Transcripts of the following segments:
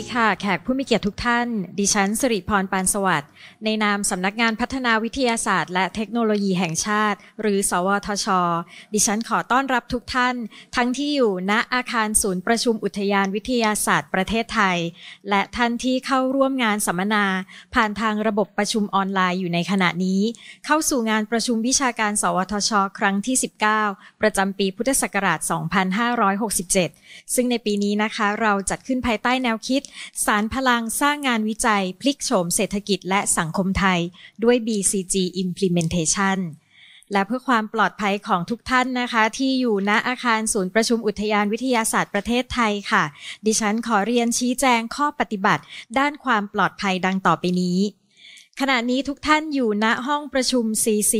ีค่ะ แขกผู้มีเกียรติทุกท่าน ดิฉันสิริพรปานสวัสดิ์ ในนามสำนักงานพัฒนาวิทยาศาสตร์ และเทคโนโลยีแห่งชาติ หรือ สวทช ดิฉันขอต้อนรับทุกท่าน ทั้งที่อยู่ณอาคารศูนย์ประชุมอุทยานวิทยาศาสตร์ ประเทศไทย และท่านที่เข้าร่วมงานสัมมนา ผ่านทางระบบประชุมออนไลน์อยู่ในขณะนี้ เข้าสู่งานประชุมวิชาการ สวทช ครั้งที่ 19 ประจำปีพุทธศักราช 2567 ซึ่งในปีนี้นะคะ เราจัดขึ้นภายใต้แนวคิดสารพลังสร้างงานวิจัยพลิกโฉมเศรษฐกิจและสังคมไทยด้วย BCG Implementation และเพื่อความปลอดภัยของทุกท่านนะคะ ที่อยู่ณอาคารศูนย์ประชุมอุทยานวิทยาศาสตร์ประเทศไทยค่ะ ดิฉันขอเรียนชี้แจงข้อปฏิบัติด้านความปลอดภัยดังต่อไปนี้ขณะนี้ทุกท่านอยู่ณห้องประชุม CC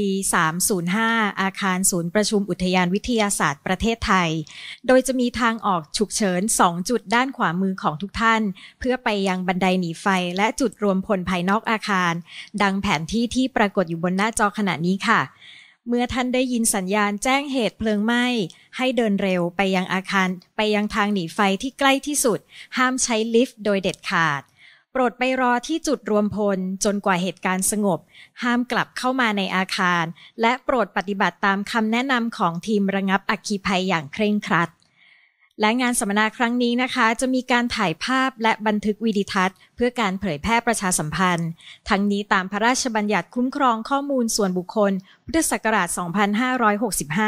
305 อาคารศูนย์ประชุมอุทยานวิทยาศาสตร์ประเทศไทย โดยจะมีทางออกฉุกเฉิน 2 จุดด้านขวามือของทุกท่าน เพื่อไปยังบันไดหนีไฟและจุดรวมพลภายนอกอาคาร ดังแผนที่ที่ปรากฏอยู่บนหน้าจอขณะนี้ค่ะ เมื่อท่านได้ยินสัญญาณแจ้งเหตุเพลิงไหม้ให้เดินเร็วไปยังอาคารไปยังทางหนีไฟที่ใกล้ที่สุด ห้ามใช้ลิฟต์โดยเด็ดขาดโปรดไปรอที่จุดรวมพลจนกว่าเหตุการณ์สงบ ห้ามกลับเข้ามาในอาคาร และโปรดปฏิบัติตามคำแนะนำของทีมระงับอัคคีภัยอย่างเคร่งครัดและงานสัมมนาครั้งนี้นะคะจะมีการถ่ายภาพและบันทึกวิดีทัศน์เพื่อการเผยแพร่ประชาสัมพันธ์ ทั้งนี้ตามพระราชบัญญัติคุ้มครองข้อมูลส่วนบุคคลพุทธศักราช 2565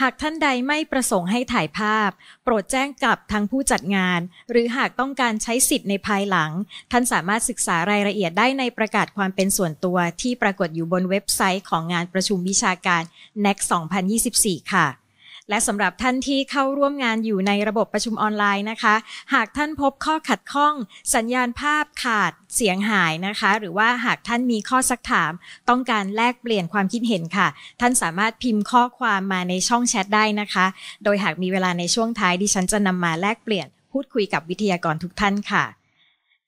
หากท่านใดไม่ประสงค์ให้ถ่ายภาพโปรดแจ้งกับทางผู้จัดงาน หรือหากต้องการใช้สิทธิ์ในภายหลัง ท่านสามารถศึกษารายละเอียดได้ในประกาศความเป็นส่วนตัวที่ปรากฏอยู่บนเว็บไซต์ของงานประชุมวิชาการ NEX 2024 ค่ะและสำหรับท่านที่เข้าร่วมงานอยู่ในระบบประชุมออนไลน์นะคะ หากท่านพบข้อขัดข้องสัญญาณภาพขาดเสียงหายนะคะ หรือว่าหากท่านมีข้อสักถาม ต้องการแลกเปลี่ยนความคิดเห็นค่ะ ท่านสามารถพิมพ์ข้อความมาในช่องแชทได้นะคะ โดยหากมีเวลาในช่วงท้าย ดิฉันจะนำมาแลกเปลี่ยน พูดคุยกับวิทยากรทุกท่านค่ะ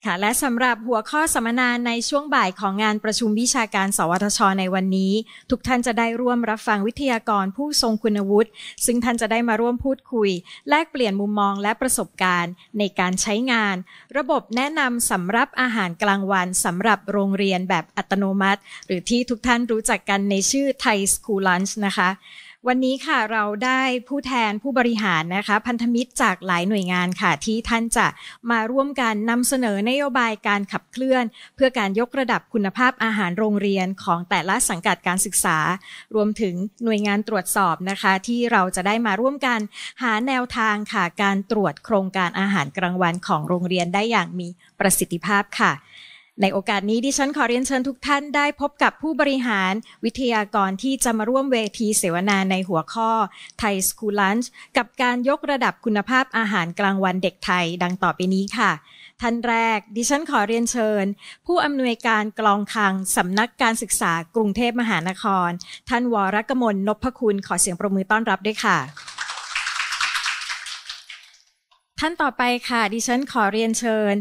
ค่ะและสำหรับหัวข้อสัมมนาในช่วงบ่ายของงานประชุมวิชาการสวทชในวันนี้ ทุกท่านจะได้ร่วมรับฟังวิทยากรผู้ทรงคุณวุฒิ ซึ่งท่านจะได้มาร่วมพูดคุย แลกเปลี่ยนมุมมองและประสบการณ์ในการใช้งาน ระบบแนะนำสำหรับอาหารกลางวันสำหรับโรงเรียนแบบอัตโนมัติ หรือที่ทุกท่านรู้จักกันในชื่อไทยสคูลลันช์นะคะวันนี้ค่ะเราได้ผู้แทนผู้บริหารนะคะ พันธมิตรจากหลายหน่วยงานค่ะที่ท่านจะมาร่วมกันนำเสนอนโยบายการขับเคลื่อน เพื่อการยกระดับคุณภาพอาหารโรงเรียนของแต่ละสังกัดการศึกษา รวมถึงหน่วยงานตรวจสอบนะคะ ที่เราจะได้มาร่วมกัน หาแนวทางค่ะการตรวจโครงการอาหารกลางวันของโรงเรียนได้อย่างมีประสิทธิภาพค่ะในโอกาสนี้ดิฉันขอเรียนเชิญทุกท่านได้พบกับผู้บริหาร วิทยากรที่จะมาร่วมเวทีเสวนาในหัวข้อไทยสคูลันช์กับการยกระดับคุณภาพอาหารกลางวันเด็กไทยดังต่อไปนี้ค่ะ ท่านแรกดิฉันขอเรียนเชิญผู้อำนวยการกลองคังสำนักการศึกษากรุงเทพมหานคร ท่านวรกมลนพคุณขอเสียงประมือต้อนรับด้วยค่ะ ท่านต่อไปค่ะดิฉันขอเรียนเชิญ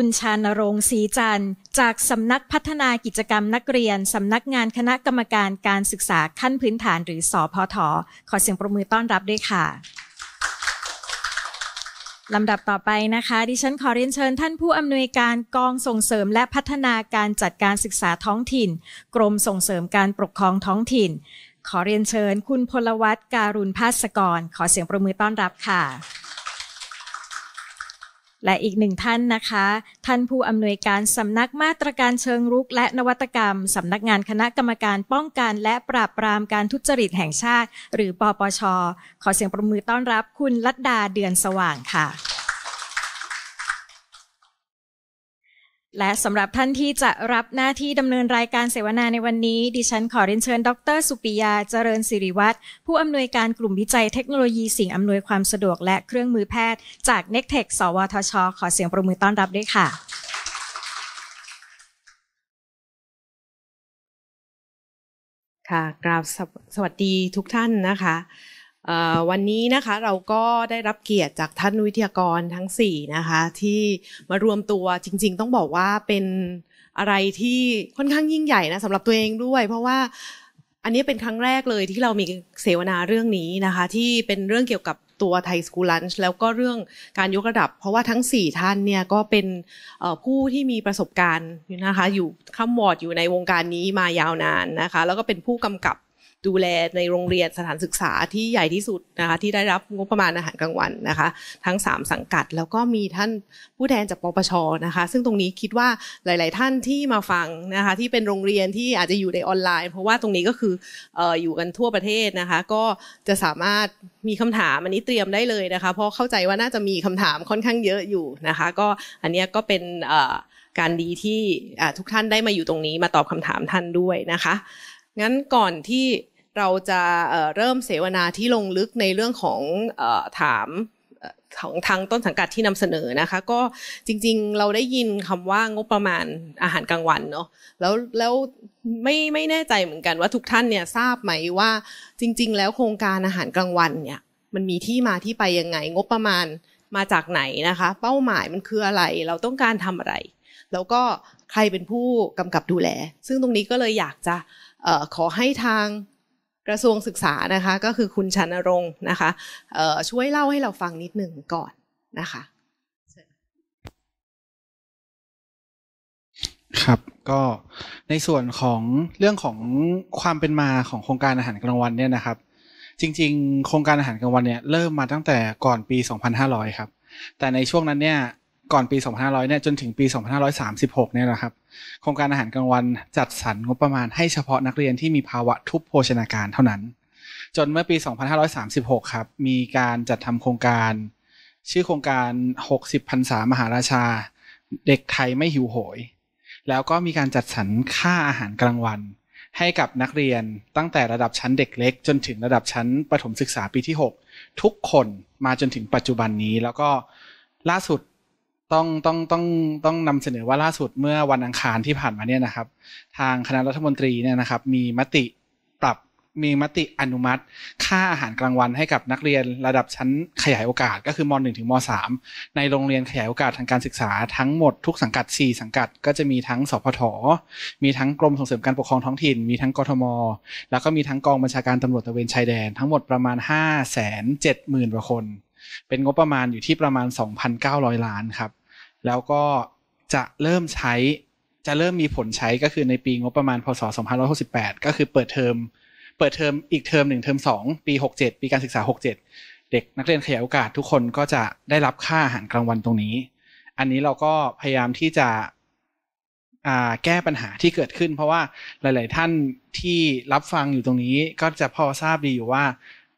คุณชาณรงคศรีจันทร์ จากสำนักพัฒนากิจกรรมนักเรียนสำนักงานคณะกรรมการการศึกษาขั้นพื้นฐาน หรือสอพทขอเสียงประมือต้อนรับด้วยค่ะลำดับต่อไปนะคะ ดิฉันขอเรียนเชิญ ท่านผู้อำนวยการกองส่งเสริมและพัฒนาการจัดการศึกษาท้องถิ่น กรมส่งเสริมการปกครองท้องถิ่น ขอเรียนเชิญ คุณพลวัตการุณภาสกร ขอเสียงประมือต้อนรับค่ะและอีกหนึ่งท่านนะคะ ท่านผู้อำนวยการสำนักมาตรการเชิงรุก และนวัตกรรมสำนักงานคณะกรรมการป้องกัน และปราบปรามการทุจริตแห่งชาติหรือปปชขอเสียงประมือต้อนรับคุณลัดดาเดือนสว่างค่ะและสำหรับท่านที่จะรับหน้าที่ดำเนินรายการเสวนาในวันนี้ ดิฉันขอเรียนเชิญ ดร สุปิยาเจริญสิริวัตรผู้อำนวยการกลุ่มวิจัยเทคโนโลยีสิ่งอำนวยความสะดวกและเครื่องมือแพทย์ จาก n e c t e c h สวทช ขอเสียงประมือต้อนรับด้วยค่ะ ค่ะกราบสวัสดีทุกท่านนะคะวันนี้นะคะเราก็ได้รับเกียรติจากท่านวิทยากรทั้ง4นะคะที่มารวมตัวจริง ๆ ต้องบอกว่าเป็นอะไรที่ค่อนข้างยิ่งใหญ่นะสำหรับตัวเองด้วย เพราะว่าอันนี้เป็นครั้งแรกเลยที่เรามีเสวนาเรื่องนี้นะคะที่เป็นเรื่องเกี่ยวกับตัวไทยสกูลันช์แล้วก็เรื่องการยกระดับ เพราะว่าทั้ง 4 ท่านเนี่ยก็เป็นผู้ที่มีประสบการณ์นะคะอยู่ข้ามวอร์ดอยู่ในวงการนี้มายาวนานนะคะแล้วก็เป็นผู้กำกับดูแลในโรงเรียนสถานศึกษาที่ใหญ่ที่สุดนะคะที่ได้รับงบประมาณอาหารกลางวันนะคะ ทั้ง 3 สังกัดแล้วก็มีท่านผู้แทนจากปปชนะคะ ซึ่งตรงนี้คิดว่าหลาย ๆท่านที่มาฟังนะคะที่เป็นโรงเรียนที่อาจจะอยู่ในออนไลน์ เพราะว่าตรงนี้ก็คืออยู่กันทั่วประเทศนะคะก็จะสามารถมีคำถามอันนี้เตรียมได้เลยนะคะ เพราะเข้าใจว่าน่าจะมีคำถามค่อนข้างเยอะอยู่นะคะก็อันนี้ก็เป็นการดีที่ทุกท่านได้มาอยู่ตรงนี้มาตอบคำถามท่านด้วยนะคะ งั้นก่อนที่เราจะเริ่มเสวนาที่ลงลึกในเรื่องของถามของทางต้นสังกัดที่นำเสนอนะคะก็จริงๆเราได้ยินคำว่างบประมาณอาหารกลางวันเนาะแล้วแล้วไม่ไม่แน่ใจเหมือนกันว่าทุกท่านเนี่ยทราบไหมว่า จริง ๆ แล้วโครงการอาหารกลางวันเนี่ยมันมีที่มาที่ไปยังไง งบประมาณมาจากไหนนะคะเป้าหมายมันคืออะไร เราต้องการทำอะไร แล้วก็ใครเป็นผู้กำกับดูแล ซึ่งตรงนี้ก็เลยอยากจะขอให้ทางกระทรวงศึกษานะคะก็คือคุณชันรงค์นะคะช่วยเล่าให้เราฟังนิดหนึ่งก่อนนะคะ ครับก็ในส่วนของเรื่องของความเป็นมาของโครงการอาหารกลางวันเนี่ยนะครับ จริงๆโครงการอาหารกลางวันเนี่ยเริ่มมาตั้งแต่ก่อนปี 2500 ครับ แต่ในช่วงนั้นเนี่ยก่อนปี 2500 เนี่ยจนถึงปี 2536 เนี่ยนะครับโครงการอาหารกลางวัน จัดสรรงบประมาณให้เฉพาะนักเรียนที่มีภาวะทุพโภชนาการเท่านั้น จนเมื่อปี 2536 ครับมีการจัดทำโครงการ ชื่อโครงการ 60พรรษามหาราชา เด็กไทยไม่หิวโหย แล้วก็มีการจัดสรรค่าอาหารกลางวัน ให้กับนักเรียนตั้งแต่ระดับชั้นเด็กเล็กจนถึงระดับชั้นประถมศึกษาปีที่ 6 ทุกคนมาจนถึงปัจจุบันนี้แล้วก็ล่าสุดต้องต้องต้องต้องนำเสนอว่าล่าสุดเมื่อวันอังคารที่ผ่านมาเนี่ยนะครับทางคณะรัฐมนตรีเนี่ยนะครับมีมติปรับมีมติอนุมัติ ค่าอาหารกลางวันให้กับนักเรียนระดับชั้นขยายโอกาสก็คือม .1 ถึงม .3 ในโรงเรียนขยายโอกาสทางการศึกษาทั้งหมดทุกสังกัด4สังกัด ก็จะมีทั้งสพทมีทั้งกรมส่งเสริมการปกครองท้องถิ่น มีทั้งกทมแล้วก็มีทั้งกองบัญชาการตำรวจตะเวนชายแดน ทั้งหมดประมาณ5 7 0 0 0 0กว่าคน เป็นงบประมาณอยู่ที่ประมาณ 2,900 ล้านครับแล้วก็จะเริ่มใช้ จะเริ่มมีผลใช้ก็คือในปีงบประมาณพศ 2568 ก็คือเปิดเทอมเปิดเทอมอีกเทอมหนึ่งเทอมสองปี 67 ปีการศึกษา 67 เด็กนักเรียนขยายโอกาสทุกคนก็จะได้รับค่าอาหารกลางวันตรงนี้ อันนี้เราก็พยายามที่จะแก้ปัญหาที่เกิดขึ้น เพราะว่าหลายๆท่านที่รับฟังอยู่ตรงนี้ก็จะพอทราบดีอยู่ว่า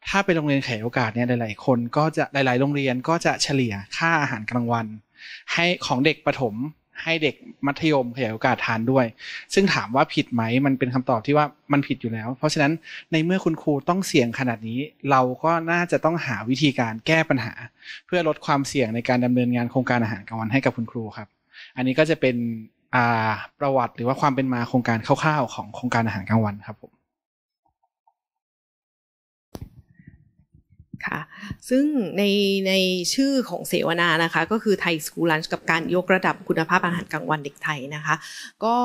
ถ้าไปโรงเรียนขยยโอกาสเนี่ยหลาย ๆคนก็จะหลาย ๆโรงเรียนก็จะเฉลี่ยค่าอาหารกลางวันให้ของเด็กประถม ให้เด็กมัธยมขยายโอกาสทานด้วย ซึ่งถามว่าผิดไหมมันเป็นคำตอบที่ว่ามันผิดอยู่แล้ว เพราะฉะนั้นในเมื่อคุณครูต้องเสี่ยงขนาดนี้ เราก็น่าจะต้องหาวิธีการแก้ปัญหา เพื่อลดความเสี่ยงในการดำเนินงานโครงการอาหารกลางวันให้กับคุณครูครับอันนี้ก็จะเป็นประวัติหรือว่าความเป็นมาโครงการคร่าวๆของโครงการอาหารกลางวันครับผมค่ะซึ่งในในชื่อของเสวนานะคะ ก็คือไทยสกูลันกับการยกระดับคุณภาพอาหารกลางวันเด็กไทยนะคะ ก็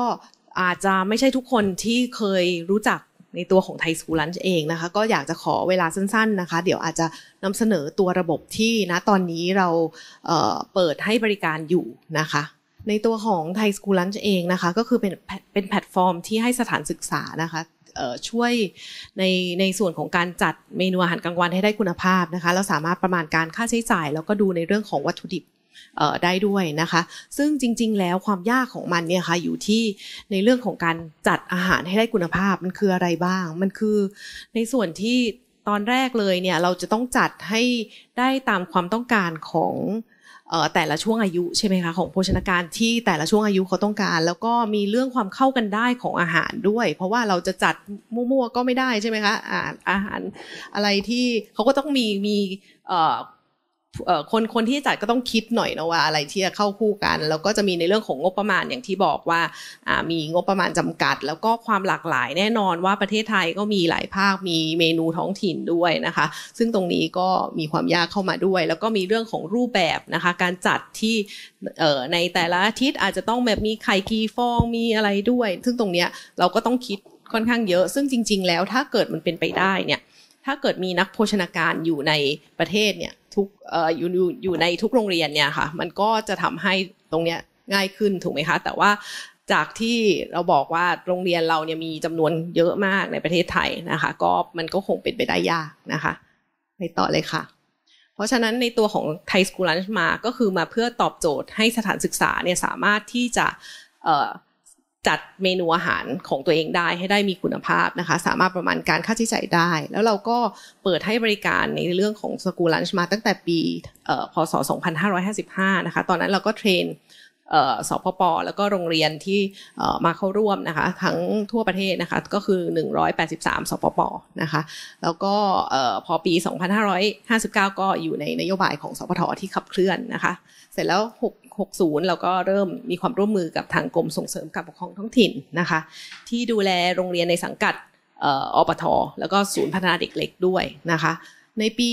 อาจจะไม่ใช่ทุกคนที่เคยรู้จักในตัวของไทยสกูลันเองนะคะ ก็อยากจะขอเวลาสั้นๆนะคะ เดี๋ยวอาจจะนำเสนอตัวระบบที่นะตอนนี้เราเเปิดให้บริการอยู่นะคะ ในตัวของไทยสกูลันเองนะคะ ก็คือเป็นเป็นแพลตฟอร์มที่ให้สถานศึกษานะคะช่วยในในส่วนของการจัดเมนูอาหารกลางวันให้ได้คุณภาพนะคะ เราสามารถประมาณการค่าใช้จ่าย แล้วก็ดูในเรื่องของวัตถุดิบได้ด้วยนะคะ ซึ่งจริงๆแล้วความยากของมันเนี่ยคะ่ะอยู่ที่ในเรื่องของการจัดอาหารให้ได้คุณภาพมันคืออะไรบ้าง มันคือในส่วนที่ตอนแรกเลยเนี่ย เราจะต้องจัดให้ได้ตามความต้องการของแต่ละช่วงอายุ ใช่ไหมคะ ของโภชนาการที่แต่ละช่วงอายุเขาต้องการ แล้วก็มีเรื่องความเข้ากันได้ของอาหารด้วย เพราะว่าเราจะจัดมั่วๆ ก็ไม่ได้ใช่ไหมคะอาหารอะไรที่เขาก็ต้องมีมีคนคนที่จัด ก็ต้องคิดหน่อยนะว่าอะไรที่จะเข้าคู่กันแล้วก็จะมีในเรื่องของงบประมาณอย่างที่บอกว่ามีงบประมาณจำกัด แล้วก็ความหลากหลายแน่นอนว่าประเทศไทยก็มีหลายภาค มีเมนูท้องถิ่นด้วยนะคะ ซึ่งตรงนี้ก็มีความยากเข้ามาด้วย แล้วก็มีเรื่องของรูปแบบ นะคะการจัดที่ในแต่ละอาทิตย์อาจจะต้องแบบมีไข่กีฟองมีอะไรด้วย ซึ่งตรงนี้เราก็ต้องคิดค่อนข้างเยอะ ซึ่งจริง ๆ แล้วถ้าเกิดมันเป็นไปได้เนี่ยถ้าเกิดมีนักโภชนาการอยู่ในประเทศเนี่ยทุกอยู่อยู่ในทุกโรงเรียนเนี่ยค่ะ มันก็จะทำให้ตรงเนี้ยง่ายขึ้นถูกไหมคะ แต่ว่าจากที่เราบอกว่าโรงเรียนเราเนี่ยมีจำนวนเยอะมากในประเทศไทยนะคะ ก็มันก็คงเป็นไปได้ยากนะคะไปต่อเลยค่ะ เพราะฉะนั้นในตัวของไทยสกูลัน์มาก็คือมาเพื่อตอบโจทย์ให้สถานศึกษาเนี่ยสามารถที่จะจัดเมนูอาหารของตัวเองได้ให้ได้มีคุณภาพนะคะ สามารถประมาณการค่าใช้จ่ายได้ แล้วเราก็เปิดให้บริการในเรื่องของสกูลันช์มาตั้งแต่ปีพศ 2555 นะคะ ตอนนั้นเราก็เทรนสพป แล้วก็โรงเรียนที่มาเข้าร่วมนะคะ ทั้งทั่วประเทศนะคะ ก็คือ 183 สพป นะคะ แล้วก็พอปี 2559 ก็อยู่ในนโยบายของสพทที่ขับเคลื่อนนะคะเสร็จแล้ว660 เราก็เริ่มมีความร่วมมือกับทางกรมส่งเสริมการปกครองท้องถิ่นนะคะ ที่ดูแลโรงเรียนในสังกัดอปท แล้วก็ศูนย์พัฒนาเด็กเล็ก ด้วยนะคะในปี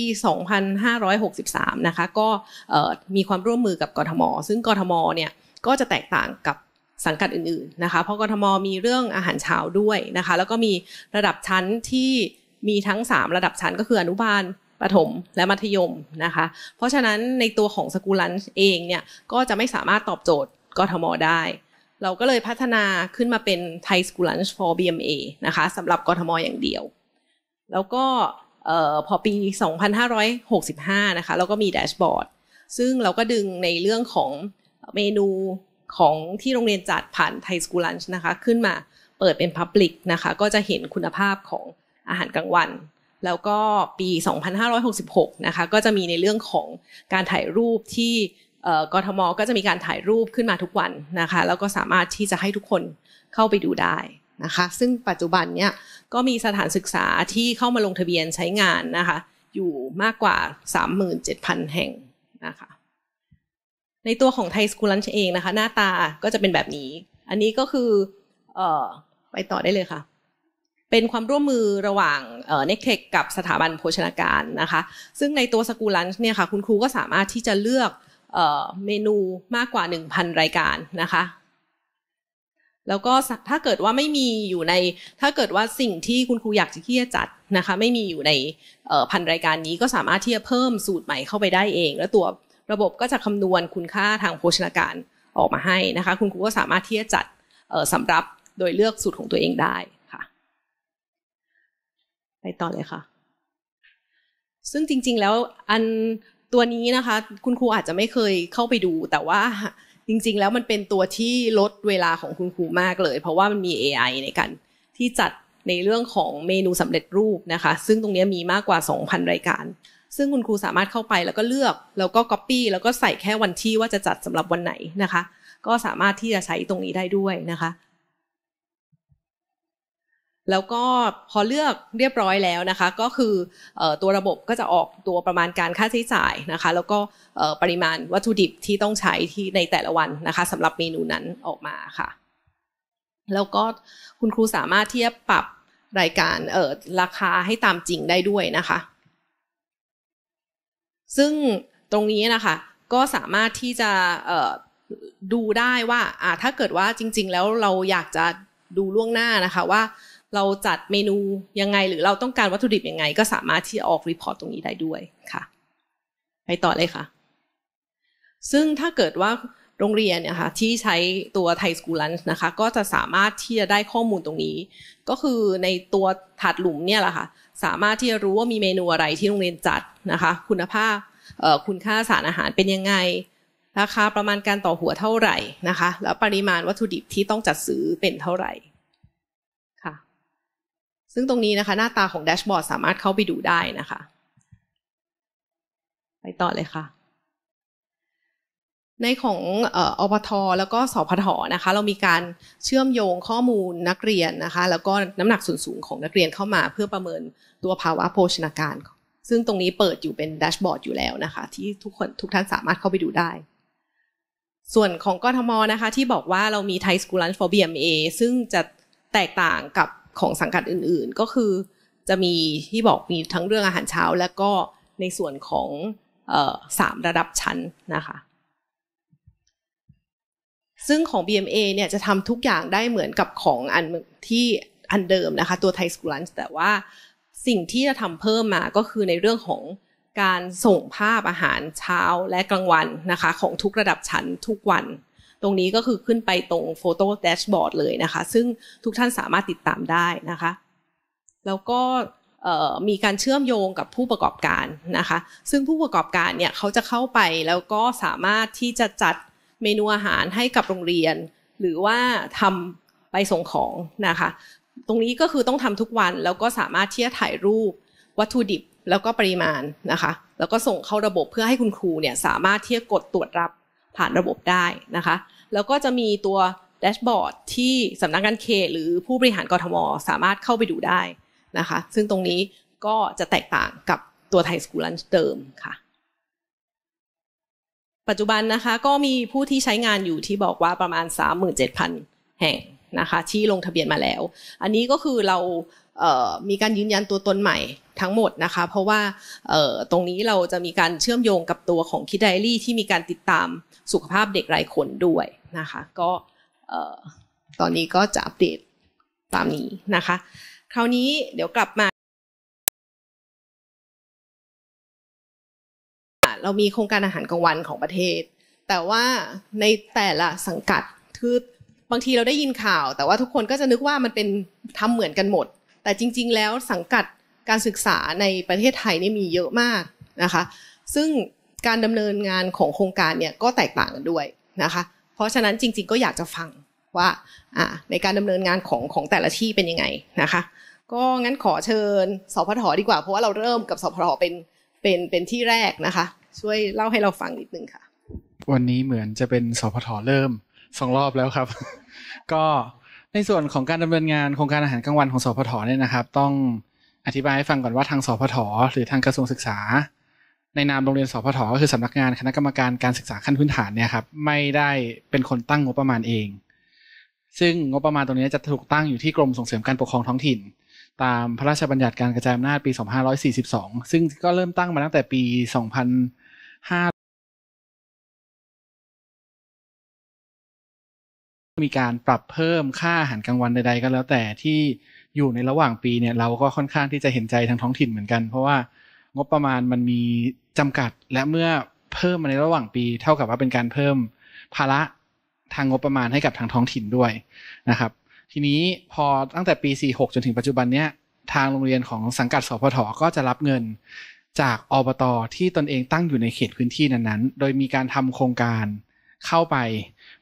2563 นะคะก็มีความร่วมมือกับกทม ซึ่งกทม เนี่ยก็จะแตกต่างกับสังกัดอื่นๆนะคะเพราะกทม มีเรื่องอาหารเช้าด้วยนะคะแล้วก็มีระดับชั้นที่มีทั้ง 3 ระดับชั้นก็คืออนุบาลประถมและมัธยมนะคะ เพราะฉะนั้นในตัวของสกูลันเองเนี่ย ก็จะไม่สามารถตอบโจทย์กทมได้ เราก็เลยพัฒนาขึ้นมาเป็นไทยสกูลัน for BMA นะคะสำหรับกทมอย่างเดียว แล้วก็พอปี 2565นะคะเราก็มีแดชบอร์ด ซึ่งเราก็ดึงในเรื่องของเมนูของที่โรงเรียนจัดผ่านไทยสกูลันนะคะขึ้นมาเปิดเป็นพับลิกนะคะก็จะเห็นคุณภาพของอาหารกลางวันแล้วก็ปี 2566 นะคะ ก็จะมีในเรื่องของการถ่ายรูปที่กทมก็จะมีการถ่ายรูปขึ้นมาทุกวันนะคะแล้วก็สามารถที่จะให้ทุกคนเข้าไปดูได้นะคะ ซึ่งปัจจุบันเนี่ยก็มีสถานศึกษาที่เข้ามาลงทะเบียนใช้งานนะคะ อยู่มากกว่า 37,000 แห่งนะคะในตัวของไทยสกูลันช์เองนะคะ หน้าตาก็จะเป็นแบบนี้ อันนี้ก็คืออไปต่อได้เลยค่ะเป็นความร่วมมือระหว่างเน็กเทคกับสถาบันโภชนาการนะคะ ซึ่งในตัวสกูลันช์เนี่ยค่ะคุณครูก็สามารถที่จะเลือกเมนูมากกว่า 1,000 รายการนะคะ แล้วก็ถ้าเกิดว่าไม่มีอยู่ในถ้าเกิดว่าสิ่งที่คุณครูอยากจะที่จะจัดนะคะ ไม่มีอยู่ในพันรายการนี้ก็สามารถที่จะเพิ่มสูตรใหม่เข้าไปได้เอง และตัวระบบก็จะคำนวณคุณค่าทางโภชนาการออกมาให้นะคะ คุณครูก็สามารถที่จะจัดสำรับโดยเลือกสูตรของตัวเองได้ไปต่อเลยค่ะ ซึ่งจริงๆ แล้วอันตัวนี้นะคะ คุณครูอาจจะไม่เคยเข้าไปดู แต่ว่าจริง ๆ แล้วมันเป็นตัวที่ลดเวลาของคุณครูมากเลย เพราะว่ามันมี AI ในการที่จัดในเรื่องของเมนูสำเร็จรูปนะคะ ซึ่งตรงนี้มีมากกว่า 2,000 รายการ ซึ่งคุณครูสามารถเข้าไปแล้วก็เลือก แล้วก็ Copy แล้วก็ใส่แค่วันที่ว่าจะจัดสำหรับวันไหนนะคะ ก็สามารถที่จะใช้ตรงนี้ได้ด้วยนะคะแล้วก็พอเลือกเรียบร้อยแล้วนะคะ ก็คือตัวระบบก็จะออกตัวประมาณการค่าใช้จ่ายนะคะ แล้วก็ปริมาณวัตถุดิบที่ต้องใช้ที่ในแต่ละวันนะคะสำหรับเมนูนั้นออกมาค่ะ แล้วก็คุณครูสามารถที่จะปรับรายการเราคาให้ตามจริงได้ด้วยนะคะ ซึ่งตรงนี้นะคะ ก็สามารถที่จะดูได้ว่า ถ้าเกิดว่าจริง ๆ แล้วเราอยากจะดูล่วงหน้านะคะ ว่าเราจัดเมนูยังไง หรือเราต้องการวัตถุดิบยังไง ก็สามารถที่จะออกรีพอร์ตตรงนี้ได้ด้วยค่ะไปต่อเลยค่ะ ซึ่งถ้าเกิดว่าโรงเรียนเนี่ยค่ะที่ใช้ตัวไทยสกูลันนะคะ ก็จะสามารถที่จะได้ข้อมูลตรงนี้ ก็คือในตัวถาดหลุมเนี่ยแหละค่ะสามารถที่จะรู้ว่ามีเมนูอะไรที่โรงเรียนจัดนะคะ คุณภาพคุณค่าสารอาหารเป็นยังไงราคาประมาณการต่อหัวเท่าไหร่นะคะ แล้วปริมาณวัตถุดิบที่ต้องจัดซื้อเป็นเท่าไหร่ซึ่งตรงนี้นะคะหน้าตาของแดชบอร์ดสามารถเข้าไปดูได้นะคะ ไปต่อเลยค่ะ ในของอปท แล้วก็สพทนะคะ เรามีการเชื่อมโยงข้อมูลนักเรียนนะคะ แล้วก็น้ำหนักส่วนสูงของนักเรียนเข้ามาเพื่อประเมินตัวภาวะโภชนาการ ซึ่งตรงนี้เปิดอยู่เป็นแดชบอร์ดอยู่แล้วนะคะ ที่ทุกคนทุกท่านสามารถเข้าไปดูได้ ส่วนของกทมนะคะที่บอกว่าเรามีไทยสกูลัน l u n ์ h for BMA ซึ่งจะแตกต่างกับของสังกัดอื่นๆก็คือจะมีที่บอกมีทั้งเรื่องอาหารเช้าและก็ในส่วนของสามระดับชั้นนะคะซึ่งของ BMA เนี่ยจะทำทุกอย่างได้เหมือนกับของอันที่อันเดิมนะคะตัวไทยสกูลันแต่ว่าสิ่งที่จะทำเพิ่มมาก็คือในเรื่องของการส่งภาพอาหารเช้าและกลางวันนะคะของทุกระดับชั้นทุกวันตรงนี้ก็คือขึ้นไปตรงโฟโต้แดชบอร์ดเลยนะคะ ซึ่งทุกท่านสามารถติดตามได้นะคะ แล้วก็มีการเชื่อมโยงกับผู้ประกอบการนะคะ ซึ่งผู้ประกอบการเนี่ยเขาจะเข้าไปแล้วก็สามารถที่จะจัดเมนูอาหารให้กับโรงเรียน หรือว่าทำไปส่งของนะคะ ตรงนี้ก็คือต้องทำทุกวัน แล้วก็สามารถที่จะถ่ายรูปวัตถุดิบแล้วก็ปริมาณนะคะ แล้วก็ส่งเข้าระบบเพื่อให้คุณครูเนี่ยสามารถที่จะกดตรวจรับผ่านระบบได้นะคะแล้วก็จะมีตัวแดชบอร์ดที่สำนักงานเขต หรือผู้บริหารกรทมสามารถเข้าไปดูได้นะคะ ซึ่งตรงนี้ก็จะแตกต่างกับตัวไทยสกูลันเติมค่ะปัจจุบันนะคะก็มีผู้ที่ใช้งานอยู่ที่บอกว่าประมาณ 37,000 แห่งนะคะ ที่ลงทะเบียนมาแล้ว อันนี้ก็คือเรามีการยืนยันตัวตนใหม่ทั้งหมดนะคะเพราะว่าตรงนี้เราจะมีการเชื่อมโยงกับตัวของคิดไดรี่ที่มีการติดตามสุขภาพเด็กรายคนด้วยนะคะก็ตอนนี้ก็จะอัปเดตตามนี้นะคะ คราวนี้เดี๋ยวกลับมา เรามีโครงการอาหารกลางวันของประเทศ แต่ว่าในแต่ละสังกัดคือบางทีเราได้ยินข่าวแต่ว่าทุกคนก็จะนึกว่ามันเป็นทำเหมือนกันหมดแต่จริง ๆ แล้วสังกัดการศึกษาในประเทศไทยนี่มีเยอะมากนะคะ ซึ่งการดำเนินงานของโครงการเนี่ยก็แตกต่างกันด้วยนะคะ เพราะฉะนั้นจริง ๆ ก็อยากจะฟังว่าในการดำเนินงานของของแต่ละที่เป็นยังไงนะคะ ก็งั้นขอเชิญสพทดีกว่าเพราะว่าเราเริ่มกับสพทเป็นเป็นเป็นที่แรกนะคะ ช่วยเล่าให้เราฟังนิดนึงค่ะ วันนี้เหมือนจะเป็นสพทเริ่มสองรอบแล้วครับ ก็ในส่วนของการดำเนินงานโครงการอาหารกลางวันของสพทเนี่ยนะครับ ต้องอธิบายให้ฟังก่อนว่าทางสพทหรือทางกระทรวงศึกษา ในนามโรงเรียนสพทก็คือสำนักงานคณะกรรมการการศึกษาขั้นพื้นฐานเนี่ยครับไม่ได้เป็นคนตั้งงบประมาณเอง ซึ่งงบประมาณตรงนี้จะถูกตั้งอยู่ที่กรมส่งเสริมการปกครองท้องถิ่น ตามพระราชบัญญัติการกระจายอำนาจปี2542 ซึ่งก็เริ่มตั้งมาตั้งแต่ปี2 5มีการปรับเพิ่มค่าอาหารกลางวันใดๆก็แล้วแต่ที่อยู่ในระหว่างปีเนี่ยเราก็ค่อนข้างที่จะเห็นใจทางท้องถิ่นเหมือนกันเพราะว่างบประมาณมันมีจำกัดและเมื่อเพิ่มมาในระหว่างปี เท่ากับว่าเป็นการเพิ่มภาระทางงบประมาณให้กับทางท้องถิ่นด้วยนะครับ ทีนี้พอตั้งแต่ปี46จนถึงปัจจุบันเนี้ยทางโรงเรียนของสังกัด สพทก็จะรับเงินจากอบตอที่ตนเองตั้งอยู่ในเขตพื้นที่นั้นๆ โดยมีการทำโครงการเข้าไป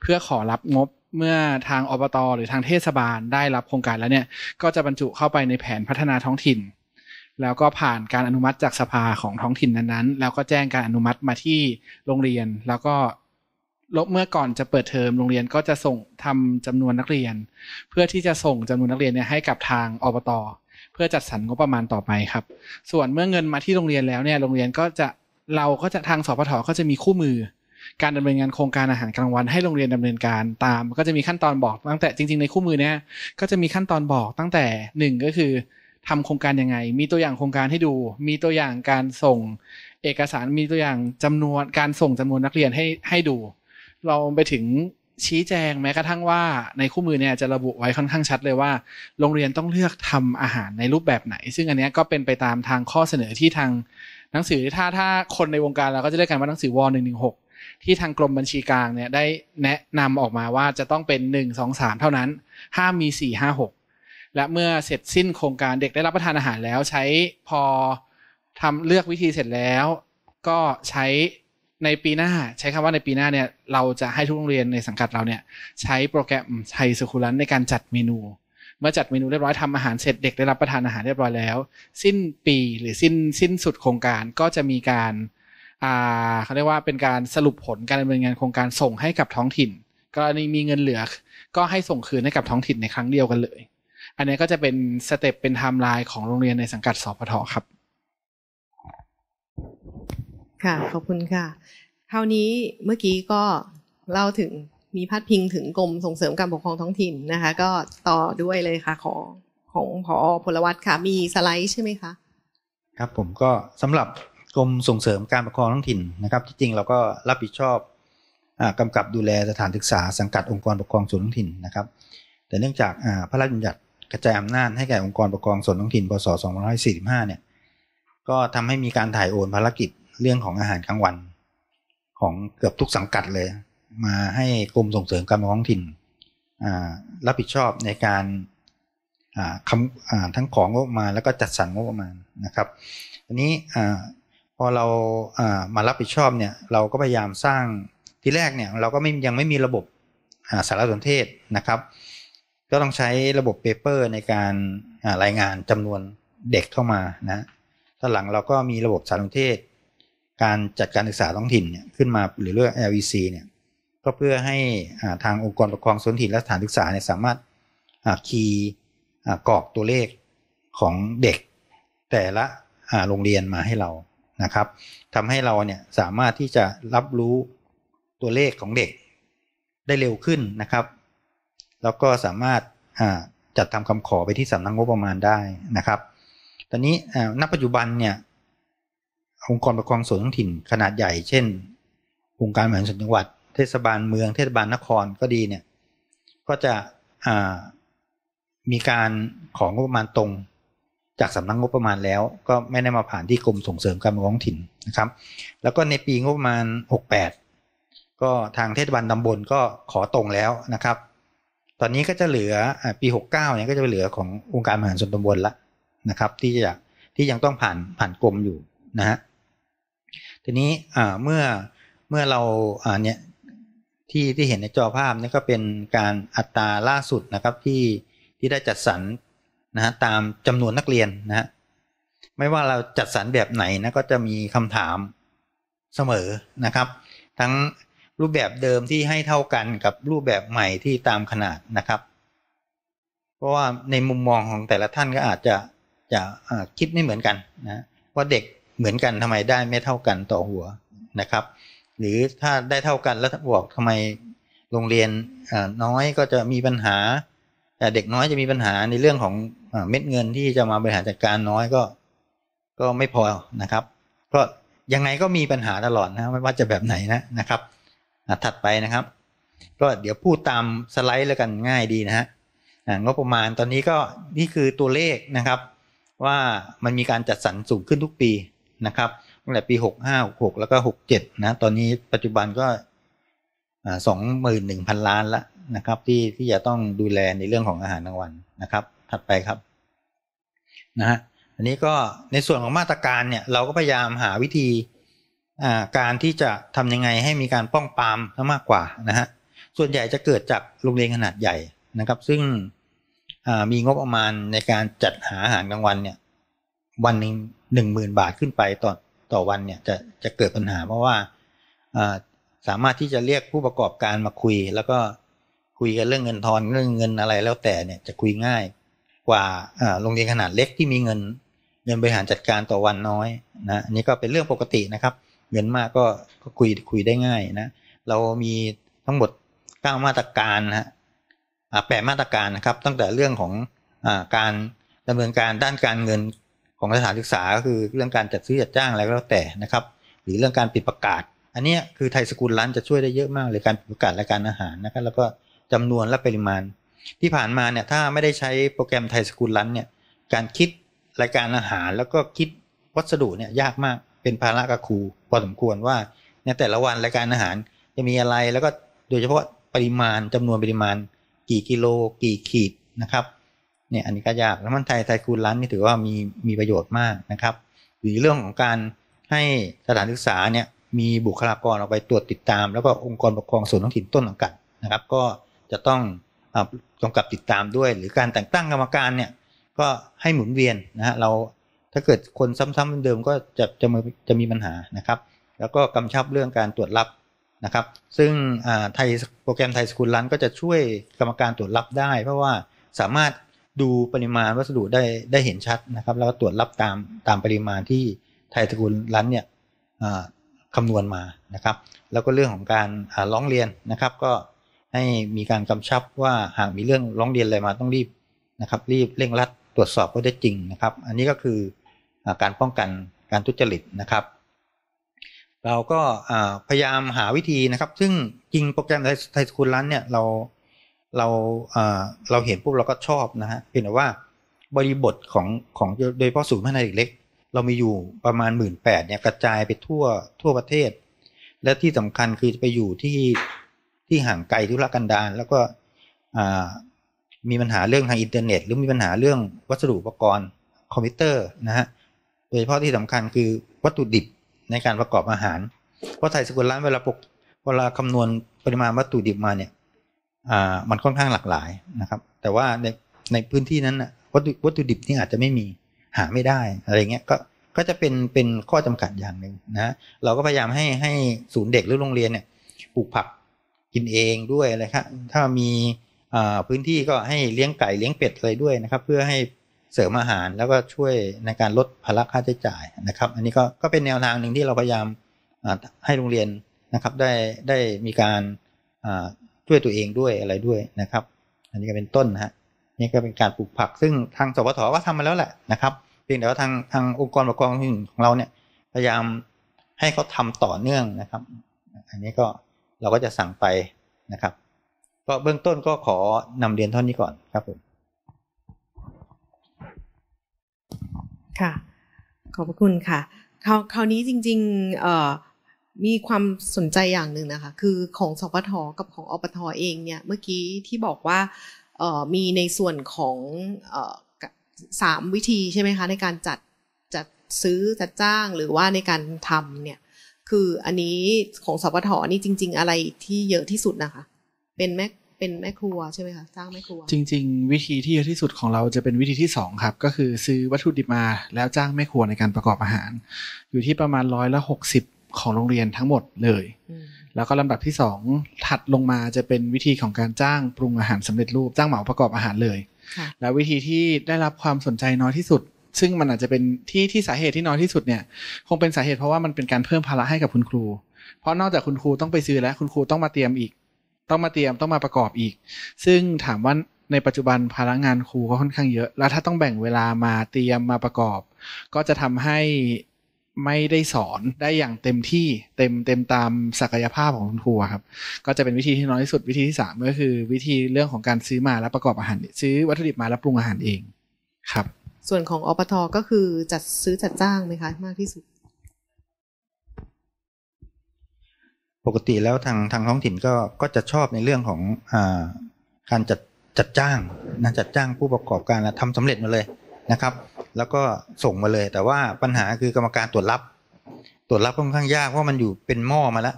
เพื่อขอรับงบเมื่อทางอบตอหรือทางเทศบาลได้รับโครงการแล้วเนี่ย ก็จะบรรจุเข้าไปในแผนพัฒนาท้องถิ่น แล้วก็ผ่านการอนุมัติจากสภาของท้องถิ่นนั้นๆ แล้วก็แจ้งการอนุมัติมาที่โรงเรียน แล้วก็ลบเมื่อก่อนจะเปิดเทอมโรงเรียนก็จะส่งทำจำนวนนักเรียน เพื่อที่จะส่งจำนวนนักเรียนเนี่ยให้กับทางอบตอเพื่อจัดสรรงบประมาณต่อไปครับ ส่วนเมื่อเงินมาที่โรงเรียนแล้วเนี่ยโรงเรียนก็จะเราก็จะทางสพทก็จะมีคู่มือการดำเนินงาน โครงการอาหารกลางวันให้โรงเรียนดำเนินการตาม ก็จะมีขั้นตอนบอกตั้งแต่จริง ๆในคู่มือเนี่ยก็จะมีขั้นตอนบอกตั้งแต่หนึ่งก็คือทำโครงการยังไงมีตัวอย่างโครงการให้ดู มีตัวอย่างการส่ง เอกสารมีตัวอย่างจำนวนการส่งจำนวนนักเรียนให้ให้ดู เราไปถึงชี้แจงแม้กระทั่งว่าในคู่มือเนี่ยจะระบุไว้ค่อนข้างชัดเลยว่า โรงเรียนต้องเลือกทำอาหารในรูปแบบไหน ซึ่งอันนี้ก็เป็นไปตามทางข้อเสนอที่ทางหนังสือถ้าถ้าคนในวงการเราก็จะเรียกกันว่าหนังสือวอลหนึ่งหนึ่งหกที่ทางกรมบัญชีกลางเนี่ยได้แนะนำออกมาว่าจะต้องเป็น1 2 3 เท่านั้น ห้ามมี4 5 6 และเมื่อเสร็จสิ้นโครงการเด็กได้รับประทานอาหารแล้ว ใช้พอทำเลือกวิธีเสร็จแล้วก็ใช้ในปีหน้า ใช้คำว่าในปีหน้าเนี่ยเราจะให้ทุกโรงเรียนในสังกัดเราเนี่ย ใช้โปรแกรมไทยสุคุลันในการจัดเมนู เมื่อจัดเมนูเรียบร้อยทำาอาหารเสร็จเด็กได้รับประทานอาหารเรียบร้อยแล้ว สิ้นปีหรือสิ้นสิ้นสุดโครงการก็จะมีการเขาเรียกว่าเป็นการสรุปผลการดำเนินงานโครงการส่งให้กับท้องถิ่นกรณีมีเงินเหลือ ก็ให้ส่งคืนให้กับท้องถิ่นในครั้งเดียวกันเลย อันนี้ก็จะเป็นสเต็ปเป็นไทม์ไลน์ของโรงเรียนในสังกัดสพทครับ ค่ะขอบคุณค่ะคราวนี้เมื่อกี้ก็เล่าถึงมีพัดพิงถึงกรมส่งเสริมการปกครองท้องถิ่นนะคะ ก็ต่อด้วยเลยค่ะของของพอพลวัตค่ะ มีสไลด์ใช่ไหมคะครับผมก็สำหรับรมส่งเสริมการปกครองท้องถิ่นนะครับที่จริงเราก็รับผิดชอบกำกับดูแลสถานศึกษาสังกัดองค์กรปกครองส่วนท้องถิ่นนะครับ แต่เนื่องจากพระราชบัญญัติกระจายอำนาจให้แก่องค์กรปกครองส่วนท้องถิ่นพศ2545เนี่ยก็ทำให้มีการถ่ายโอนภารกิจเรื่องของอาหารกลางวันของเกือบทุกสังกัดเลย มาให้กรมส่งเสริมการปกครองท้องถิ่นรับผิดชอบในการทั้งของงบประมาณแล้วก็จัดสรรงบประมาณนะครับอันนี้พอเรามารับผิดชอบเนี่ยเราก็พยายามสร้างที่แรกเนี่ยเราก็ไม่ยังไม่มีระบบสารสนเทศนะครับ ก็ต้องใช้ระบบเปเปอร์ในการรายงานจำนวนเด็กเข้ามานะตอนหลังเราก็มีระบบสารสนเทศ การจัดการศึกษาท้องถิ่นเนี่ยขึ้นมาหรือเรียก LEC เนี่ยก็เพื่อให้ทางองค์กรปกครองส่วนถิ่นและสถานศึกษาเนี่ยสามารถาคีย์กรอกตัวเลขของเด็กแต่ละโรงเรียนมาให้เรานะครับทำให้เราเนี่ยสามารถที่จะรับรู้ตัวเลขของเด็กได้เร็วขึ้นนะครับ แล้วก็สามารถจัดทำคำขอไปที่สำนักงบประมาณได้นะครับ ตอนนี้ณปัจจุบันเนี่ยองค์กรปกครองส่วนท้องถิ่นขนาดใหญ่เช่น องค์การบริหารส่วนจังหวัดเทศบาลเมืองเทศบาลนครก็ดีเนี่ยก็จะมีการของบประมาณตรงจากสำนักงบประมาณแล้ว ก็ไม่ได้มาผ่านที่กรมส่งเสริมการปกครองถิ่นนะครับ แล้วก็ในปีงบประมาณ 68 ก็ทางเทศบาลตำบลก็ขอตรงแล้วนะครับ ตอนนี้ก็จะเหลือปี 69 เนี่ยก็จะเหลือขององค์การบริหารส่วนตำบลละนะครับที่จะที่ยังต้องผ่านผ่านกรมอยู่นะฮะทีนี้เมื่อเมื่อเราเนี่ยที่ที่เห็นในจอภาพนี่ก็เป็นการอัตราล่าสุดนะครับที่ที่ได้จัดสรรนะฮะตามจำนวนนักเรียนนะฮะไม่ว่าเราจัดสรรแบบไหนนะก็จะมีคำถามเสมอนะครับ ทั้งรูปแบบเดิมที่ให้เท่ากันกับรูปแบบใหม่ที่ตามขนาดนะครับ เพราะว่าในมุมมองของแต่ละท่านก็อาจจะจะะคิดไม่เหมือนกันนะว่าเด็กเหมือนกันทำไมได้ไม่เท่ากันต่อหัวนะครับ หรือถ้าได้เท่ากันแล้วบอกทำไมโรงเรียนน้อยก็จะมีปัญหา แต่เด็กน้อยจะมีปัญหาในเรื่องของเม็ดเงินที่จะมาบริหารจัดการน้อยก็ก็ไม่พอนะครับก็ยังไงก็มีปัญหาตลอดนะไม่ว่าจะแบบไหนนะนะครับ ถัดไปนะครับ ก็เดี๋ยวพูดตามสไลด์แล้วกันง่ายดีนะฮะงบประมาณตอนนี้ก็นี่คือตัวเลขนะครับว่ามันมีการจัดสรรสูงขึ้นทุกปีนะครับตั้งแต่ปี 65 66 แล้วก็ 67 นะ ตอนนี้ปัจจุบันก็สองหมื่นหนึ่งพันล้านละนะครับ ที่ที่จะต้องดูแลในเรื่องของอาหารกลางวันนะครับถัดไปครับนะฮะอันนี้ก็ในส่วนของมาตรการเนี่ย เราก็พยายามหาวิธีการที่จะทำยังไงให้มีการป้องปามมากกว่านะฮะส่วนใหญ่จะเกิดจากโรงเรียนขนาดใหญ่นะครับ ซึ่งมีงบประมาณในการจัดหาอาหารกลางวันเนี่ย วันหนึ่งหนึ่งหมื่นบาทขึ้นไปต่อต่อวันเนี่ยจะจะเกิดปัญหา เพราะว่าสามารถที่จะเรียกผู้ประกอบการมาคุยแล้วก็คุยกันเรื่องเงินทอนเรื่องเงินอะไรแล้วแต่เนี่ยจะคุยง่ายกว่าโรงเรียนขนาดเล็กที่มีเงินเงินบริหารจัดการต่อวันน้อยนะนี่ก็เป็นเรื่องปกตินะครับเงินมากก็ก็คุยคุยได้ง่ายนะเรามีทั้งหมด 9 มาตรการนะฮะแปดมาตรการนะครับ ตั้งแต่เรื่องของอการดำเนินการด้านการเงินของสถานศึกษา ก็คือเรื่องการจัดซื้อจัดจ้างอะไรก็แล้วแต่นะครับ หรือเรื่องการปิดประกาศ อันนี้คือไทยสกุลร้านจะช่วยได้เยอะมากเลยการปิดประกาศและการอาหารนะครับแล้วก็จำนวนและปริมาณที่ผ่านมาเนี่ยถ้าไม่ได้ใช้โปรแกรม ไทยสกูลลันเนี่ยการคิดรายการอาหารแล้วก็คิดวัสดุเนี่ยยากมากเป็นภาระกับครูพอสมควรว่าในแต่ละวันรายการอาหารจะมีอะไรแล้วก็โดยเฉพาะปริมาณจำนวนปริมาณกี่กิโลกี่ขีดนะครับเนี่ยอันนี้ก็ยากแล้วมันไทยไทยคูลรันนี่ถือว่ามีมีประโยชน์มากนะครับหรือเรื่องของการให้สถานศึกษาเนี่ย มีบุคลากรออกไปตรวจติดตาม แล้วก็องค์กรปกครองส่วนท้องถิ่นต้นสังกัดนะครับ ก็จะต้องกำกับติดตามด้วยหรือการแต่งตั้งกรรมการเนี่ยก็ให้หมุนเวียนนะฮะเราถ้าเกิดคนซ้ำๆเดิมก็จะจะมีจะมีปัญหานะครับ แล้วก็กำชับเรื่องการตรวจรับนะครับ ซึ่งไทยโปรแกรมไทยสกุลรันก็จะช่วยกรรมการตรวจรับได้ เพราะว่าสามารถดูปริมาณวัสดุได้ได้เห็นชัดนะครับ แล้วตรวจรับตามตามปริมาณที่ไทยสกุลรันเนี่ยคำนวณมานะครับแล้วก็เรื่องของการร้องเรียนนะครับก็ให้มีการกำชับว่าหากมีเรื่องร้องเรียนอะไรมาต้องรีบนะครับ รีบเร่งรัด ตรวจสอบก็ได้จริงนะครับ อันนี้ก็คือการป้องกันการทุจริตนะครับ เราก็พยายามหาวิธีนะครับ ซึ่งจริงโปรแกรมไทยสกุลรันเนี่ยเราเราเราเห็นปุ๊บเราก็ชอบนะฮะเป็นแต่ว่าบริบทของของโดยเฉพาะศูนย์พัฒนาเด็กเล็กเรามีอยู่ประมาณ 1 8ื่นแปดเนี่ยกระจายไปทั่วทั่วประเทศ และที่สำคัญคือจะไปอยู่ที่ที่ห่างไกลธุรกันดารแล้วก็มีปัญหาเรื่องทางอินเทอร์เน็ตหรือมีปัญหาเรื่องวัสดุอุปกรณ์ คอมพิวเตอร์นะฮะโดยเฉพาะที่สำคัญ คือวัตถุดิบในการประกอบอาหารเพราะไทยสกุลร้านเวลา ปก เวลาคำนวณปริมาณวัตถุดิบมาเนี่ยมันค่อนข้างหลากหลายนะครับ แต่ว่าในในพื้นที่นั้นวัตถุวัตถุดิบนี่อาจจะไม่มีหาไม่ได้อะไรเงี้ย ก็ก็จะเป็นเป็นข้อจำกัดอย่างหนึ่งนะ เราก็พยายามให้ให้ศูนย์เด็กหรือโรงเรียนเนี่ยปลูกผักกินเองด้วยนะครับถ้ามีพื้นที่ก็ให้เลี้ยงไก่เลี้ยงเป็ดอะไรด้วยนะครับ เพื่อให้เสริมอาหารแล้วก็ช่วยในการลดภาระค่าใช้จ่ายนะครับ อันนี้ก็ก็เป็นแนวทางหนึ่งที่เราพยายามให้โรงเรียนนะครับได้ได้มีการช่วยตัวเองด้วยอะไรด้วยนะครับ อันนี้ก็เป็นต้นฮะนี่ก็เป็นการปลูกผัก ซึ่งทางสพทก็ทำมาแล้วแหละนะครับเพียงแต่ว่าทางทางองค์กรปกครองของเราเนี่ยพยายามให้เขาทำต่อเนื่องนะครับ อันนี้ก็เราก็จะสั่งไปนะครับก็เบื้องต้นก็ขอนำเรียนเท่านี้ก่อนครับผมค่ะขอบคุณค่ะคราวคราวนี้จริง ๆเอ่อมีความสนใจอย่างหนึ่งนะคะ คือของสปทกับของอปทอเองเนี่ย เมื่อกี้ที่บอกว่ามีในส่วนของสามวิธีใช่ไหมคะ ในการจัดจัดซื้อจัดจ้างหรือว่าในการทำเนี่ยคืออันนี้ของสปทนี่จริงๆ อะไรที่เยอะที่สุดนะคะ เป็นแม่เป็นแม่ครัวใช่ไหมคะสร้างแม่ครัว จริง ๆ วิธีที่เยอะที่สุดของเราจะเป็นวิธีที่2ครับ ก็คือซื้อวัตถุดิบมาแล้วจ้างแม่ครัวในการประกอบอาหาร อยู่ที่ประมาณร้อยละหกสิบของโรงเรียนทั้งหมดเลย แล้วก็ลำดับที่2ถัดลงมาจะเป็นวิธีของการจ้างปรุงอาหารสำเร็จรูปจ้างเหมาประกอบอาหารเลยแล้ววิธีที่ได้รับความสนใจน้อยที่สุดซึ่งมันอาจจะเป็นที่ที่สาเหตุที่น้อยที่สุดเนี่ย คงเป็นสาเหตุเพราะว่ามันเป็นการเพิ่มภาระให้กับคุณครู เพราะนอกจากคุณครูต้องไปซื้อแล้ว คุณครูต้องมาเตรียมอีก ต้องมาเตรียมต้องมาประกอบอีก ซึ่งถามว่าในปัจจุบันภาระงานครูก็ค่อนข้างเยอะแล้วถ้าต้องแบ่งเวลามาเตรียมมาประกอบ ก็จะทำให้ไม่ได้สอนได้อย่างเต็มที่เต็มเต็มตามศักยภาพของคุณครูครับ ก็จะเป็นวิธีที่น้อยที่สุดวิธีที่3ก็คือวิธีเรื่องของการซื้อมาแล้วประกอบอาหารซื้อวัตถุดิบมาแล้วปรุงอาหารเองครับส่วนของอปทก็คือจัดซื้อจัดจ้างไหมคะ มากที่สุด ปกติแล้วทางทางท้องถิ่นก็ก็จะชอบในเรื่องของอาการจัดจัดจ้างนะจัดจ้างผู้ประกอบการทะทำสำเร็จมาเลยนะครับ แล้วก็ส่งมาเลย แต่ว่าปัญหาคือกรรมการตรวจรับตรวจรับค่อนข้างยากเพราะมันอยู่เป็นหม้อมาแล้ว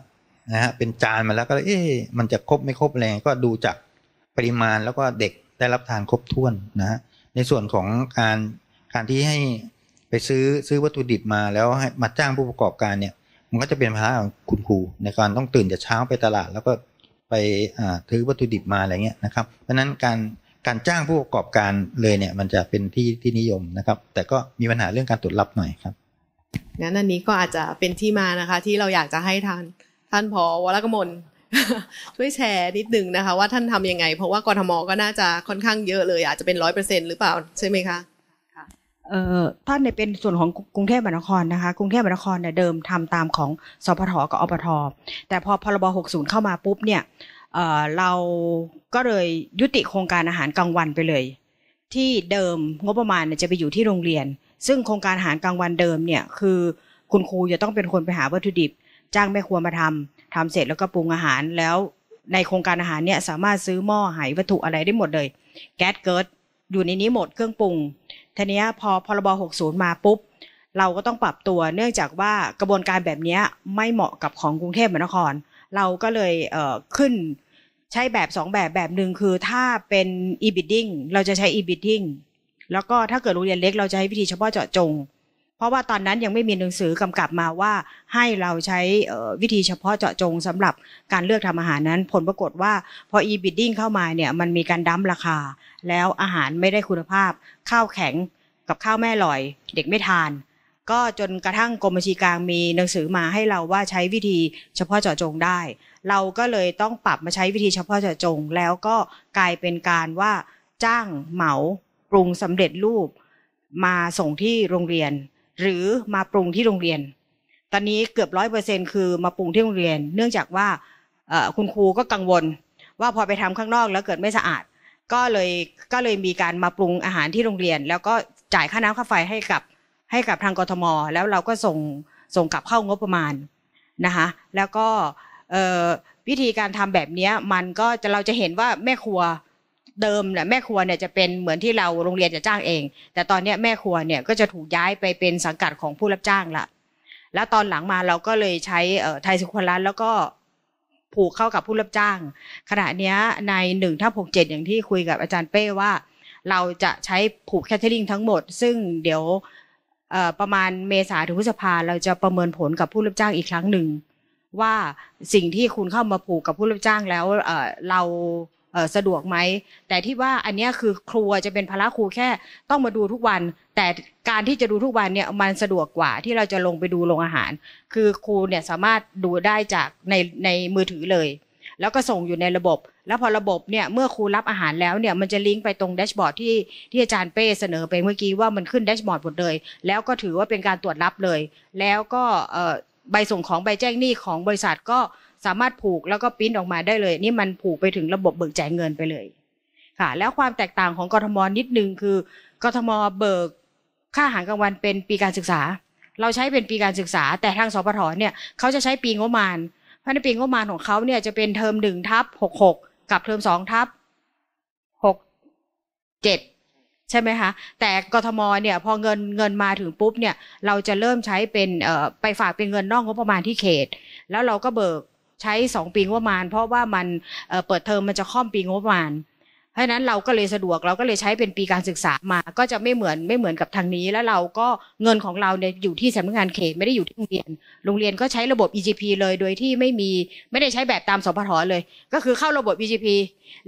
นะฮะเป็นจานมาแล้ว ก็เอ๊ะมันจะครบไม่ครบอะไรก็ดูจากปริมาณแล้วก็เด็กได้รับทานครบถ้วนนะฮะในส่วนของการการที่ให้ไปซื้อซื้อวัตถุดิบมา แล้วให้มาจ้างผู้ประกอบการเนี่ย มันก็จะเป็นภาระของคุณครูในการต้องตื่นแต่เช้าไปตลาด แล้วก็ไปซื้อวัตถุดิบมาอะไรเงี้ยนะครับเพราะนั้นการการจ้างผู้ประกอบการเลยเนี่ย มันจะเป็นที่ที่นิยมนะครับ แต่ก็มีปัญหาเรื่องการตรวจรับหน่อยครับงั้นอันนี้ก็อาจจะเป็นที่มานะคะ ที่เราอยากจะให้ท่าน ท่านพอวรกมลช่วยแชร์นิดนึงนะคะ ว่าท่านทํำยังไงเพราะว่ากรทมก็น่าจะค่อนข้างเยอะเลยอาจจะเป็นร้อยเปอร์เซ็นหรือเปล่าใช่ไหมคะถ้าในเป็นส่วนของกรุงเทพมหานครนะคะ กรุงเทพมหานครเนี่ยเดิมทำตามของ สพทกับอปท แต่พอพรบ60 เข้ามาปุ๊บเนี่ยเราก็เลยยุติโครงการอาหารกลางวันไปเลย ที่เดิมงบประมาณจะไปอยู่ที่โรงเรียน ซึ่งโครงการอาหารกลางวันเดิมเนี่ยคือคุณครูจะต้องเป็นคนไปหาวัตถุดิบ จ้างแม่ครัวมาทำทำเสร็จแล้วก็ปรุงอาหาร แล้วในโครงการอาหารเนี่ยสามารถซื้อหม้อไหวัตถุอะไรได้หมดเลยแก๊สเกิร์ดอยู่ในนี้หมด เครื่องปรุงทีนี้พอพรบ 60 มาปุ๊บ เราก็ต้องปรับตัวเนื่องจากว่ากระบวนการแบบนี้ไม่เหมาะกับของกรุงเทพมหานคร เราก็เลยเขึ้นใช้แบบ 2 แบบแบบหนึ่งคือถ้าเป็น e-bidding เราจะใช้ e-bidding แล้วก็ถ้าเกิดโรงเรียนเล็กเราจะใช้วิธีเฉพาะเจาะจงเพราะว่าตอนนั้นยังไม่มีหนังสือกำกับมาว่า ให้เราใช้วิธีเฉพาะเจาะจงสำหรับการเลือกทำอาหารนั้น ผลปรากฏว่าพอ e-bidding เข้ามาเนี่ยมันมีการดั้มราคา แล้วอาหารไม่ได้คุณภาพข้าวแข็งกับข้าวแม่ลอย เด็กไม่ทาน ก็จนกระทั่งกรมบัญชีกลางมีหนังสือมาให้เราว่าใช้วิธีเฉพาะเจาะจงได้ เราก็เลยต้องปรับมาใช้วิธีเฉพาะเจาะจง แล้วก็กลายเป็นการว่า จ้างเหมาปรุงสำเร็จรูปมาส่งที่โรงเรียนหรือมาปรุงที่โรงเรียน ตอนนี้เกือบร้อยเปอร์เซ็นคือมาปรุงที่โรงเรียน เนื่องจากว่าคุณครูก็กังวล ว่าพอไปทำข้างนอกแล้วเกิดไม่สะอาด ก็เลยก็เลยมีการมาปรุงอาหารที่โรงเรียน แล้วก็จ่ายค่าน้ำค่าไฟให้กับให้กับทางกทม แล้วเราก็ส่งส่งกลับเข้างบประมาณนะคะแล้วก็วิธีการทำแบบนี้มันก็จะเราจะเห็นว่าแม่ครัวเดิมเนี่ยแม่ครัวเนี่ยจะเป็นเหมือนที่เราโรงเรียนจะจ้างเอง แต่ตอนนี้แม่ครัวเนี่ยก็จะถูกย้ายไปเป็นสังกัดของผู้รับจ้างละแล้วตอนหลังมาเราก็เลยใช้ไทยสุขรัตแล้วก็ผูกเข้ากับผู้รับจ้าง ขณะนี้ในหนึ่งทับหกเจ็ดอย่างที่คุยกับอาจารย์เป้ว่าเราจะใช้ผูกแคทเทอริงทั้งหมดซึ่งเดี๋ยวประมาณเมษาถึงพฤษภาเราจะประเมินผลกับผู้รับจ้างอีกครั้งหนึ่งว่าสิ่งที่คุณเข้ามาผูกกับผู้รับจ้างแล้วเราสะดวกไหมแต่ที่ว่าอันนี้คือครูจะเป็นภาระครูแค่ต้องมาดูทุกวัน แต่การที่จะดูทุกวันเนี่ยมันสะดวกกว่าที่เราจะลงไปดูโรงอาหาร คือครูเนี่ยสามารถดูได้จากในในมือถือเลย แล้วก็ส่งอยู่ในระบบ แล้วพอระบบเนี่ย เมื่อครูรับอาหารแล้วเนี่ยมันจะลิงก์ไปตรงแดชบอร์ดที่ที่อาจารย์เป้เสนอไปเมื่อกี้ว่ามันขึ้นแดชบอร์ดหมดเลยแล้วก็ถือว่าเป็นการตรวจรับเลย แล้วก็ใบส่งของใบแจ้งหนี้ของบริษัทก็สามารถผูกแล้วก็ปิ้นออกมาได้เลยนี่มันผูกไปถึงระบบเบิกจ่ายเงินไปเลยค่ะ แล้วความแตกต่างของกทมนิดนึงคือกทมเบิก ค่าอาหารกลางวันเป็นปีการศึกษา เราใช้เป็นปีการศึกษา แต่ทางสพทเนี่ยเขาจะใช้ปีงบประมาณเพราะในปีงบประมาณของเขาเนี่ย จะเป็นเทอมหนึ่งทับหกหกกับเทอมสองทับหกเจ็ดใช่ไหมคะแต่กทมเนี่ยพอเงินเงินมาถึงปุ๊บเนี่ยเราจะเริ่มใช้เป็นไปฝากเป็นเงินนอกงบประมาณที่เขต แล้วเราก็เบิกใช้สองปีงบประมาณ เพราะว่ามันเปิดเทอมมันจะค่อมปีงบประมาณเพราะนั้นเราก็เลยสะดวกเราก็เลยใช้เป็นปีการศึกษามาก็จะไม่เหมือนไม่เหมือนกับทางนี้ แล้วเราก็เงินของเราเนี่ยอยู่ที่สำนักงานเขตไม่ได้อยู่ที่โรงเรียนโรงเรียนก็ใช้ระบบ EGP เลยโดยที่ไม่มีไม่ได้ใช้แบบตามสพทเลย ก็คือเข้าระบบ EGP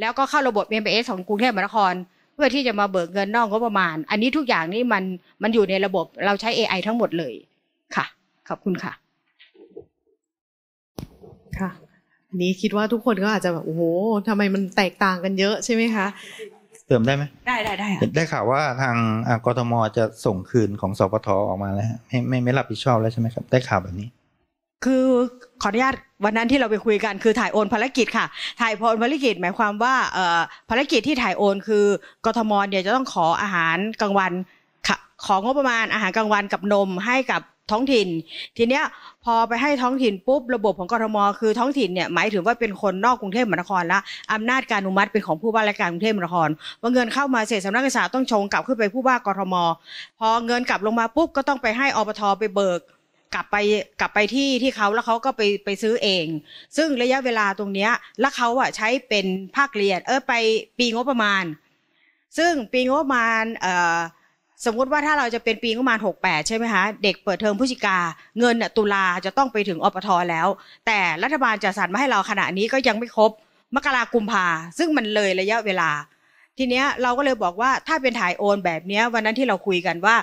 แล้วก็เข้าระบบ MBS ของกรุงเทพมหานคร เพื่อที่จะมาเบิกเงินนอกงบประมาณ อันนี้ทุกอย่างนี่มันมันอยู่ในระบบเราใช้ AI ทั้งหมดเลยค่ะขอบคุณค่ะค่ะนี้คิดว่าทุกคนก็อาจจะแบบโอ้โหทำไมมันแตกต่างกันเยอะใช่ไหมคะเติมได้ไหมได้ได้ได้ได้ข่าวว่าทางกทมจะส่งคืนของสปทออกมาแล้วไม่ไม่ไม่รับผิดชอบแล้วใช่ไหมครับ ได้ข่าวแบบนี้ คือขออนุญาตวันนั้นที่เราไปคุยกันคือถ่ายโอนภารกิจค่ะ ถ่ายโอนภารกิจหมายความว่าภารกิจที่ถ่ายโอนคือ กทมเนี่ยจะต้องขออาหารกลางวันของงบประมาณอาหารกลางวันกับนมให้กับท้องถิ่นทีเนี้ยพอไปให้ท้องถิ่นปุ๊บระบบของกรทม คือท้องถิ่นเนี่ย หมายถึงว่าเป็นคนนอกกรุงเทพมหานครละอำนาจการอนุมัติเป็นของผู้ว่าราชการกรุงเทพมหานครพอเงินเข้ามาเสร็จสำนักงานสาต้องชงกลับขึ้นไปผู้ว่ากรทมพอเงินกลับลงมาปุ๊บก็ต้องไปให้อบทไปเบิก กลับไปกลับไปที่ที่เขาแล้วเขาก็ไปไปซื้อเอง ซึ่งระยะเวลาตรงเนี้ยแล้วเขาอ่ะใช้เป็นภาคเรียนเออไปปีงบประมาณ ซึ่งปีงบประมาณเอ่อสมมุติว่าถ้าเราจะเป็นปีงบประมาณ 68 ใช่ไหมคะเด็กเปิดเทอมพฤศจิกา เงินตุลาจะต้องไปถึงอปทแล้ว แต่รัฐบาลจะสั่งมาให้เราขณะนี้ก็ยังไม่ครบ มกราคมพาซึ่งมันเลยระยะเวลา ทีเนี้ยเราก็เลยบอกว่าถ้าเป็นถ่ายโอนแบบเนี้ยวันนั้นที่เราคุยกันว่า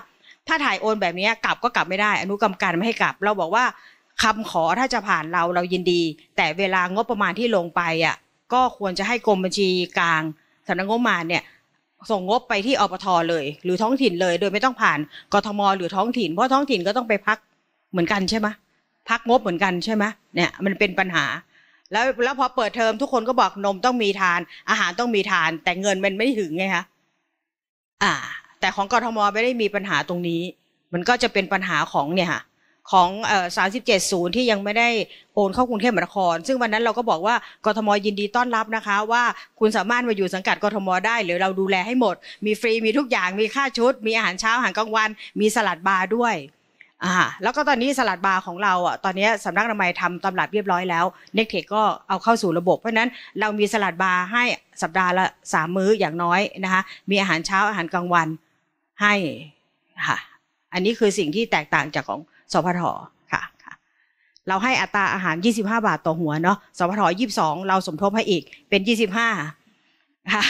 ถ้าถ่ายโอนแบบนี้กลับก็กลับไม่ได้ อนุกรรมการไม่ให้กลับ เราบอกว่า คำขอถ้าจะผ่านเราเรายินดี แต่เวลางบประมาณที่ลงไปอ่ะก็ควรจะให้กรมบัญชีกลางสำนักงบประมาณเนี่ยส่งงบไปที่อปทเลยหรือท้องถิ่นเลยโดยไม่ต้องผ่านกทมหรือท้องถิ่นเพราะท้องถิ่นก็ต้องไปพักเหมือนกันใช่ไหมพักงบเหมือนกันใช่ไหมเนี่ย มันเป็นปัญหา แล้วแล้ว พอเปิดเทอมทุกคนก็บอกนมต้องมีทานอาหารต้องมีทาน แต่เงินมันไม่ถึงไงคะอ่า แต่ของกทมไม่ได้มีปัญหาตรงนี้ มันก็จะเป็นปัญหาของเนี่ยค่ะของสามสิบเจ็ดศูนย์ที่ยังไม่ได้โอนเข้ากรุงเทพมหานคร ซึ่งวันนั้นเราก็บอกว่า กทมยินดีต้อนรับนะคะ ว่าคุณสามารถมาอยู่สังกัดกทมได้หรือเราดูแลให้หมด มีฟรี มีทุกอย่าง มีค่าชุด มีอาหารเช้า อาหารกลางวัน มีสลัดบาร์ด้วยอ่าแล้วก็ตอนนี้สลัดบาร์ของเราอ่ะ ตอนนี้สำนักอนามัยทำตำรับเรียบร้อยแล้ว เน็กเทคก็เอาเข้าสู่ระบบ เพราะนั้นเรามีสลัดบาร์ให้สัปดาห์ละสามมื้ออย่างน้อยนะคะ มีอาหารเช้า อาหารกลางวันให้ค่ะ อันนี้คือสิ่งที่แตกต่างจากของสพทค่ะค่ะ เราให้อัตราอาหาร 25 บาทต่อหัวเนาะสพท22 เราสมทบให้อีก เป็น 25 ค่ะ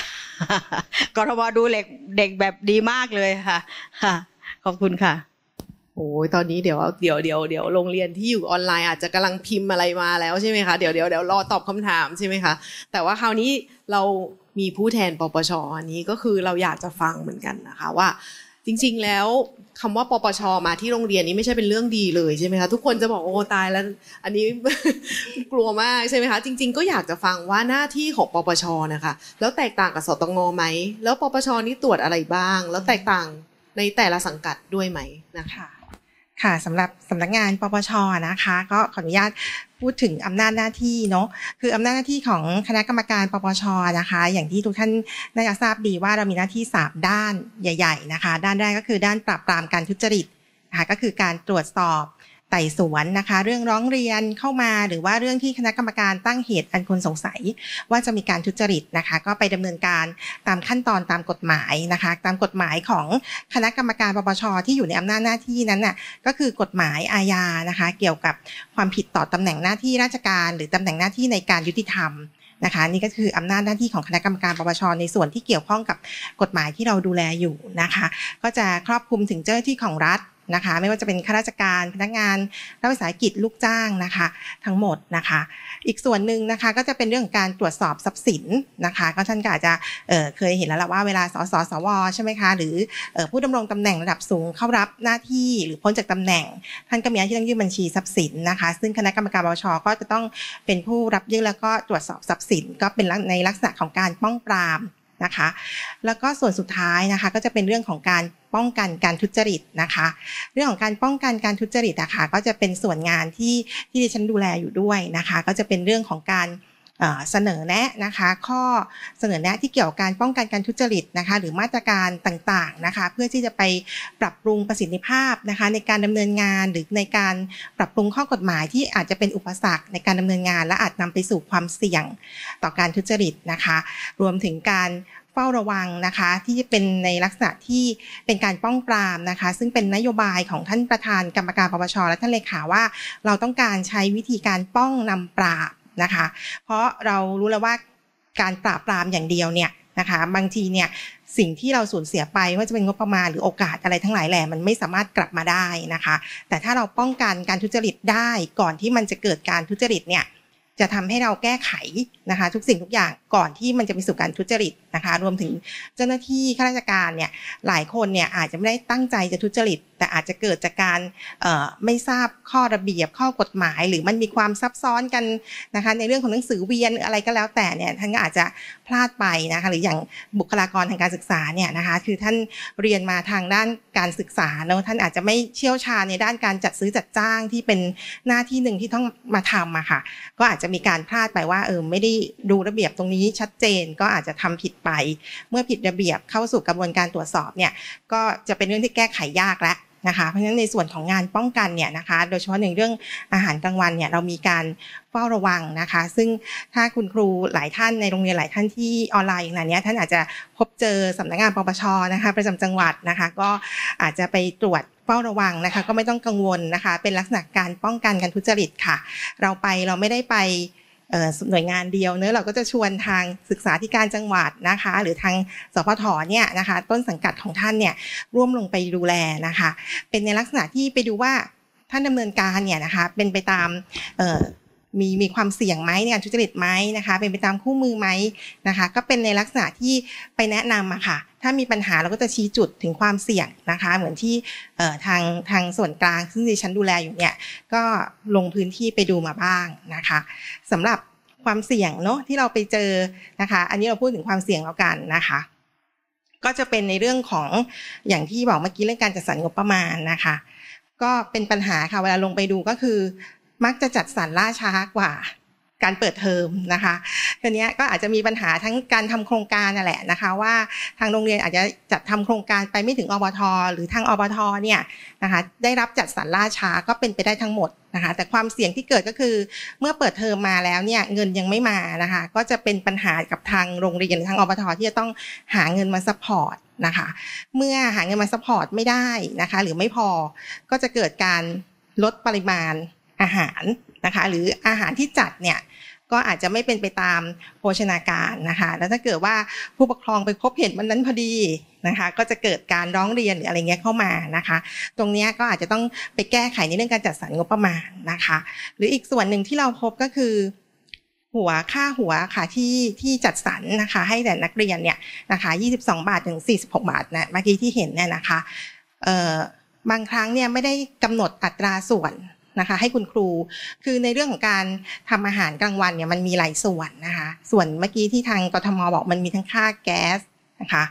กรทมดูเด็กแบบดีมากเลยค่ะค่ะขอบคุณค่ะโอ้ยตอนนี้เดี๋ยวเดี๋ยวเดี๋ยวเดี๋ยวโรงเรียนที่อยู่ออนไลน์อาจจะกำลังพิมพ์อะไรมาแล้วใช่ไหมคะเดี๋ยวเดี๋ยวเดี๋ยว รอตอบคำถามใช่ไหมคะแต่ว่าคราวนี้เรามีผู้แทนปปชอันนี้ก็คือเราอยากจะฟังเหมือนกันนะคะ ว่า จริง ๆแล้วคำว่าปปชมาที่โรงเรียนนี้ไม่ใช่เป็นเรื่องดีเลยใช่ไหมคะทุกคนจะบอกโอ้ตายแล้วอันนี้กลัวมากใช่ไหมคะจริงๆ ก็อยากจะฟังว่าหน้าที่ของปปชนะคะแล้วแตกต่างกับสตงไหมแล้ว ปปชนี่ตรวจอะไรบ้าง แล้วแตกต่างในแต่ละสังกัดด้วยไหมนะคะค่ะสำหรับสำนักงานปปชนะคะ ก็ขออนุญาตพูดถึงอำนาจหน้าที่เนาะคืออำนาจหน้าที่ของคณะกรรมการปปชนะคะ อย่างที่ทุกท่านน่าจะทราบดีว่าเรามีหน้าที่สามด้านใหญ่ๆนะคะด้านแรกก็คือด้านปราบปรามการทุจริตนะคะก็คือการตรวจสอบไต่สวนนะคะเรื่องร้องเรียนเข้ามาหรือว่าเรื่องที่คณะกรรมการตั้งเหตุอันควรสงสัย ว่าจะมีการทุจริตนะคะก็ไปดำเนินการตามขั้นตอนตามกฎหมายนะคะตามกฎหมายของคณะกรรมการปปชที่อยู่ในอำนาจหน้าที่นั้นน่ะก็คือกฎหมายอาญานะคะเกี่ยวกับความผิดต่อตำแหน่งหน้าที่ราชการ หรือตำแหน่งหน้าที่ในการยุติธรรมนะคะนี่ก็คืออำนาจหน้าที่ของคณะกรรมการปปชในส่วนที่เกี่ยวข้องกับกฎหมายที่เราดูแลอยู่นะคะก็จะครอบคลุมถึงเจ้าหน้าที่ของรัฐนะคะไม่ว่าจะเป็นข้าราชการพนักงานรัฐวิสาหกิจลูกจ้างนะคะทั้งหมดนะคะ อีกส่วนหนึ่งนะคะก็จะเป็นเรื่องการตรวจสอบทรัพย์สินนะคะก็ท่านก็อาจจะเเคยเห็นแล้วละว่าเวลาสสสว ใช่ไหมคะ หรือผู้ดำรงตำแหน่งระดับสูงเข้ารับหน้าที่ หรือพ้นจากตำแหน่งท่านก็มีหน้าที่ต้องยื่นบัญชีทรัพย์สินนะคะซึ่งคณะกรรมการบชก็จะต้องเป็นผู้รับยื่นแล้วก็ตรวจสอบทรัพย์สิน ก็เป็นในลักษณะของการป้องปรามนะคะ แล้วก็ส่วนสุดท้ายนะคะก็จะเป็นเรื่องของการป้องกันการทุจริต นะคะ เรื่องของการป้องกันการทุจริตนะคะก็จะเป็นส่วนงานที่ที่ดิฉันดูแลอยู่ด้วยนะคะ ก็จะเป็นเรื่องของการเสนอแนะนะคะข้อเสนอแนะที่เกี่ยวกับการป้องกันการทุจริตนะคะหรือมาตรการต่างๆนะคะเพื่อที่จะไปปรับปรุงประสิทธิภาพนะคะในการดำเนินงานหรือในการปรับปรุงข้อกฎหมาย ที่อาจจะเป็นอุปสรรค ในการดำเนินงาน และอาจนำไปสู่ความเสี่ยงต่อการทุจริตนะคะรวมถึงการ เฝ้าระวังนะคะที่จะเป็นในลักษณะที่เป็นการป้องปรามนะคะซึ่งเป็นนโยบายของท่านประธานกรรมการปปชและท่านเลขาว่าเราต้องการใช้วิธีการป้องนำปราบนะคะเพราะเรารู้แล้วว่าการปราบปรามอย่างเดียวเนี่ยนะคะบางทีเนี่ยสิ่งที่เราสูญเสียไปว่าจะเป็นงบประมาณหรือโอกาสอะไรทั้งหลายแหล่มันไม่สามารถกลับมาได้นะคะแต่ถ้าเราป้องกันการทุจริตได้ ก่อนที่มันจะเกิดการทุจริตเนี่ยจะทำให้เราแก้ไขนะคะทุกสิ่งทุกอย่าง ก่อนที่มันจะมีสู่การทุจริตนะคะรวมถึงเจ้าหน้าที่ข้าราชการเนี่ยหลายคนเนี่ยอาจจะไม่ได้ตั้งใจจะทุจริตแต่อาจจะเกิดจากการไม่ทราบข้อระเบียบข้อกฎหมาย หรือมันมีความซับซ้อนกันนะคะในเรื่องของหนังสือเวียนอะไรก็แล้ว แต่เนี่ยท่านก็อาจจะพลาดไปนะคะหรืออย่างบุคลากรทางการศึกษาเนี่ยนะคะคือท่านเรียนมาทางด้านการศึกษาเนาะท่านอาจจะไม่เชี่ยวชาญในด้านการจัดซื้อจัดจ้างที่เป็นหน้าที่หนึ่งที่ต้องมาทำอะค่ะก็อาจจะมีการพลาดไปว่าเออไม่ได้ดูระเบียบตรงนี้ชัดเจนก็อาจจะทำผิดไปเมื่อผิดระเบียบเข้าสู่กระบวนการตรวจสอบเนี่ยก็จะเป็นเรื่องที่แก้ไขยากแล้วนะคะ เพราะฉะนั้นในส่วนของงานป้องกันเนี่ยนะคะ โดยเฉพาะในเรื่องอาหารกลางวันเนี่ยเรามีการเฝ้าระวังนะคะ ซึ่งถ้าคุณครูหลายท่านในโรงเรียนหลายท่านที่ออนไลน์ อย่างนี้ท่านอาจจะพบเจอสำนักงานปปชนะคะประจำจังหวัดนะคะก็อาจจะไปตรวจเฝ้าระวังนะคะก็ไม่ต้องกังวลนะคะ เป็นลักษณะการป้องกันการทุจริตค่ะ เราไปเราไม่ได้ไปหน่วยงานเดียวเนื้อเราก็จะชวนทางศึกษาธิการจังหวัดนะคะ หรือทางสพทเนี่ยนะคะ ต้นสังกัดของท่านเนี่ยร่วมลงไปดูแลนะคะ เป็นในลักษณะที่ไปดูว่าท่านดำเนินการเนี่ยนะคะเป็นไปตามมีมีความเสี่ยงไหมในการทุจริตไหมนะคะ เป็นไปตามคู่มือไหมนะคะ ก็เป็นในลักษณะที่ไปแนะนำอะค่ะ ถ้ามีปัญหาเราก็จะชี้จุดถึงความเสี่ยงนะคะ เหมือนที่ทางทางส่วนกลางซึ่งดิฉันดูแลอยู่เนี่ยก็ลงพื้นที่ไปดูมาบ้างนะคะสำหรับความเสี่ยงเนาะที่เราไปเจอนะคะ อันนี้เราพูดถึงความเสี่ยงแล้วกันนะคะ ก็จะเป็นในเรื่องของอย่างที่บอกเมื่อกี้เรื่องการจัดสรรงบประมาณนะคะ ก็เป็นปัญหาค่ะเวลาลงไปดูก็คือมักจะจัดสรรล่าช้ากว่าการเปิดเทอมนะคะทีนี้ก็อาจจะมีปัญหาทั้งการทำโครงการนั่นแหละนะคะว่าทางโรงเรียนอาจจะจัดทำโครงการไปไม่ถึงอบทหรือทางอบทเนี่ยนะคะได้รับจัดสรรล่าช้าก็เป็นไปได้ทั้งหมดนะคะแต่ความเสี่ยงที่เกิดก็คือเมื่อเปิดเทอมมาแล้วเนี่ยเงินยังไม่มานะคะก็จะเป็นปัญหากับทางโรงเรียนทางอบทที่จะต้องหาเงินมาซัพพอร์ตนะคะเมื่อหาเงินมาซัพพอร์ตไม่ได้นะคะหรือไม่พอก็จะเกิดการลดปริมาณอาหารนะคะ หรืออาหารที่จัดเนี่ย ก็อาจจะไม่เป็นไปตามโภชนาการนะคะแล้วถ้าเกิดว่าผู้ปกครองไปพบเห็นวันนั้นพอดีนะคะก็จะเกิดการร้องเรียนหรืออะไรเงี้ยเข้ามานะคะตรงนี้ก็อาจจะต้องไปแก้ไขในเรื่องการจัดสรรงบประมาณนะคะหรืออีกส่วนหนึ่งที่เราพบก็คือ หัวค่าหัวค่ะที่ที่จัดสรรนะคะให้แต่นักเรียนเนี่ยนะคะ22 บาทถึง 46 บาทนะเมื่อกี้ที่เห็นเนี่ยนะคะบางครั้งเนี่ยไม่ได้กำหนดอัตราส่วนนะคะให้คุณครูคือในเรื่องของการทำอาหารกลางวันเนี่ยมันมีหลายส่วนนะคะ ส่วนเมื่อกี้ที่ทางกทมบอกมันมีทั้งค่าแก๊สนะคะ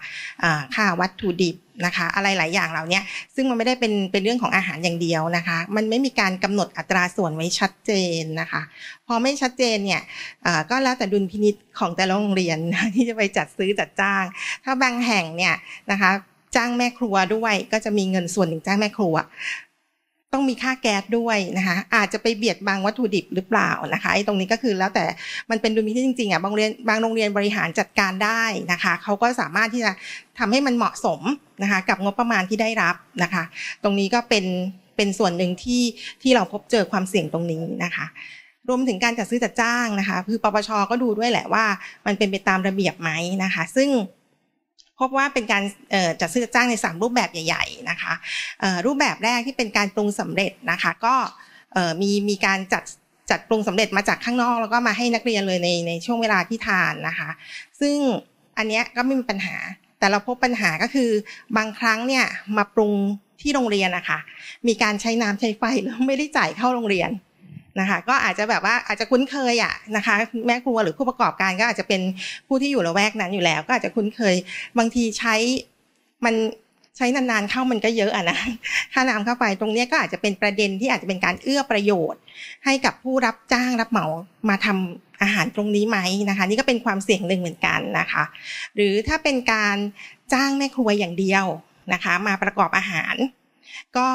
ค่าวัตถุดิบนะคะ อะไรหลายอย่างเหล่านี้ซึ่งมันไม่ได้เป็นเป็นเรื่องของอาหารอย่างเดียวนะคะ มันไม่มีการกำหนดอัตราส่วนไว้ชัดเจนนะคะ พอไม่ชัดเจนเนี่ยก็แล้วแต่ดุลพินิษของแต่ละโรงเรียนที่จะไปจัดซื้อจัดจ้าง ถ้าบางแห่งเนี่ยนะคะจ้างแม่ครัวด้วยก็จะมีเงินส่วนหนึ่งจ้างแม่ครัวต้องมีค่าแก๊สด้วยนะคะ อาจจะไปเบียดบางวัตถุดิบหรือเปล่านะคะตรงนี้ก็คือแล้วแต่มันเป็นดุลพินิจจริงๆอ่ะบางเรียนบางโรงเรียนบริหารจัดการได้นะคะเขาก็สามารถที่จะทำให้มันเหมาะสมนะคะ กับงบประมาณที่ได้รับนะคะ ตรงนี้ก็เป็นเป็นส่วนหนึ่งที่ที่เราพบเจอความเสี่ยงตรงนี้นะคะ รวมถึงการจัดซื้อจัดจ้างนะคะ คือปปชก็ดูด้วยแหละว่า มันเป็นไปตามระเบียบไหมนะคะ ซึ่งพบว่าเป็นการจัดซื้อจ้างใน3รูปแบบใหญ่ ๆนะคะรูปแบบแรกที่เป็นการปรุงสำเร็จนะคะก็มีมีการจัดจัดปรุงสำเร็จมาจากข้างนอกแล้วก็มาให้นักเรียนเลยในในช่วงเวลาที่ทานนะคะ ซึ่งอันเนี้ยก็ไม่มีปัญหา แต่เราพบปัญหาก็คือ บางครั้งเนี่ยมาปรุงที่โรงเรียนนะคะมีการใช้น้ำใช้ไฟแล้วไม่ได้จ่ายเข้าโรงเรียนนะคะก็อาจจะแบบว่าอาจจะคุ้นเคยอ่ะนะคะแม่ครัวหรือผู้ประกอบการก็อาจจะเป็นผู้ที่อยู่ระแวกนั้นอยู่แล้ว ก็อาจจะคุ้นเคย บางทีใช้มันใช้นานๆเข้ามันก็เยอะอะนะค่าน้ำข้าไปตรงนี้ก็อาจจะเป็นประเด็นที่อาจจะเป็นการเอื้อประโยชน์ ให้กับผู้รับจ้างรับเหมามาทำอาหารตรงนี้ไหมนะคะ นี่ก็เป็นความเสี่ยงหนึ่งเหมือนกันนะคะ หรือถ้าเป็นการจ้างแม่ครัวอย่างเดียวนะคะมาประกอบอาหารก็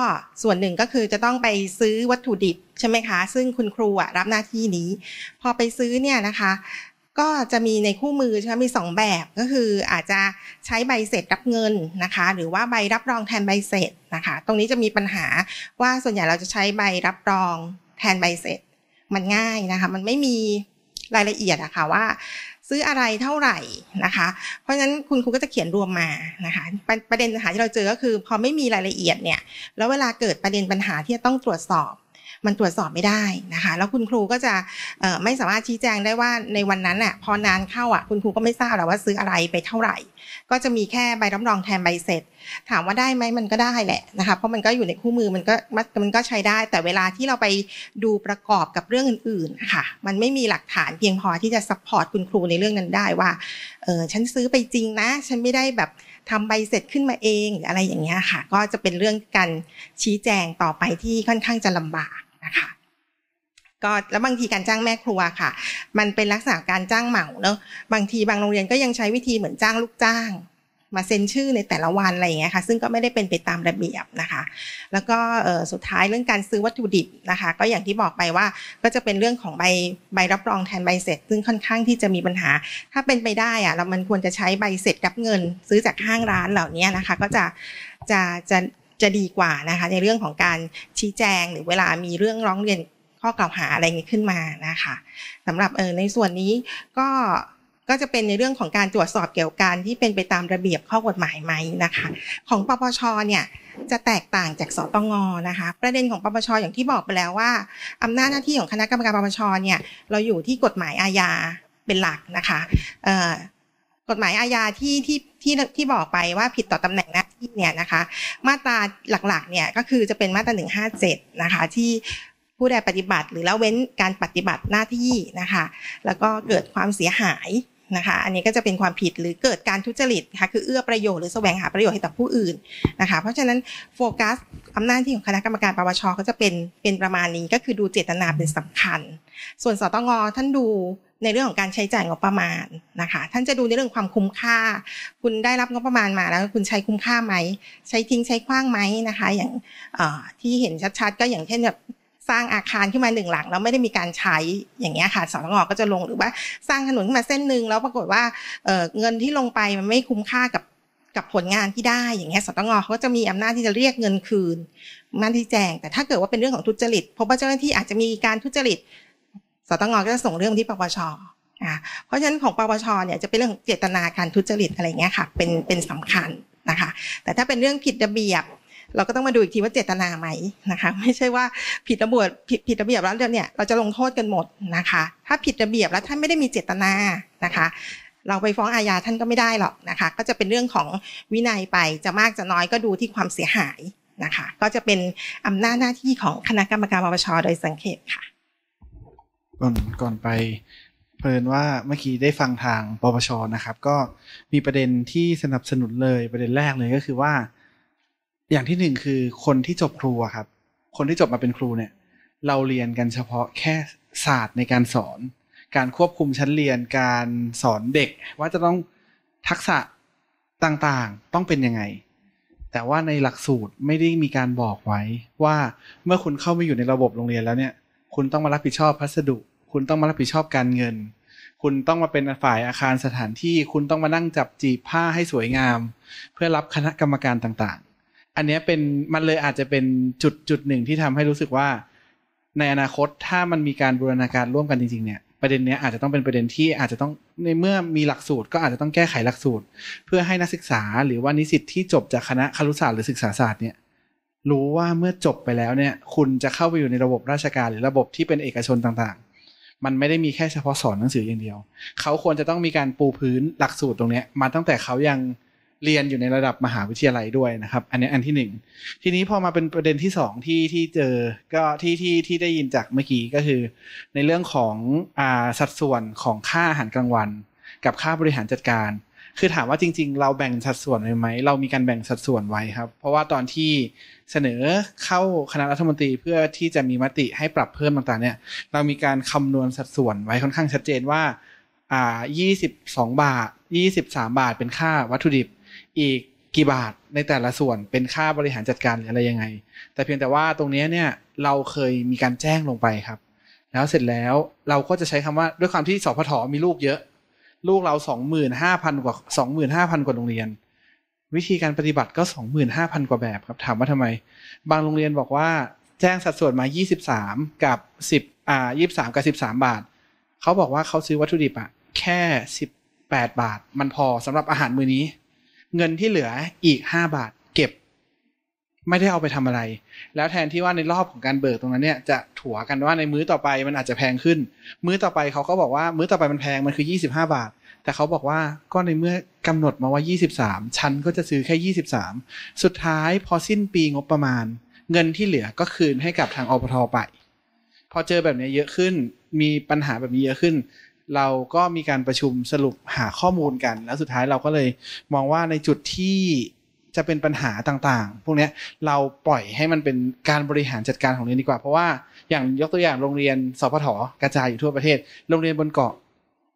ส่วนหนึ่งก็คือจะต้องไปซื้อวัตถุดิบใช่ไหมคะ ซึ่งคุณครูรับหน้าที่นี้ พอไปซื้อเนี่ยนะคะ ก็จะมีในคู่มือใช่ไหมมี 2 แบบก็คืออาจจะใช้ใบเสร็จรับเงินนะคะ หรือว่าใบรับรองแทนใบเสร็จนะคะ ตรงนี้จะมีปัญหาว่าส่วนใหญ่เราจะใช้ใบรับรองแทนใบเสร็จมันง่ายนะคะ มันไม่มีรายละเอียดอะคะ่ะว่าซื้ออะไรเท่าไหร่นะคะ เพราะฉะนั้นคุณครูก็จะเขียนรวมมานะคะปประเด็นปัญหาที่เราเจอก็คือพอไม่มีรายละเอียดเนี่ยแล้วเวลาเกิดประเด็นปัญหาที่จะต้องตรวจสอบมันตรวจสอบไม่ได้นะคะแล้วคุณครูก็จะไม่สามารถชี้แจงได้ว่าในวันนั้นน่ะพอนานเข้าอ่ะคุณครูก็ไม่ทราบหรอกว่าซื้ออะไรไปเท่าไหร่ ก็จะมีแค่ใบรับรองแทนใบเสร็จ ถามว่าได้ไหมมันก็ได้แหละนะคะเพราะมันก็อยู่ในคู่มือมันก็มันก็ใช้ได้ แต่เวลาที่เราไปดูประกอบกับเรื่องอื่นๆค่ะมันไม่มีหลักฐานเพียงพอที่จะซัพพอร์ตคุณครูในเรื่องนั้นได้ว่าเออฉันซื้อไปจริงนะ ฉันไม่ได้แบบทำใบเสร็จขึ้นมาเองหรืออะไรอย่างเงี้ยค่ะก็จะเป็นเรื่องการชี้แจงต่อไปที่ค่อนข้างจะลำบากนะคะก็แล้วบางทีการจ้างแม่ครัวค่ะ มันเป็นลักษณะการจ้างเหมาเนอะบางทีบางโรงเรียนก็ยังใช้วิธีเหมือนจ้างลูกจ้าง มาเซ็นชื่อในแต่ละวันอะไรอย่างเงี้ยค่ะ ซึ่งก็ไม่ได้เป็นไปตามระเบียบนะคะ แล้วก็สุดท้ายเรื่องการซื้อวัตถุดิบนะคะ ก็อย่างที่บอกไปว่าก็จะเป็นเรื่องของใบใบรับรองแทนใบเสร็จ ซึ่งค่อนข้างที่จะมีปัญหา ถ้าเป็นไปได้อะเรามันควรจะใช้ใบเสร็จรับเงิน ซื้อจากห้างร้านเหล่านี้นะคะ ก็จะจะจะจะดีกว่านะคะในเรื่องของการชี้แจงหรือเวลามีเรื่องร้องเรียนข้อกล่าวหาอะไรเงี้ขึ้นมานะคะสำหรับเออในส่วนนี้ก็ก็จะเป็นในเรื่องของการตรวจสอบเกี่ยวกันที่เป็นไปตามระเบียบข้อกฎหมายไหมนะคะของปปชเนี่ยจะแตกต่างจากสตงนะคะ ประเด็นของปปชอย่างที่บอกไปแล้วว่าอำนาจหน้าที่ของคณะกรรมการปปชเนี่ยเราอยู่ที่กฎหมายอาญาเป็นหลักนะคะกฎหมายอาญาที่ที่ที่ที่บอกไปว่าผิดต่อตำแหน่งหน้าที่เนี่ยนะคะ มาตราหลักๆเนี่ยก็คือจะเป็นมาตราหหนึ่ง้าเจ็ดนะคะที่ผู้ใดปฏิบัติหรือละเว้นการปฏิบัติหน้าที่นะคะ แล้วก็เกิดความเสียหายนะคะอันนี้ก็จะเป็นความผิดหรือเกิดการทุจริตค่ะคือเอื้อประโยชน์หรือแสวงหาประโยชน์ให้กับผู้อื่นนะคะ เพราะฉะนั้นโฟกัสอำนาจที่ของคณะกรรมการปปชก็จะเป็นเป็นประมาณนี้ก็คือดูเจตนาเป็นสำคัญ ส่วนสตงท่านดูในเรื่องของการใช้จ่ายงบประมาณนะคะท่านจะดูในเรื่องความคุ้มค่า คุณได้รับงบประมาณมาแล้วคุณใช้คุ้มค่าไหมใช้ทิ้งใช้คว้างไหมนะคะอย่างที่เห็นชัดๆก็อย่างเช่นแบบสร้างอาคารขึ้นมาหนึ่งหลังแล้วไม่ได้มีการใช้อย่างเงี้ยค่ะสตงก็จะลงหรือว่า สร้างถนนขึ้นมาเส้นหนึ่งแล้วปรากฏว่าเงินที่ลงไปมันไม่คุ้มค่ากับกับผลงานที่ได้อย่างเงี้ยสตงเขาจะมีอำนาจที่จะเรียกเงินคืนมันที่แจงแต่ถ้าเกิดว่าเป็นเรื่องของทุจริตพบว่าเจ้าหน้าที่อาจจะมีการทุจริต สตงก็จะส่งเรื่องที่ปปชอ่ะเพราะฉะนั้นของปปชเนี่ยจะเป็นเรื่ององเจตนาการทุจริตอะไรเงี้ยค่ะเป็นเป็นสำคัญนะคะแต่ถ้าเป็นเรื่องผิดระเบียบเราก็ต้องมาดูอีกทีว่าเจตนาไหมนะคะ ไม่ใช่ว่าผิดระเบียบผิดระเบียบแล้วเนี่ยเราจะลงโทษกันหมดนะคะ ถ้าผิดระเบียบแล้วท่านไม่ได้มีเจตนานะคะ เราไปฟ้องอาญาท่านก็ไม่ได้หรอกนะคะ ก็จะเป็นเรื่องของวินัยไปจะมากจะน้อยก็ดูที่ความเสียหายนะคะ ก็จะเป็นอำนาจหน้าที่ของคณะกรรมการปปชโดยสังเกตค่ะ ก่อนก่อนไป เพลินว่าเมื่อกี้ได้ฟังทางปปชนะครับ ก็มีประเด็นที่สนับสนุนเลยประเด็นแรกเลยก็คือว่าอย่างที่หนึ่งคือคนที่จบครูครับ คนที่จบมาเป็นครูเนี่ยเราเรียนกันเฉพาะแค่ศาสตร์ในการสอน การควบคุมชั้นเรียนการสอนเด็ก ว่าจะต้องทักษะต่าง ๆ ต้องเป็นยังไง แต่ว่าในหลักสูตรไม่ได้มีการบอกไว้ว่าเมื่อคุณเข้ามาอยู่ในระบบโรงเรียนแล้วเนี่ย คุณต้องมารับผิดชอบพัสดุ คุณต้องมารับผิดชอบการเงิน คุณต้องมาเป็นฝ่ายอาคารสถานที่ คุณต้องมานั่งจับจีบผ้าให้สวยงาม เพื่อรับคณะกรรมการต่างอันนี้เป็นมันเลยอาจจะเป็นจุดจุดหนึ่งที่ทำให้รู้สึกว่า ในอนาคตถ้ามันมีการบูรณาการร่วมกันจริง ๆเนี่ย ประเด็นนี้อาจจะต้องเป็นประเด็นที่อาจจะต้องในเมื่อมีหลักสูตร ก็อาจจะต้องแก้ไขหลักสูตร เพื่อให้นักศึกษาหรือว่านิสิตที่จบจากคณะครุศาสตร์หรือศึกษาศาสตร์เนี่ยรู้ว่าเมื่อจบไปแล้วเนี่ย คุณจะเข้าไปอยู่ในระบบราชการหรือระบบที่เป็นเอกชนต่างๆ มันไม่ได้มีแค่เฉพาะสอนหนังสืออย่างเดียวเขาควรจะต้องมีการปูพื้นหลักสูตรตรงนี้มาตั้งแต่เขายังเรียนอยู่ในระดับมหาวิทยาลัยด้วยนะครับ อันนี้อันที่หนึ่ง ทีนี้พอมาเป็นประเด็นที่สองที่ที่เจอ ก็ที่ที่ที่ได้ยินจากเมื่อกี้ก็คือในเรื่องของอ่าสัดส่วนของค่าอาหารกลางวัน กับค่าบริหารจัดการ คือถามว่าจริงๆ เราแบ่งสัดส่วนไว้ไหม เรามีการแบ่งสัดส่วนไว้ครับ เพราะว่าตอนที่เสนอเข้าคณะรัฐมนตรีเพื่อที่จะมีมติให้ปรับเพิ่มต่างๆเนี่ยเรามีการคำนวณสัดส่วนไว้ค่อนข้างชัดเจนว่าอ่า22 บาท 23 บาท เป็นค่าวัตถุดิบอีกกี่บาทในแต่ละส่วนเป็นค่าบริหารจัดการหรืออะไรยังไง แต่เพียงแต่ว่าตรงนี้เนี่ยเราเคยมีการแจ้งลงไปครับ แล้วเสร็จแล้วเราก็จะใช้คำว่าด้วยความที่สพทมีลูกเยอะ ลูกเราสองหมื่นห้าพันกว่าสองหมื่นห้าพันกว่าโรงเรียน วิธีการปฏิบัติก็สองหมื่นห้าพันกว่าแบบครับถามว่าทำไม บางโรงเรียนบอกว่าแจ้งสัดส่วนมายี่สิบสามกับสิบอ่ายี่สามกับสิบสามบาทเขาบอกว่าเขาซื้อวัตถุดิบอะแค่สิบแปดบาท มันพอสำหรับอาหารมื้อนี้เงินที่เหลืออีกห้าบาทเก็บไม่ได้เอาไปทำอะไร แล้วแทนที่ว่าในรอบของการเบิกตรงนั้นเนี่ยจะถัวกันว่าในมื้อต่อไปมันอาจจะแพงขึ้น มื้อต่อไปเขาก็บอกว่ามื้อต่อไปมันแพงมันคือยี่สิบห้าบาท แต่เขาบอกว่าก็ในเมื่อกำหนดมาว่ายี่สิบามฉันก็จะซื้อแค่ยี่สิบามสุดท้ายพอสิ้นปีงบประมาณเงินที่เหลือก็คืนให้กับทางอปทไป พอเจอแบบนี้เยอะขึ้นมีปัญหาแบบนี้เยอะขึ้นเราก็มีการประชุมสรุปหาข้อมูลกัน แล้วสุดท้ายเราก็เลย มองว่าในจุดที่จะเป็นปัญหาต่างๆ พวกนี้เราปล่อยให้มันเป็นการบริหารจัดการของเรียนดีกว่า เพราะว่าอย่างยกตัวอย่างโรงเรียนสพทกระจายอยู่ทั่วประเทศ โรงเรียนบนเกาะ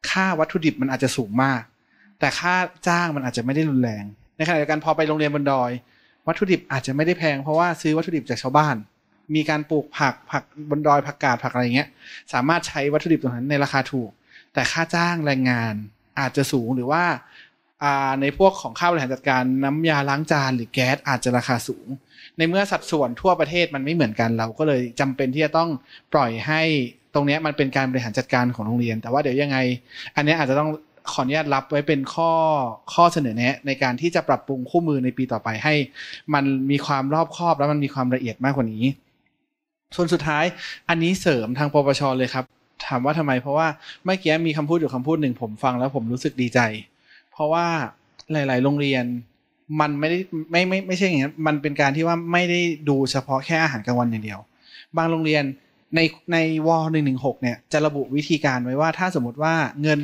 ค่าวัตถุดิบมันอาจจะสูงมาก แต่ค่าจ้างมันอาจจะไม่ได้รุนแรง ในขณะเดียวกันพอไปโรงเรียนบนดอย วัตถุดิบอาจจะไม่ได้แพง เพราะว่าซื้อวัตถุดิบจากชาวบ้าน มีการปลูกผัก ผักบนดอยผักกาดผักอะไรเงี้ย สามารถใช้วัตถุดิบตรงนั้นในราคาถูกแต่ค่าจ้างแรงงานอาจจะสูงหรือว่า ในพวกของข้าวบริหารจัดการน้ำยาล้างจาน หรือแก๊สอาจจะราคาสูง ในเมื่อสัดส่วนทั่วประเทศมันไม่เหมือนกันเราก็เลยจำเป็นที่จะต้องปล่อยให้ ตรงนี้มันเป็นการบริหารจัดการของโรงเรียน แต่ว่าเดี๋ยวยังไง อันนี้อาจจะต้องขออนุญาตรับไว้เป็นข้อข้อเสนอแนะ ในการที่จะปรับปรุงคู่มือในปีต่อไปให้ มันมีความรอบคอบและมันมีความละเอียดมากกว่านี้ ส่วนสุดท้ายอันนี้เสริมทางปปชเลยครับถามว่าทำไม เพราะว่าเมื่อกี้มีคำพูดอยู่คำพูดหนึ่งผมฟังแล้วผมรู้สึกดีใจ เพราะว่าหลาย ๆ โรงเรียนมันไม่ได้ไม่ไม่ไม่ใช่อย่างนี้ มันเป็นการที่ว่าไม่ได้ดูเฉพาะแค่อาหารกลางวันอย่างเดียว บางโรงเรียนในในวอหนึ่งหนึ่งหกเนี่ยจะระบุวิธีการไว้ว่าถ้าสมมติว่าเงิน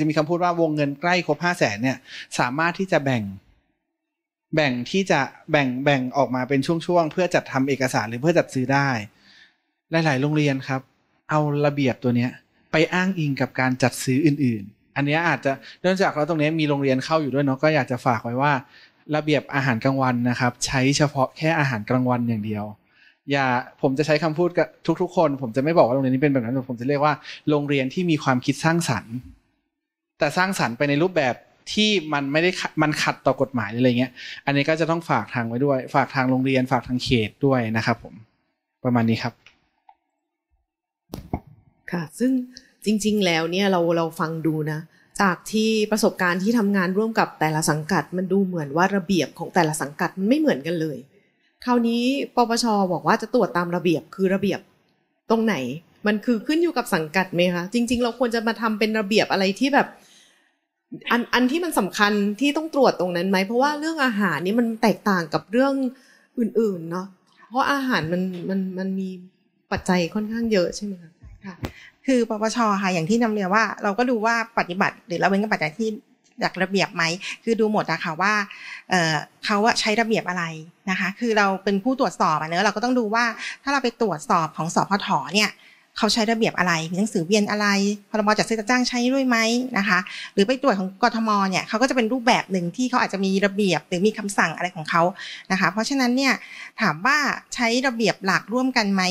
จะมีคำพูดว่าวงเงินใกล้ครบห้าแสนเนี่ย สามารถที่จะแบ่ง แบ่งที่จะแบ่งแบ่งออกมาเป็นช่วง ๆ เพื่อจัดทำเอกสารหรือเพื่อจัดซื้อได้ หลาย ๆ โรงเรียนครับเอาระเบียบตัวเนี้ยไปอ้างอิงกับการจัดซื้ออื่นๆ อันนี้อาจจะเนื่องจากเราตรงนี้มีโรงเรียนเข้าอยู่ด้วยเนาะก็อยากจะฝากไว้ว่า ระเบียบอาหารกลางวันนะครับ ใช้เฉพาะแค่อาหารกลางวันอย่างเดียวอย่าผมจะใช้คำพูดกับทุก ๆ คน ผมจะไม่บอกว่าโรงเรียนนี้เป็นแบบนั้นผมจะเรียกว่าโรงเรียนที่มีความคิดสร้างสรรค์ แต่สร้างสรรค์ไปในรูปแบบที่มันไม่ได้มันขัดต่อกฎหมายอะไรเงี้ย อันนี้ก็จะต้องฝากทางไว้ด้วย ฝากทางโรงเรียนฝากทางเขตด้วยนะครับ ผมประมาณนี้ครับค่ะซึ่งจริงๆ แล้วเนี่ยเราเราฟังดูนะ จากที่ประสบการณ์ที่ทำงานร่วมกับแต่ละสังกัดมันดูเหมือนว่าระเบียบของแต่ละสังกัดมันไม่เหมือนกันเลย คราวนี้ปปชบอกว่าจะตรวจตามระเบียบคือระเบียบตรงไหน มันคือขึ้นอยู่กับสังกัดไหมคะจริงๆ เราควรจะมาทำเป็นระเบียบอะไรที่แบบ อันอันที่มันสำคัญที่ต้องตรวจตรงนั้นไหมเพราะว่าเรื่องอาหารนี่มันแตกต่างกับเรื่องอื่นๆเนาะเพราะอาหารมันมันมันมีปัจจัยค่อนข้างเยอะใช่ไหมคะค่ะคือปปช ค่ะอย่างที่นำเรียนว่า เราก็ดูว่าปฏิบัติหรือละเว้นการปฏิบัติที่จากระเบียบไหม คือดูหมดอะค่ะว่าเขาว่าใช้ระเบียบอะไร นะคะ คือเราเป็นผู้ตรวจสอบอะเนอะเราก็ต้องดูว่าถ้าเราไปตรวจสอบของสพทเนี่ยเขาใช้ระเบียบอะไร มีหนังสือเวียนอะไรพรบจัดซื้อจัดจ้างใช้ด้วยไหมนะคะ หรือไปตรวจของกทมเนี่ยเขาก็จะเป็นรูปแบบหนึ่งที่เขาอาจจะมีระเบียบหรือมีคำสั่งอะไรของเขานะคะ เพราะฉะนั้นเนี่ยถามว่าใช้ระเบียบหลักร่วมกันไหม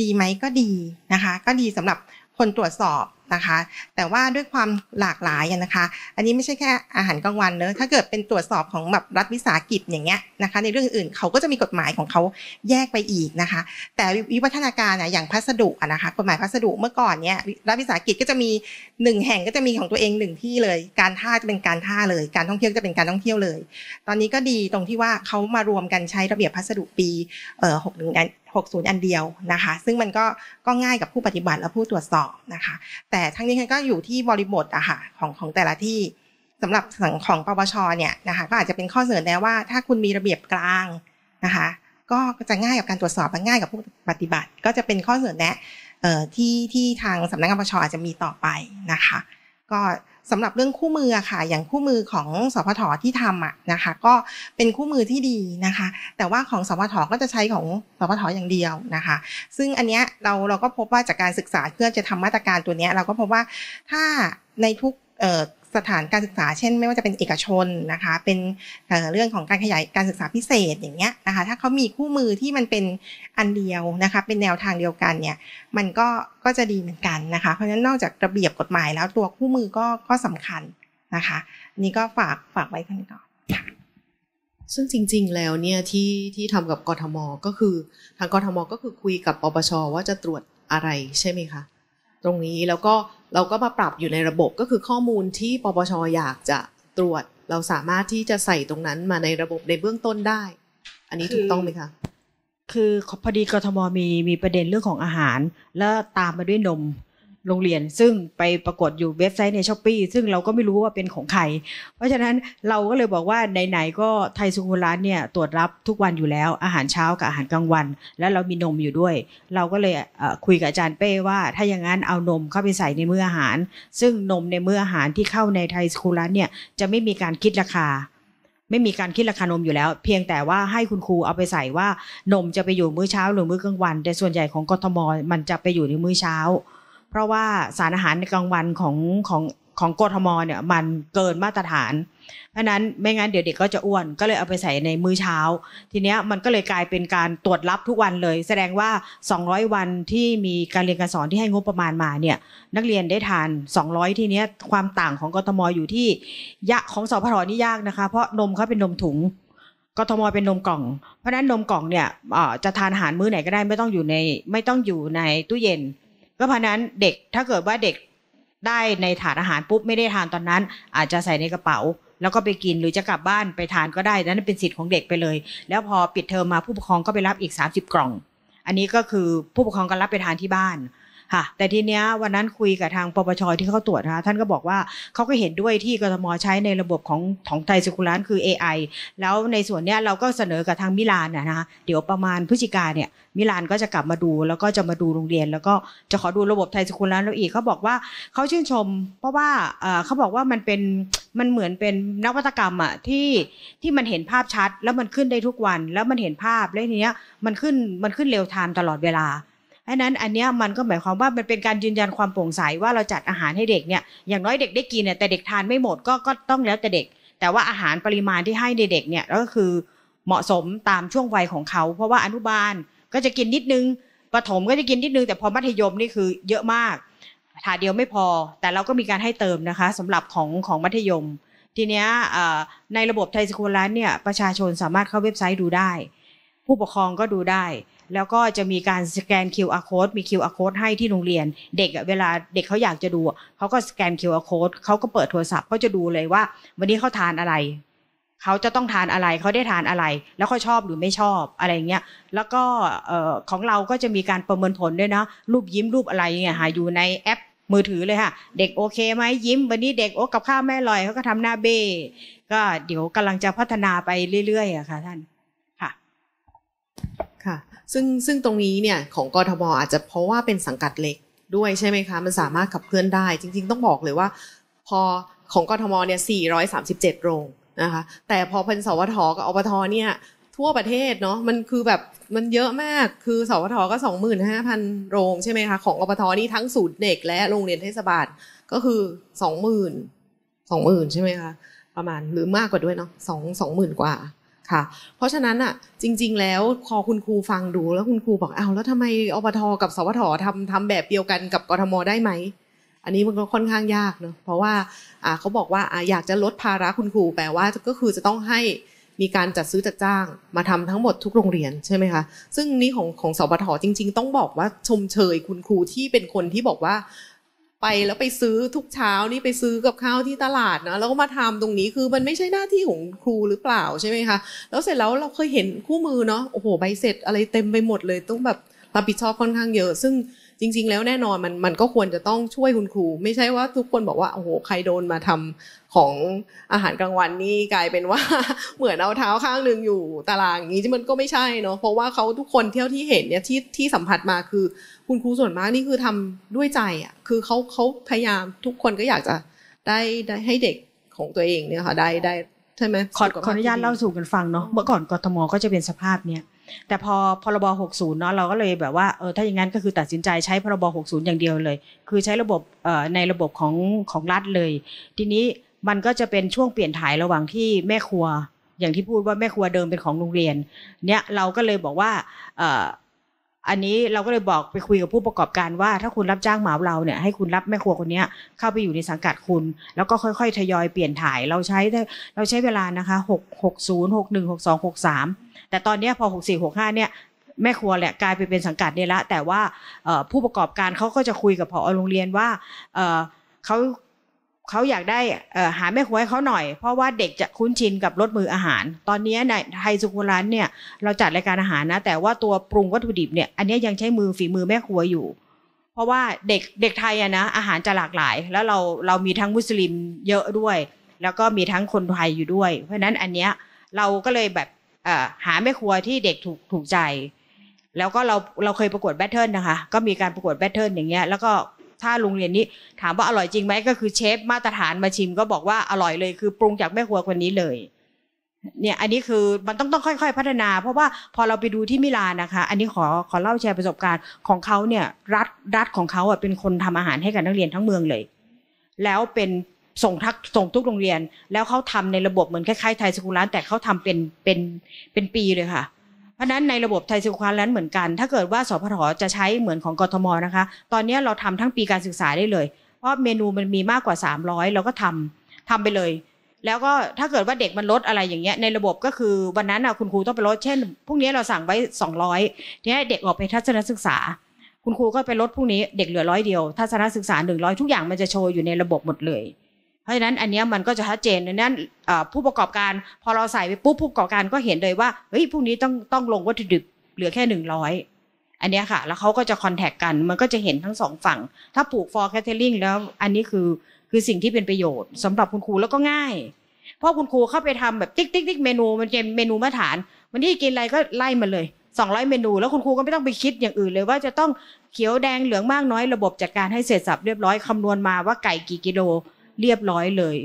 ดีไหมก็ดีนะคะ ก็ดีสำหรับคนตรวจสอบนะคะแต่ว่าด้วยความหลากหลายนะคะ อันนี้ไม่ใช่แค่อาหารกลางวันเนอะถ้าเกิดเป็นตรวจสอบของแบบรัฐวิสาหกิจอย่างเงี้ยนะคะ ในเรื่องอื่น เขาก็จะมีกฎหมายของเขาแยกไปอีกนะคะ แต่วิวัฒนาการอะอย่างพัสดุนะคะกฎหมายพัสดุเมื่อก่อนเนี้ยรัฐวิสาหกิจก็จะมีหนึ่งแห่งก็จะมีของตัวเองหนึ่งที่เลย การท่าจะเป็นการท่าเลย การท่องเที่ยวจะเป็นการท่องเที่ยวเลย ตอนนี้ก็ดีตรงที่ว่าเขามารวมกันใช้ระเบียบพัสดุปีเอ่อหกหนึ่ง60 อันเดียวนะคะซึ่งมันก็ก็ง่ายกับผู้ปฏิบัติและผู้ตรวจสอบนะคะแต่ทั้งนี้ก็อยู่ที่บริบทอะค่ะของของแต่ละที่สำหรับสังของปปชเนี่ยนะคะก็อาจจะเป็นข้อเสนอแนะว่า ถ้าคุณมีระเบียบกลางนะคะก็จะง่ายกับการตรวจสอบ และง่ายกับผู้ปฏิบัติ ก็จะเป็นข้อเสนอแนะที่ที่ทางสำนักงานปปชอาจจะมีต่อไปนะคะก็สำหรับเรื่องคู่มือค่ะ อย่างคู่มือของสพทที่ทำอ่ะนะคะ ก็เป็นคู่มือที่ดีนะคะ แต่ว่าของสพทก็จะใช้ของสพทอย่างเดียวนะคะ ซึ่งอันเนี้ยเราเราก็พบว่าจากการศึกษาเพื่อจะทำมาตรการตัวเนี้ยเราก็พบว่าถ้าในทุกสถานการศึกษาเช่นไม่ว่าจะเป็นเอกชนนะคะเป็นเรื่องของการขยายการศึกษาพิเศษอย่างเงี้ยนะคะถ้าเขามีคู่มือที่มันเป็นอันเดียวนะคะเป็นแนวทางเดียวกันเนี่ยมันก็ก็จะดีเหมือนกันนะคะเพราะฉะนั้นนอกจากระเบียบกฎหมายแล้วตัวคู่มือก็ก็สำคัญนะคะ นี่ก็ฝากฝากไว้กั่นก่อนซึ่งจริงๆแล้วเนี่ยที่ที่ทำกับกทม ก็คือทางกทม ก็คือคุยกับปปชว่าจะตรวจอะไรใช่ไหมคะตรงนี้แล้วก็เราก็มาปรับอยู่ในระบบก็คือข้อมูลที่ปปช อยากจะตรวจ เราสามารถที่จะใส่ตรงนั้นมาในระบบในเบื้องต้นได้ อันนี้ถูกต้องไหมคะ คือพอดีกรทม มี มีประเด็นเรื่องของอาหาร แล้วตามมาด้วยนมโรงเรียน ซึ่งไปปรากฏอยู่เว็บไซต์ในช้อปปีซึ่งเราก็ไม่รู้ว่าเป็นของใคร เพราะฉะนั้นเราก็เลยบอกว่าไหนๆก็ไทยสุขุมร้านเนี่ย ตรวจรับทุกวันอยู่แล้วอาหารเช้ากับอาหารกลางวัน แล้วเรามีนมอยู่ด้วย เราก็เลยคุยกับอาจารย์เป้ว่าถ้าอย่างนั้นเอานมเข้าไปใส่ในมื้ออาหาร ซึ่งนมในมื้ออาหารที่เข้าในไทยสุขุมร้านเนี่ย จะไม่มีการคิดราคาไม่มีการคิดราคานมอยู่แล้ว เพียงแต่ว่าให้คุณครูเอาไปใส่ว่านมจะไปอยู่มื้อเช้าหรือมื้อกลางวันแต่ส่วนใหญ่ของกทม มันจะไปอยู่ในมื้อเช้าเพราะว่าสารอาหารในกลางวันของของของกทมเนี่ย มันเกินมาตรฐาน เพราะนั้นไม่งั้นเดี๋ยวเด็กก็จะอ้วนก็เลยเอาไปใส่ในมื้อเช้า ทีเนี้ยมันก็เลยกลายเป็นการตรวจรับทุกวันเลย แสดงว่า 200 วันที่มีการเรียนการสอนที่ให้งบประมาณมาเนี่ยนักเรียนได้ทาน 200 ทีเนี้ยความต่างของกทมอยู่ที่ยะของสพทนี่ยากนะคะเพราะนมเขาเป็นนมถุงกทมเป็นนมกล่อง เพราะนั้นนมกล่องเนี่ยจะทานอาหารมื้อไหนก็ได้ไม่ต้องอยู่ในไม่ต้องอยู่ในตู้เย็นก็เพราะนั้นเด็กถ้าเกิดว่าเด็กได้ในถาดอาหารปุ๊บไม่ได้ทานตอนนั้น อาจจะใส่ในกระเป๋า แล้วก็ไปกินหรือจะกลับบ้านไปทานก็ได้นั้นเป็นสิทธิ์ของเด็กไปเลย แล้วพอปิดเทอมมาผู้ปกครองก็ไปรับอีก 30 กล่อง อันนี้ก็คือผู้ปกครองก็รับไปทานที่บ้านค่ะแต่ทีเนี้ยวันนั้นคุยกับทางปปชที่เขาตรวจนะคะท่านก็บอกว่าเขาก็เห็นด้วยที่กรทมใช้ในระบบของของไทยสกุลานคือ AI แล้วในส่วนเนี้ยเราก็เสนอกับทางมิลานนะคะเดี๋ยวประมาณพฤศจิกาเนี่ยมิลานก็จะกลับมาดูแล้วก็จะมาดูโรงเรียน แล้วก็จะขอดูระบบไทยสกุลานเราอีกเขาบอกว่าเขาชื่นชม เพราะว่าเขาบอกว่ามันเป็นมันเหมือนเป็นนวัตกรรมอะที่ที่มันเห็นภาพชัดแล้วมันขึ้นได้ทุกวัน แล้วมันเห็นภาพแล้วทีเนี้ยมันขึ้นมันขึ้นเร็วทันตลอดเวลาพราะนั้นอันเนี้ยมันก็หมายความว่ามันเป็นการยืนยันความโปร่งใสว่าเราจัดอาหารให้เด็กเนี่ยอย่างน้อยเด็กได้กินเนี่ยแต่เด็กทานไม่หมดก็ก็ต้องแล้วแต่เด็ก แต่ว่าอาหารปริมาณที่ให้เด็กเนี่ยก็คือเหมาะสมตามช่วงวัยของเขา เพราะว่าอนุบาลก็จะกินนิดนึง ประถมก็จะกินนิดนึงแต่พอมัธยมนี่คือเยอะมากถาเดียวไม่พอ แต่เราก็มีการให้เติมนะคะ สำหรับของของมัธยม ทีเนี้ยในระบบไทยสกุลร้านเนี่ยประชาชนสามารถเข้าเว็บไซต์ดูได้ ผู้ปกครองก็ดูได้แล้วก็จะมีการสแกน QR code มี QR code ให้ที่โรงเรียน เด็กเวลาเด็กเขาอยากจะดูเขาก็สแกน QR code เขาก็เปิดโทรศัพท์ก็จะดูเลยว่าวันนี้เขาทานอะไรเขาจะต้องทานอะไรเขาได้ทานอะไร แล้วเขาชอบหรือไม่ชอบอะไรเงี้ยแล้วก็ของเราก็จะมีการประเมินผลด้วยนะรูปยิ้มรูปอะไรเงี้ยหาอยู่ในแอปมือถือเลยค่ะ เด็กโอเคไหมยิ้ม วันนี้เด็กโอ้กับข้าวแม่ลอยเขาก็ทำหน้าเบ้ก็เดี๋ยวกำลังจะพัฒนาไปเรื่อยๆอะค่ะ ท่านซึ่งซึ่งตรงนี้เนี่ย ของกทมอาจจะเพราะว่าเป็นสังกัดเล็กด้วยใช่ไหมคะ มันสามารถขับเคลื่อนได้จริงๆต้องบอกเลยว่า พอของกทมเนี่ย 437 โรงนะคะ แต่พอเป็นสวทกับอบทเนี่ยทั่วประเทศเนาะมันคือแบบมันเยอะมากคือสวทก็ 25,000 โรงใช่ไหมคะ ของอบทนี่ทั้งศูนย์เด็กและโรงเรียนเทศบาลก็คือ 20,000 20,000 ใช่ไหมคะ ประมาณหรือมากกว่าด้วยเนาะ 2 20,000 กว่าค่ะเพราะฉะนั้นอ่ะจริงๆ แล้วพอคุณครูฟังดูแล้วคุณครูบอกเอ้าแล้วทำไมอบทกับสวททำทำแบบเดียวกันกับกทมได้ไหมอันนี้มันก็ค่อนข้างยากเนาะเพราะว่าเขาบอกว่าอยากจะลดภาระคุณครูแปลว่าก็คือจะต้องให้มีการจัดซื้อจัดจ้างมาทำทั้งหมดทุกโรงเรียนใช่ไหมคะซึ่งนี้ของของสวทจริงๆ ต้องบอกว่าชมเชยคุณครูที่เป็นคนที่บอกว่าไปแล้วไปซื้อทุกเช้านี่ไปซื้อกับข้าวที่ตลาดนะแล้วก็มาทำตรงนี้คือมันไม่ใช่หน้าที่ของครูหรือเปล่าใช่ไหมคะ แล้วเสร็จแล้วเราเคยเห็นคู่มือเนาะโอ้โหใบเสร็จอะไรเต็มไปหมดเลย ต้องแบบรับผิดชอบค่อนข้างเยอะ ซึ่งจริงๆ แล้วแน่นอนมันมันก็ควรจะต้องช่วยคุณครู ไม่ใช่ว่าทุกคนบอกว่าโอ้โหใครโดนมาทำของอาหารกลางวันนี่กลายเป็นว่าเหมือนเอาเท้าข้างหนึ่งอยู่ตารางอย่างนี้มันก็ไม่ใช่เนาะเพราะว่าเขาทุกคนเที่ยวที่เห็นเนี่ยที่ที่สัมผัสมาคือคุณครูส่วนมากนี่คือทำด้วยใจอ่ะคือเขาเขาพยายามทุกคนก็อยากจะได้ได้ให้เด็กของตัวเองเนี่ยค่ะได้ได้ใช่ไหมขอขออนุญาตเล่าสู่กันฟังเนาะเมื่อก่อนกทมก็จะเป็นสภาพเนี้ยแต่พอพรบ60เนาะเราก็เลยแบบว่าเออถ้าอย่างนั้นก็คือตัดสินใจใช้พรบ60 อย่างเดียวเลย คือใช้ระบบเอ่อในระบบของของรัฐเลย ทีนี้มันก็จะเป็นช่วงเปลี่ยนถ่ายระหว่างที่แม่ครัวอย่างที่พูดว่าแม่ครัวเดิมเป็นของโรงเรียน เนี่ยเราก็เลยบอกว่าอันนี้เราก็เลยบอกไปคุยกับผู้ประกอบการว่า ถ้าคุณรับจ้างเหมาเราเนี่ยให้คุณรับแม่ครัวคนนี้เข้าไปอยู่ในสังกัดคุณ แล้วก็ค่อยๆทยอยเปลี่ยนถ่ายเราใช้เราใช้เวลานะคะหกหกศูนย์หกหนึ่งหกสองหกสามแต่ตอนนี้พอหกสี่หกห้าเนี่ยแม่ครัว แหละกลายไปเป็นสังกัดเนี่ยละแต่ว่าผู้ประกอบการเขาก็จะคุยกับพอโรงเรียนว่าเขาเขาอยากได้หาแม่ครัวให้เขาหน่อยเพราะว่าเด็กจะคุ้นชินกับรสมืออาหาร ตอนนี้ในไทยสุขุร้านเนี่ยเราจัดรายการอาหารนะ แต่ว่าตัวปรุงวัตถุดิบเนี่ยอันนี้ยังใช้มือฝีมือแม่ครัวอยู่ เพราะว่าเด็กเด็กไทยอะนะอาหารจะหลากหลาย แล้วเราเรามีทั้งมุสลิมเยอะด้วย แล้วก็มีทั้งคนไทยอยู่ด้วย เพราะนั้นอันเนี้ยเราก็เลยแบบหาแม่ครัวที่เด็กถูกถูกใจ แล้วก็เราเราเคยประกวดแบทเทิลนะคะก็มีการประกวดแบทเทิลอย่างเงี้ยแล้วก็ถ้าโรงเรียนนี้ถามว่าอร่อยจริงไหมก็คือเชฟมาตรฐานมาชิมก็บอกว่าอร่อยเลยคือปรุงจากแม่ครัวคนนี้เลย เนี่ยอันนี้คือมันต้องต้องค่อยๆพัฒนาเพราะว่าพอเราไปดูที่มิลานนะคะ อันนี้ขอขอเล่าแชร์ประสบการณ์ของเขาเนี่ย รัฐรัฐของเขาอ่ะเป็นคนทำอาหารให้กับนักเรียนทั้งเมืองเลย แล้วเป็นส่งทักส่งทุกโรงเรียน แล้วเขาทำในระบบเหมือนคล้ายๆไทยสกุลร้านแต่เขาทำเป็นเป็นเป็นปีเลยค่ะเพราะนั้นในระบบไทยศึกษานแลนดเหมือนกัน ถ้าเกิดว่าสพทจะใช้เหมือนของกทมนะคะ ตอนนี้เราทำทั้งปีการศึกษาได้เลย เพราะเมนูมันมีมากกว่า 300 เราก็ทำทำไปเลย แล้วก็ถ้าเกิดว่าเด็กมันลดอะไรอย่างเงี้ยในระบบก็คือวันนั้นคุณครูต้องไปลด เช่น พรุ่งนี้เราสั่งไว้ 200ทีนี้เด็กออกไปทัศนศึกษา คุณครูก็ไปลดพรุ่งนี้เด็กเหลือร้อยเดียว ทัศนศึกษาหนึ่งร้อยทุกอย่างมันจะโชว์อยู่ในระบบหมดเลยเพราะฉะนั้นอันนี้มันก็จะชัดเจนดังนั้นผู้ประกอบการพอเราใส่ไปปุ๊บผู้ประกอบการก็เห็นเลยว่า เฮ้ยพวกนี้ต้องต้องลงวัตถุดิบเหลือแค่หนึ่งร้อยอันนี้ค่ะ แล้วเขาก็จะคอนแทคกันมันก็จะเห็นทั้งสองฝั่ง ถ้าปลูกฟอร์แคทเทอริงแล้วอันนี้คือคือสิ่งที่เป็นประโยชน์ สำหรับคุณครูแล้วก็ง่าย เพราะคุณครูเข้าไปทำแบบติ๊กติ๊กติ๊กเมนูมันเป็นเมนูมาตรฐาน วันนี้กินอะไรก็ไล่มาเลย 200 เมนู แล้วคุณครูก็ไม่ต้องไปคิดอย่างอื่นเลย ว่าจะต้องเขียวแดงเหลืองมากน้อยระบบจัดการให้เสร็จสับเรียบร้อยคานวณมาว่าไก่กี่กิโลเรียบร้อยเลย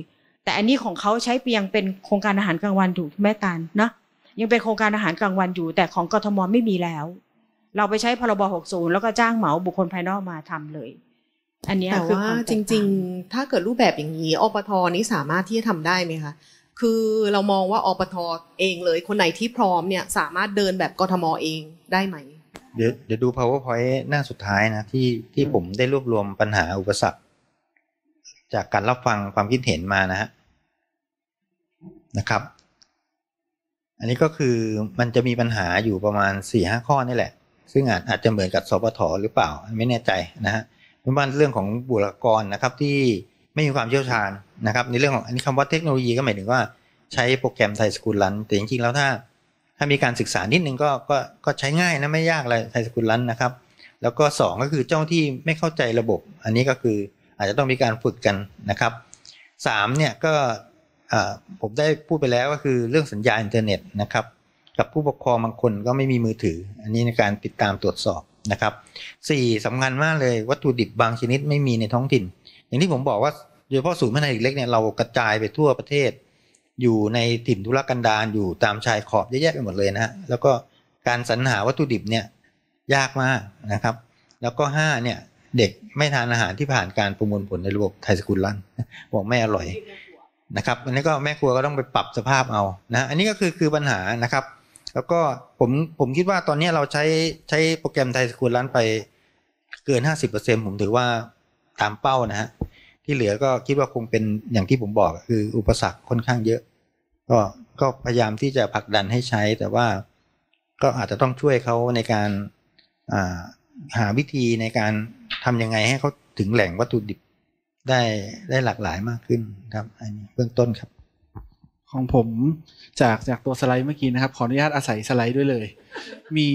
แต่อันนี้ของเขาใช้เพียงเป็นโครงการอาหารกลางวันถูกแม่ตาเนะยังเป็นโครงการอาหารกลางวันอยู่ แต่ของกทมไม่มีแล้ว เราไปใช้พรบ60แล้วก็จ้างเหมาบุคคลภายนอกมาทำเลย อันนี้แต่ว่าจริง ๆ ถ้าเกิดรูปแบบอย่างนี้อปทนี้สามารถที่จะทำได้ไหมคะคือเรามองว่าอปทเองเลย คนไหนที่พร้อมเนี่ยสามารถเดินแบบกทมเองได้ไหมเดี๋ยวเดี๋ยวดู powerpoint หน้าสุดท้ายนะที่ที่ผมได้รวบรวมปัญหาอุปสรรคจากการรับฟังความคิดเห็นมานะฮะนะครับ อันนี้ก็คือมันจะมีปัญหาอยู่ประมาณ4ี่ห้าข้อนี่แหละ ซึ่งอาจอาจจะเหมือนกับสปทหรือเปล่าไม่แน่ใจนะฮะเป็นบ้านเรื่องของบุคลากรนะครับที่ไม่มีความเชี่ยวชาญนะครับ ในเรื่องของอันนี้คำว่าเทคโนโลยีก็หมายถึงว่า ใช้โปรแกรมไทยสกูลลันแต่จริงๆแล้วถ้า ถ้ามีการศึกษานิดนึงก็ก็ก็ใช้ง่ายนะไม่ยากเลยไทยสกูลลันนะครับแล้วก็ 2 ก็คือเจ้าที่ไม่เข้าใจระบบ อันนี้ก็คืออาจจะต้องมีการฝึกกันนะครับสามเนี่ยก็ผมได้พูดไปแล้วก็คือเรื่องสัญญาอินเทอร์เน็ตนะครับ กับผู้ปกครองบางคนก็ไม่มีมือถือ อันนี้ในการติดตามตรวจสอบนะครับสี่สำคัญมากเลยวัตถุดิบบางชนิดไม่มีในท้องถิ่น อย่างที่ผมบอกว่า โดยเฉพาะศูนย์พัฒนายกเล็กเนี่ย เรากระจายไปทั่วประเทศ อยู่ในถิ่นธุรกันดารอยู่ตามชายขอบเยอะแยะไปหมดเลยนะแล้วก็การสรรหาวัตถุดิบเนี่ยยากมากนะครับ แล้วก็ห้าเนี่ยเด็กไม่ทานอาหารที่ผ่านการประมวลผลในระบบไทสกุลลั่นบอกไม่อร่อยนะครับ อันนี้ก็แม่ครัวก็ต้องไปปรับสภาพเอานะ อันนี้ก็คือคือปัญหานะครับ แล้วก็ผมผมคิดว่าตอนนี้เราใช้ใช้โปรแกรมไทยสกุลลันไปเกิน 50%ผมถือว่าตามเป้านะฮะที่เหลือก็คิดว่าคงเป็นอย่างที่ผมบอกคืออุปสรรคค่อนข้างเยอะ ก็ก็พยายามที่จะผลักดันให้ใช้ แต่ว่าก็อาจจะต้องช่วยเขาในการหาวิธีในการทํำยังไงให้เขาถึงแหล่งวัตถุดิบได้ได้หลากหลายมากขึ้นครับ อันนี้ เบื้องต้นครับ ของผมจากจากตัวสไลด์เมื่อกี้นะครับ ขออนุญาตอาศัยสไลด์ด้วยเลย มี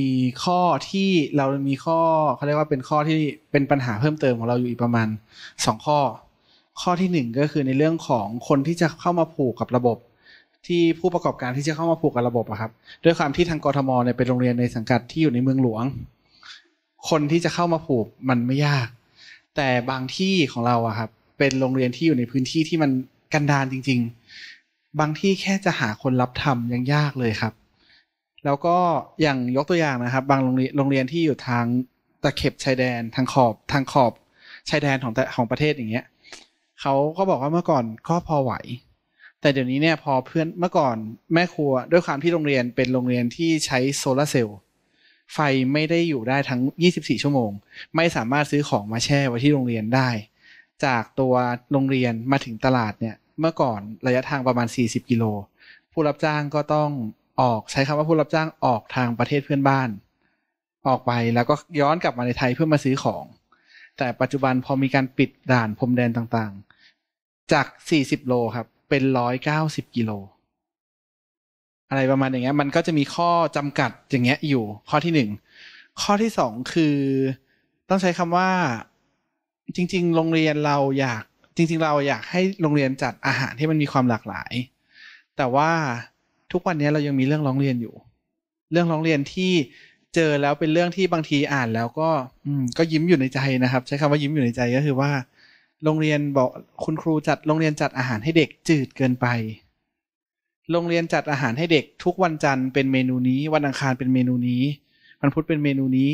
ข้อที่เรา มีข้อเขาเรียกว่าเป็นข้อที่เป็นปัญหาเพิ่มเติมของเราอยู่อีกประมาณ สองข้อ ข้อที่หนึ่งก็คือในเรื่องของคนที่จะเข้ามาผูกกับระบบ ที่ผู้ประกอบการที่จะเข้ามาผูกกับระบบอะครับ ด้วยความที่ทางกรทมเนี่ยเป็นโรงเรียนในสังกัดที่อยู่ในเมืองหลวงคนที่จะเข้ามาผูกมันไม่ยาก แต่บางที่ของเราอะครับเป็นโรงเรียนที่อยู่ในพื้นที่ที่มันกันดานจริงๆ บางที่แค่จะหาคนรับทำยังยากเลยครับ แล้วก็อย่างยกตัวอย่างนะครับ บางโรงเรียนโรงเรียนที่อยู่ทางตะเข็บชายแดนทางขอบทางขอบชายแดนของแต่ของประเทศอย่างเงี้ยเขาก็บอกว่าเมื่อก่อนก็พอไหว แต่เดี๋ยวนี้เนี่ยพอเพื่อนเมื่อก่อนแม่ครัวด้วยความที่โรงเรียนเป็นโรงเรียนที่ใช้โซลาเซลล์ไฟไม่ได้อยู่ได้ทั้ง 24 ชั่วโมง ไม่สามารถซื้อของมาแช่ไว้ที่โรงเรียนได้ จากตัวโรงเรียนมาถึงตลาดเนี่ย เมื่อก่อนระยะทางประมาณ 40 กิโล ผู้รับจ้างก็ต้องออก ใช้คำว่าผู้รับจ้างออกทางประเทศเพื่อนบ้าน ออกไปแล้วก็ย้อนกลับมาในไทยเพื่อมาซื้อของ แต่ปัจจุบันพอมีการปิดด่านพรมแดนต่างๆ จาก 40โลครับ เป็น 190 กิโลอะไรประมาณอย่างเงี้ยมันก็จะมีข้อจำกัด อย่างเงี้ยอยู่ ข้อที่หนึ่งข้อที่สองคือ ต้องใช้คำว่า จริง ๆ โรงเรียนเราอยาก จริง ๆ เราอยากให้โรงเรียนจัดอาหารที่มันมีความหลากหลาย แต่ว่าทุกวันนี้เรายังมีเรื่องร้องเรียนอยู่ เรื่องร้องเรียนที่เจอแล้วเป็นเรื่องที่บางทีอ่านแล้วก็ อืมก็ยิ้มอยู่ในใจนะครับ ใช้คำว่ายิ้มอยู่ในใจก็คือว่า โรงเรียนบอกคุณครูจัดโรงเรียนจัดอาหารให้เด็กจืดเกินไปโรงเรียนจัดอาหารให้เด็กทุกวันจันทร์เป็นเมนูนี้วันอังคารเป็นเมนูนี้วันพุธเป็นเมนูนี้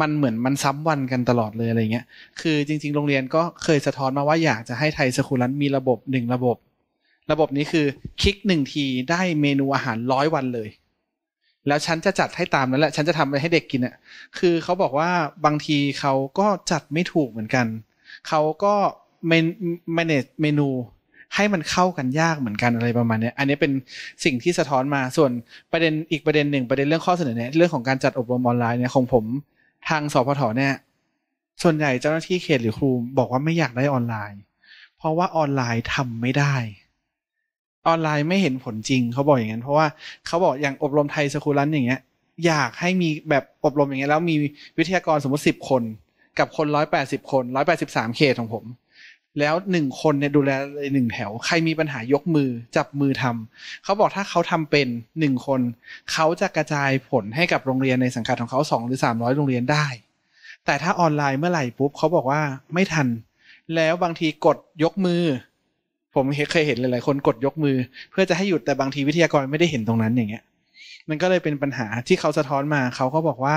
มันเหมือนมันซ้ำวันกันตลอดเลยอะไรเงี้ย คือจริง ๆโรงเรียนก็เคยสะท้อนมาว่าอยากจะให้ไทยสกูลันมีระบบหนึ่งระบบ ระบบนี้คือคลิกหนึ่งทีได้เมนูอาหารร้อยวันเลย แล้วฉันจะจัดให้ตามนั้นแหละฉันจะทำไปให้เด็กกินอะ่ะคือเขาบอกว่าบางทีเขาก็จัดไม่ถูกเหมือนกันเขาก็เมนเมนูให้มันเข้ากันยากเหมือนกันอะไรประมาณนี้อันนี้เป็นสิ่งที่สะท้อนมา ส่วนประเด็นอีกประเด็นหนึ่งประเด็นเรื่องข้อเสนอเนี่ยเรื่องของการจัดอบรมออนไลน์เนี่ยของผม ทางสพทเนี่ยส่วนใหญ่เจ้าหน้าที่เขตหรือครู บอกว่าไม่อยากได้ออนไลน์ เพราะว่าออนไลน์ทำไม่ได้ ออนไลน์ไม่เห็นผลจริงเขาบอกอย่างนั้นเพราะว่าเขาบอกอย่างอบรมไทยสคูลันอย่างเงี้ยอยากให้มีแบบอบรมอย่างเงี้ยแล้ว มีวิทยากรสมมติสิบคน กับคนร้อยแปดสิบคนร้อยแปดสิบสามเขตของผมแล้วหนึ่งคนเนี่ยดูแลเลยหนึ่งแถวใครมีปัญหายกมือจับมือทำเขาบอกถ้าเขาทำเป็นหนึ่งคนเขาจะกระจายผลให้กับโรงเรียนในสังกัดของเขาสองหรือสามร้อยโรงเรียนได้ แต่ถ้าออนไลน์เมื่อไหร่ปุ๊บเขาบอกว่าไม่ทัน แล้วบางทีกดยกมือ ผมเคยเห็นหลายๆ คนกดยกมือ เพื่อจะให้หยุดแต่บางทีวิทยากรไม่ได้เห็นตรงนั้นอย่างเงี้ยมันก็เลยเป็นปัญหาที่เขาสะท้อนมาเขาก็บอกว่า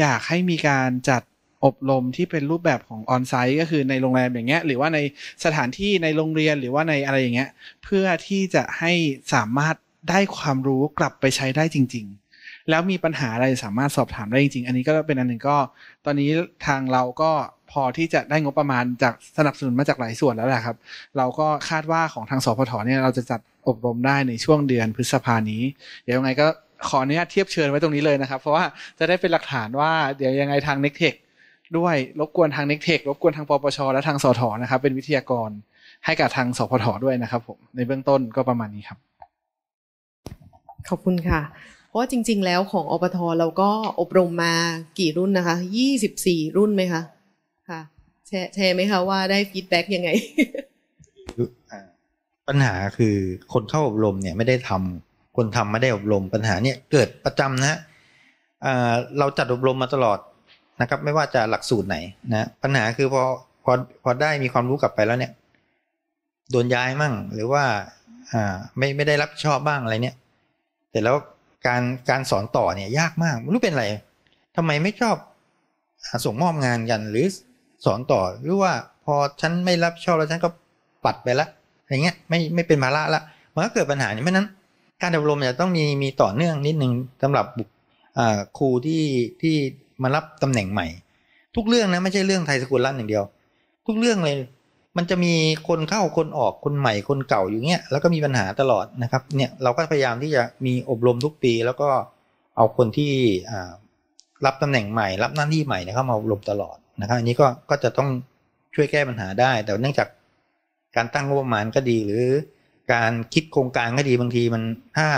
อยากให้มีการจัดอบรมที่เป็นรูปแบบของออนไซต์ก็คือในโรงแรมอย่างเงี้ย หรือว่าในสถานที่ในโรงเรียนหรือว่าในอะไรอย่างเงี้ยเพื่อที่จะให้สามารถได้ความรู้กลับไปใช้ได้จริง ๆ แล้วมีปัญหาอะไรสามารถสอบถามได้จริงๆอันนี้ก็เป็นอันหนึ่งก็ตอนนี้ทางเราก็พอที่จะได้งบประมาณจากสนับสนุนมาจากหลายส่วนแล้วแหละครับ เราก็คาดว่าของทางสพทเนี่ยเราจะจัดอบรมได้ในช่วงเดือนพฤษภานี้เดี๋ยวยังไงก็ขออนุญาตเทียบเชิญไว้ตรงนี้เลยนะครับ เพราะว่าจะได้เป็นหลักฐานว่าเดี๋ยวยังไงทางเน็กเทคด้วย รบกวนทางเน็กเทครบกวนทางปปชและทางสทนะครับเป็นวิทยากรให้กับทางสพทด้วยนะครับผม ในเบื้องต้นก็ประมาณนี้ครับ ขอบคุณค่ะ เพราะจริงๆ แล้วของอปทเราก็อบรมมากี่รุ่นนะคะยี่สิบสี่รุ่นไหมคะค่ะแชร์ไหมคะว่าได้ฟีดแบ็กยังไง ปัญหาคือคนเข้าอบรมเนี่ย ไม่ได้ทำคนทำไม่ได้อบรม ปัญหาเนี่ยเกิดประจำนะเราจัดอบรมมาตลอดนะครับไม่ว่าจะหลักสูตรไหนนะ ปัญหาคือพอพอพอได้มีความรู้กลับไปแล้วเนี่ย โดนย้ายมั่งหรือว่าอ่าไม่ไม่ได้รับชอบบ้างอะไรเนี่ยแต่แล้วการการสอนต่อเนี่ยยากมากไม่รู้เป็นอะไร ทำไมไม่ชอบ ส่งมอบงานกันหรือสอนต่อหรือว่าพอฉันไม่รับชอบแล้วฉันก็ปัดไปละ อย่างเงี้ย ไม่ไม่เป็นภาระละมันก็เกิดปัญหาอย่างนั้นการอบรมจะต้องมีมีต่อเนื่องนิดนึงสำหรับครูที่ที่มารับตำแหน่งใหม่ ทุกเรื่องนะไม่ใช่เรื่องไทยสกุลรัฐนอย่างเดียวทุกเรื่องเลย มันจะมีคนเข้าคนออกคนใหม่คนเก่าอยู่เงี้ยแล้วก็มีปัญหาตลอดนะครับ เนี่ยเราก็พยายามที่จะมีอบรมทุกปี แล้วก็เอาคนที่รับตำแหน่งใหม่รับหน้าที่ใหม่เนเข้ามาอบรมตลอดนะครับอันนี้ก็ก็จะต้องช่วยแก้ปัญหาได้ แต่เนื่องจากการตั้งงบประมาณก็ดีหรือ การคิดโครงการก็ดีบางทีมันถ้า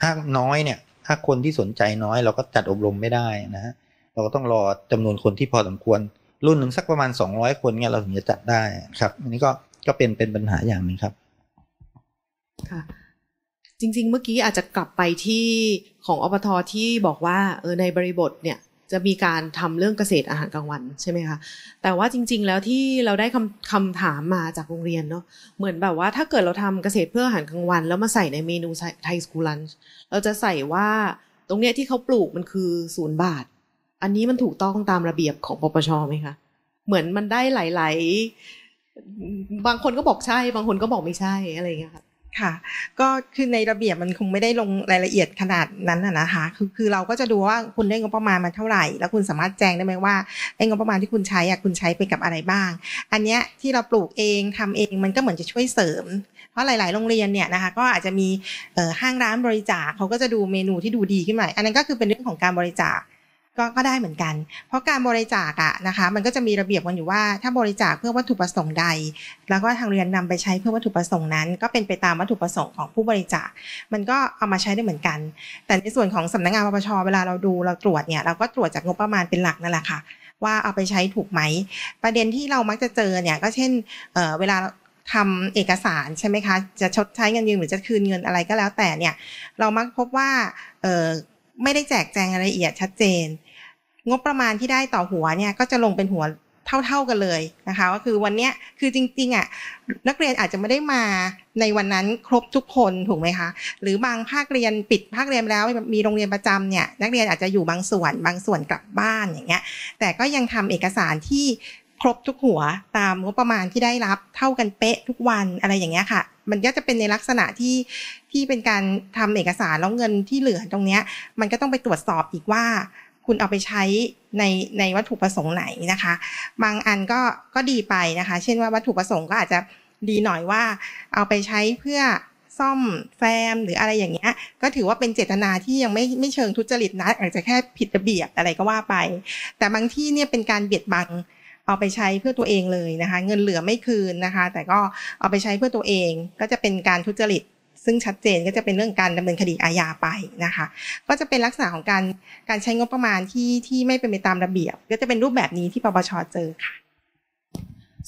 ถ้าน้อยเนี่ยถ้าคนที่สนใจน้อยเราก็จัดอบรมไม่ได้นะฮะเราก็ต้องรอจำนวนคนที่พอสมควร รุ่นหนึ่งสักประมาณสอ้อยคนเนี่ยเราถึงจะจัดได้ครับ อันนี้ก็ก็เป็นเป็นปัญหาอย่างหนึ่งครับค่ะจริง ๆ เมื่อกี้อาจจะกลับไปที่ของอปทที่บอกว่าเออในบริบทเนี่ยจะมีการทำเรื่องเกษตรอาหารกลางวันใช่ไหมคะ แต่ว่าจริง ๆ แล้วที่เราได้คำคาถามมาจากโรงเรียนเนาะเหมือนแบบว่าถ้าเกิดเราทำเกษตรเพื่ออาหารกลางวัน แล้วมาใส่ในเมนูไทยสกูลันเราจะใส่ว่าตรงเนี้ยที่เขาปลูกมันคือศูนย์บาทอันนี้มันถูกต้องตามระเบียบของปปช ไหมคะ เหมือนมันได้หลาย ๆ บางคนก็บอกใช่ บางคนก็บอกไม่ใช่อะไรเงี้ยค่ะ ค่ะ ก็คือในระเบียบมันคงไม่ได้ลงรายละเอียดขนาดนั้นนะคะคือคือเราก็จะดูว่าคุณได้งบประมาณมาเท่าไหร่ แล้วคุณสามารถแจ้งได้ไหมว่าไอ้งบประมาณที่คุณใช้อะคุณใช้ไปกับอะไรบ้าง อันเนี้ยที่เราปลูกเองทำเองมันก็เหมือนจะช่วยเสริม เพราะหลาย ๆ โรงเรียนเนี่ยนะคะก็อาจจะมีห้างร้านบริจาคเขาก็จะดูเมนูที่ดูดีขึ้นหน่อยอันนั้นก็คือเป็นเรื่องของการบริจาคก็ก็ได้เหมือนกัน เพราะการบริจาคอะนะคะ มันก็จะมีระเบียบกันอยู่ว่าถ้าบริจาคเพื่อวัตถุประสงค์ใด แล้วก็ทางเรียนนำไปใช้เพื่อวัตถุประสงค์นั้น ก็เป็นไปตามวัตถุประสงค์ของผู้บริจาค มันก็เอามาใช้ได้เหมือนกัน แต่ในส่วนของสำนักงานปปชเวลาเราดูเราตรวจเนี่ยเราก็ตรวจจากงบประมาณเป็นหลักนั่นแหละค่ะว่าเอาไปใช้ถูกไหม ประเด็นที่เรามักจะเจอเนี่ยก็เช่นเเวลาทำเอกสารใช่ไหมคะจะชดใช้เงินยืมหรือจะคืนเงินอะไรก็แล้วแต่เนี่ยเรามักพบว่าไม่ได้แจกแจงรายละเอียดชัดเจน งบประมาณที่ได้ต่อหัวเนี่ยก็จะลงเป็นหัวเท่า ๆกันเลยนะคะ ก็คือวันเนี้ยคือจริงๆอะ่ะนักเรียนอาจจะไม่ได้มาในวันนั้นครบทุกคนถูกไหมคะหรือบางภาคเรียนปิดภาคเรียนแล้วมีโรงเรียนประจำเนี่ยนักเรียนอาจจะอยู่บางส่วน บางส่วนกลับบ้านอย่างเงี้ยแต่ก็ยังทำเอกสารที่ครบทุกหัวตามงบประมาณที่ได้รับเท่ากันเป๊ะทุกวันอะไรอย่างเงี้ยค่ะ มันก็จะเป็นในลักษณะที่ที่เป็นการทำเอกสารแล้วเงินที่เหลือตรงเนี้ยมันก็ต้องไปตรวจสอบอีกว่า คุณเอาไปใช้ในในวัตถุประสงค์ไหนนะคะ บางอันก็ก็ดีไปนะคะ เช่นว่าวัตถุประสงค์ก็อาจจะดีหน่อยว่า เอาไปใช้เพื่อซ่อมแซมหรืออะไรอย่างเงี้ยก็ถือว่าเป็นเจตนาที่ยังไม่ไม่เชิงทุจริตนะอาจจะแค่ผิดระเบียบอะไรก็ว่าไป แต่บางที่เนี่ยเป็นการเบียดบังเอาไปใช้เพื่อตัวเองเลยนะคะ เงินเหลือไม่คืนนะคะ แต่ก็เอาไปใช้เพื่อตัวเองก็จะเป็นการทุจริตซึ่งชัดเจนก็จะเป็นเรื่องการดำเนินคดีอาญาไปนะคะ ก็จะเป็นลักษณะของการการใช้งบประมาณที่ที่ไม่เป็นไปตามระเบียบ ก็จะเป็นรูปแบบนี้ที่ปปชเจอค่ะ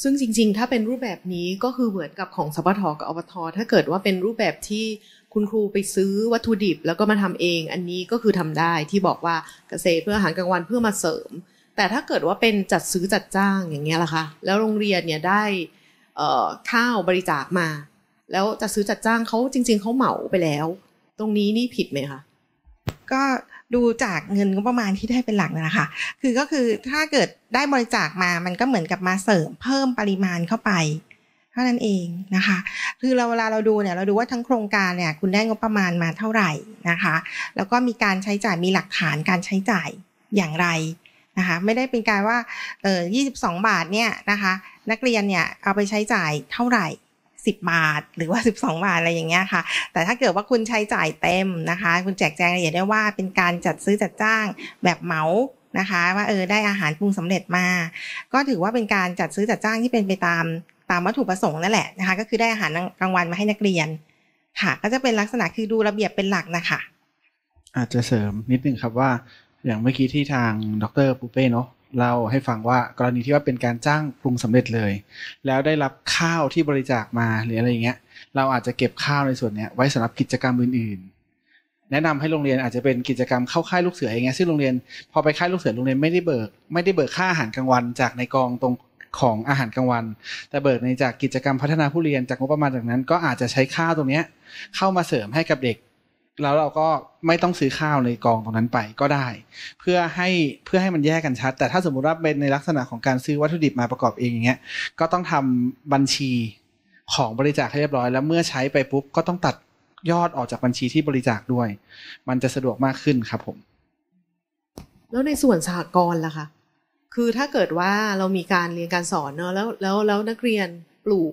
ซึ่งจริงๆ ถ้าเป็นรูปแบบนี้ก็คือเหมือนกับของสปทกับอบทถ้าเกิดว่าเป็นรูปแบบที่คุณครูไปซื้อวัตถุดิบ แล้วก็มาทำเอง อันนี้ก็คือทำได้ที่บอกว่าเกษตรเพื่ออาหารกลางวันเพื่อมาเสริมแต่ถ้าเกิดว่าเป็นจัดซื้อจัดจ้างอย่างเงี้ยล่ะคะแล้วโรงเรียนเนี่ยได้ข้าวบริจาคมา แล้วจัดซื้อจัดจ้างเขาจริง ๆ เขาเหมาไปแล้ว ตรงนี้นี่ผิดไหมคะก็ดูจากเงินงบประมาณที่ได้เป็นหลักนะคะ คือก็คือถ้าเกิดได้บริจาคมามันก็เหมือนกับมาเสริมเพิ่มปริมาณเข้าไป เท่านั้นเองนะคะ คือเราเวลาเราดูเนี่ยเราดูว่าทั้งโครงการเนี่ยคุณได้งบประมาณมาเท่าไหร่นะคะ แล้วก็มีการใช้จ่ายมีหลักฐานการใช้จ่ายอย่างไรนะคะไม่ได้เป็นการว่าเออยีบาทเนี่ยนะคะ นักเรียนเนี่ยเอาไปใช้จ่ายเท่าไหร่10 บาทหรือว่า12 บาทอะไรอย่างเงี้ยค่ะ แต่ถ้าเกิดว่าคุณใช้จ่ายเต็มนะคะ คุณแจกแจงละเอียดได้ว่าเป็นการจัดซื้อจัดจ้างแบบเหมานะคะ ว่าเออได้อาหารปรุงสำเร็จมา ก็ถือว่าเป็นการจัดซื้อจัดจ้างที่เป็นไปตามตามวัตถุประสงค์นั่นแหละนะคะ ก็คือได้อาหารกลางวันมาให้นักเรียน ค่ะ ก็จะเป็นลักษณะคือดูระเบียบเป็นหลักนะคะอาจจะเสริมนิดนึงครับว่าอย่างเมื่อกี้ที่ทางดรปูเป้เนาะเล่าให้ฟังว่ากรณีที่ว่าเป็นการจ้างปรุงสำเร็จเลย แล้วได้รับข้าวที่บริจาคมาหรืออะไรอย่างเงี้ย เราอาจจะเก็บข้าวในส่วนเนี้ยไว้สำหรับกิจกรรมอื่น ๆ แนะนำให้โรงเรียนอาจจะเป็นกิจกรรมเข้าค่ายลูกเสืออย่างเงี้ยซึ่งโรงเรียนพอไปค่ายลูกเสือโรงเรียนไม่ได้เบิก ไม่ได้เบิกค่าอาหารกลางวัน จากในกองตรงของอาหารกลางวัน แต่เบิกในจากกิจกรรมพัฒนาผู้เรียน จากงบประมาณจากนั้น ก็อาจจะใช้ค่าตรงเนี้ยเข้ามาเสริมให้กับเด็กแล้วเราก็ไม่ต้องซื้อข้าวในกองตรงนั้นไปก็ได้ เพื่อให้เพื่อให้มันแยกกันชัด แต่ถ้าสมมุติว่าเป็นในลักษณะของการซื้อวัตถุดิบมาประกอบเองอย่างเงี้ยก็ต้องทำบัญชีของบริจาคให้เรียบร้อย แล้วเมื่อใช้ไปปุ๊บก็ต้องตัดยอดออกจากบัญชีที่บริจาคด้วย มันจะสะดวกมากขึ้นครับผม แล้วในส่วนสหกรณ์ล่ะคะคือถ้าเกิดว่าเรามีการเรียนการสอนเนอะแล้วแล้วแล้วนักเรียนปลูก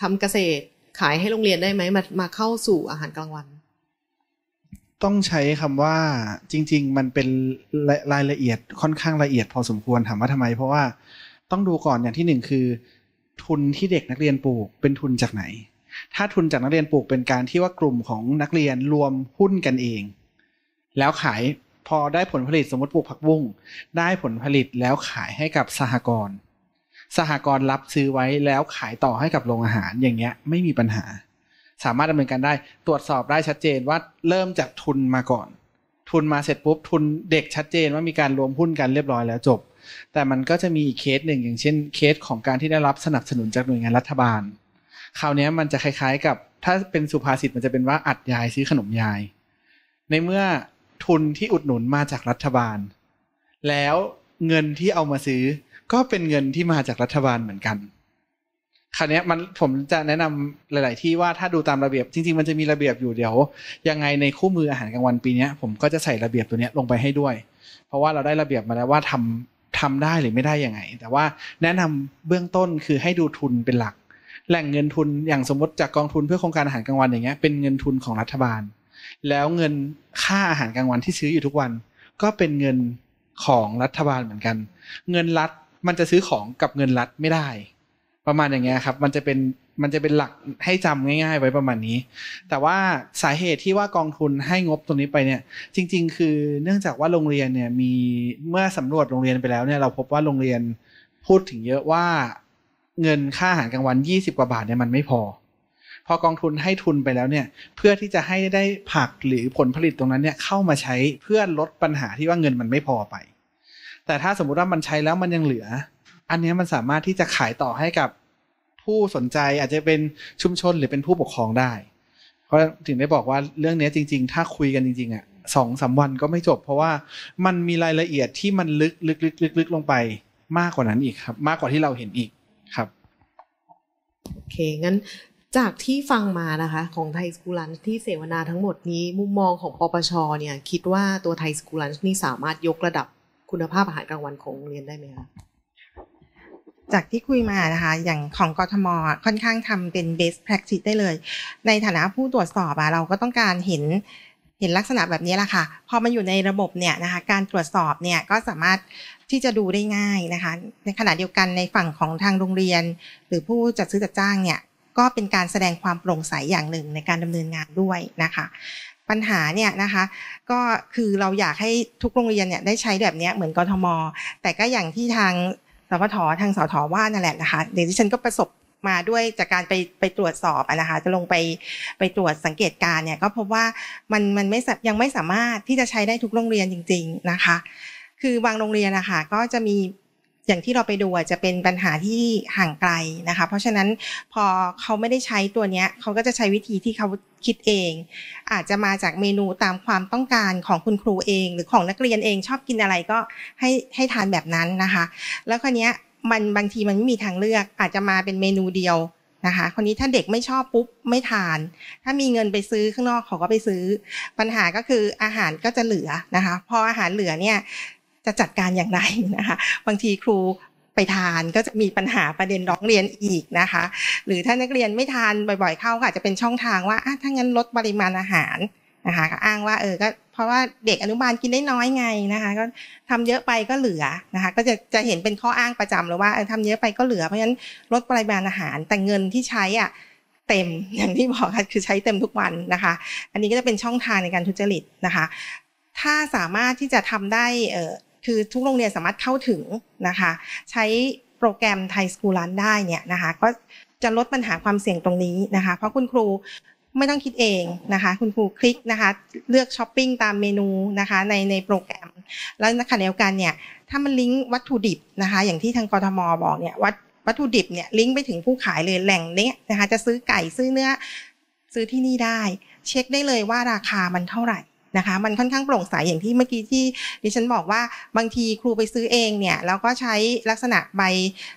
ทำเกษตรขายให้โรงเรียนได้ไหมมามาเข้าสู่อาหารกลางวันต้องใช้คำว่าจริงๆ มันเป็นรายละเอียดค่อนข้างละเอียดพอสมควรถามว่าทำไมเพราะว่าต้องดูก่อนอย่างที่หนึ่งคือ ทุนที่เด็กนักเรียนปลูก เป็นทุนจากไหน ถ้าทุนจากนักเรียนปลูกเป็นการที่ว่ากลุ่มของนักเรียนรวมหุ้นกันเอง แล้วขายพอได้ผลผลิตสมมติปลูกผักบุ้งได้ผลผลิตแล้วขายให้กับสหกรณ์สหกรณ์รับซื้อไว้แล้วขายต่อให้กับโรงอาหารอย่างเงี้ยไม่มีปัญหาสามารถดำเนินการได้ตรวจสอบได้ชัดเจนว่าเริ่มจากทุนมาก่อน ทุนมาเสร็จปุ๊บ ทุนเด็กชัดเจนว่ามีการรวมหุ้นกันเรียบร้อยแล้วจบ แต่มันก็จะมีอีกเคสหนึ่งอย่างเช่นเคสของการที่ได้รับสนับสนุนจากหน่วยงานรัฐบาลคราวนี้มันจะคล้ายๆกับ ถ้าเป็นสุภาษิตมันจะเป็นว่าอัดยายซื้อขนมยาย ในเมื่อทุนที่อุดหนุนมาจากรัฐบาล แล้วเงินที่เอามาซื้อก็เป็นเงินที่มาจากรัฐบาลเหมือนกันคราวนี้มันผมจะแนะนำหลาย ๆ ที่ว่าถ้าดูตามระเบียบจริง ๆ มันจะมีระเบียบอยู่เดี๋ยว ยังไงในคู่มืออาหารกลางวันปีนี้ผมก็จะใส่ระเบียบตัวนี้ลงไปให้ด้วย เพราะว่าเราได้ระเบียบมาแล้วว่าทำทำได้หรือไม่ได้ยังไง แต่ว่าแนะนำเบื้องต้นคือให้ดูทุนเป็นหลัก แหล่งเงินทุนอย่างสมมติจากกองทุนเพื่อโครงการอาหารกลางวันอย่างเงี้ยเป็นเงินทุนของรัฐบาล แล้วเงินค่าอาหารกลางวันที่ซื้ออยู่ทุกวัน ก็เป็นเงินของรัฐบาลเหมือนกัน เงินรัฐมันจะซื้อของกับเงินรัฐไม่ได้ประมาณอย่างเงี้ยครับมันจะเป็นมันจะเป็นหลักให้จำง่าย ๆ ไว้ประมาณนี้ แต่ว่าสาเหตุที่ว่ากองทุนให้งบตรงนี้ไปเนี่ยจริง ๆ คือเนื่องจากว่าโรงเรียนเนี่ยมีเมื่อสำรวจโรงเรียนไปแล้วเนี่ยเราพบว่าโรงเรียนพูดถึงเยอะว่า เงินค่าอาหารกลางวัน20กว่าบาทเนี่ยมันไม่พอ พอกองทุนให้ทุนไปแล้วเนี่ยเพื่อที่จะให้ได้ผักหรือผลผลิตตรงนั้นเนี่ยเข้ามาใช้เพื่อลดปัญหาที่ว่าเงินมันไม่พอไป แต่ถ้าสมมุติว่ามันใช้แล้วมันยังเหลืออันนี้มันสามารถที่จะขายต่อให้กับผู้สนใจอาจจะเป็นชุมชนหรือเป็นผู้ปกครองได้ เพราะถึงได้บอกว่าเรื่องนี้จริงๆ ถ้าคุยกันจริงๆ อ่ะสองสาวันก็ไม่จบเพราะว่ามันมีรายละเอียดที่มันลึกลึกลึกลึกลึกลงไปมากกว่านั้นอีกครับ มากกว่าที่เราเห็นอีกครับ โอเคงั้นจากที่ฟังมานะคะของไทยสกูลันที่เสวนาทั้งหมดนี้มุมมองของปปชเนี่ย คิดว่าตัวไทยสกูลันนี่สามารถยกระดับคุณภาพอาหารกลางวันของโรงเรียนได้ไหมคะจากที่คุยมานะคะอย่างของกทม ค่อนข้างทำเป็น best practice ได้เลย ในฐานะผู้ตรวจสอบอะเราก็ต้องการเห็นเห็นลักษณะแบบนี้แหละค่ะ พอมาอยู่ในระบบเนี่ยนะคะการตรวจสอบเนี่ยก็สามารถที่จะดูได้ง่ายนะคะในขณะเดียวกันในฝั่งของทางโรงเรียน หรือผู้จัดซื้อจัดจ้างเนี่ยก็เป็นการแสดงความโปร่งใสอย่างหนึ่งในการดำเนินงานด้วยนะคะ ปัญหาเนี่ยนะคะ ก็คือเราอยากให้ทุกโรงเรียนเนี่ยได้ใช้แบบนี้เหมือนกทมแต่ก็อย่างที่ทางพททางสทว่านั่นแหละนะคะเดี๋ยวที่ฉันก็ประสบมาด้วยจากการไปไปตรวจสอบนะคะ จะลงไปไปตรวจสังเกตการเนี่ยก็พบว่า มันมันไม่ยังไม่สามารถที่จะใช้ได้ทุกโรงเรียนจริงๆนะคะ คือบางโรงเรียนนะคะ ก็จะมีอย่างที่เราไปดูจะเป็นปัญหาที่ห่างไกลนะคะ เพราะฉะนั้นพอเขาไม่ได้ใช้ตัวนี้เขาก็จะใช้วิธีที่เขาคิดเอง อาจจะมาจากเมนูตามความต้องการของคุณครูเองหรือของนักเรียนเองชอบกินอะไรก็ให้ให้ทานแบบนั้นนะคะ แล้วคนนี้มันบางทีมันไม่มีทางเลือกอาจจะมาเป็นเมนูเดียวนะคะคนนี้ถ้าเด็กไม่ชอบปุ๊บ ไม่ทาน ถ้ามีเงินไปซื้อข้างนอกเขาก็ไปซื้อ ปัญหาก็คืออาหารก็จะเหลือนะคะพออาหารเหลือเนี่ยจะจัดการอย่างไรนะคะบางทีครูไปทานก็จะมีปัญหาประเด็นร้องเรียนอีกนะคะ หรือถ้านักเรียนไม่ทานบ่อย ๆเข้าก็อาจจะเป็นช่องทางว่าถ้างั้นลดปริมาณอาหารนะคะก็อ้างว่าเออก็เพราะว่าเด็กอนุบาลกินได้น้อยไงนะคะก็ทำเยอะไปก็เหลือนะคะก็จะจะเห็นเป็นข้ออ้างประจำเลยว่าทำเยอะไปก็เหลือ เพราะฉะนั้นลดปริมาณอาหาร แต่เงินที่ใช้อ่ะเต็มอย่างที่บอกค่ะคือใช้เต็มทุกวันนะคะ อันนี้ก็จะเป็นช่องทางในการทุจริตนะคะ ถ้าสามารถที่จะทำได้คือทุกโรงเรียนสามารถเข้าถึงนะคะใช้โปรแกรมไทยสกูลันได้เนี่ยนะคะก็จะลดปัญหาความเสี่ยงตรงนี้นะคะ เพราะคุณครูไม่ต้องคิดเองนะคะคุณครูคลิกนะคะเลือกช้อปปิ้งตามเมนูนะคะในในโปรแกรม แล้วนขณะเดียวกันเนี่ยถ้ามันลิงก์วัตถุดิบนะคะอย่างที่ทางกรทมบอกเนี่ยวัตวัตถุดิบเนี่ยลิงก์ไปถึงผู้ขายเลยแหล่งเนี้ยนะคะจะซื้อไก่ซื้อเนื้อซื้อที่นี่ได้ เช็คได้เลยว่าราคามันเท่าไหร่นะคะมันค่อนข้างโปร่งใส อย่างที่เมื่อกี้ที่ดิฉันบอกว่าบางทีครูไปซื้อเองเนี่ยแล้วก็ใช้ลักษณะใบ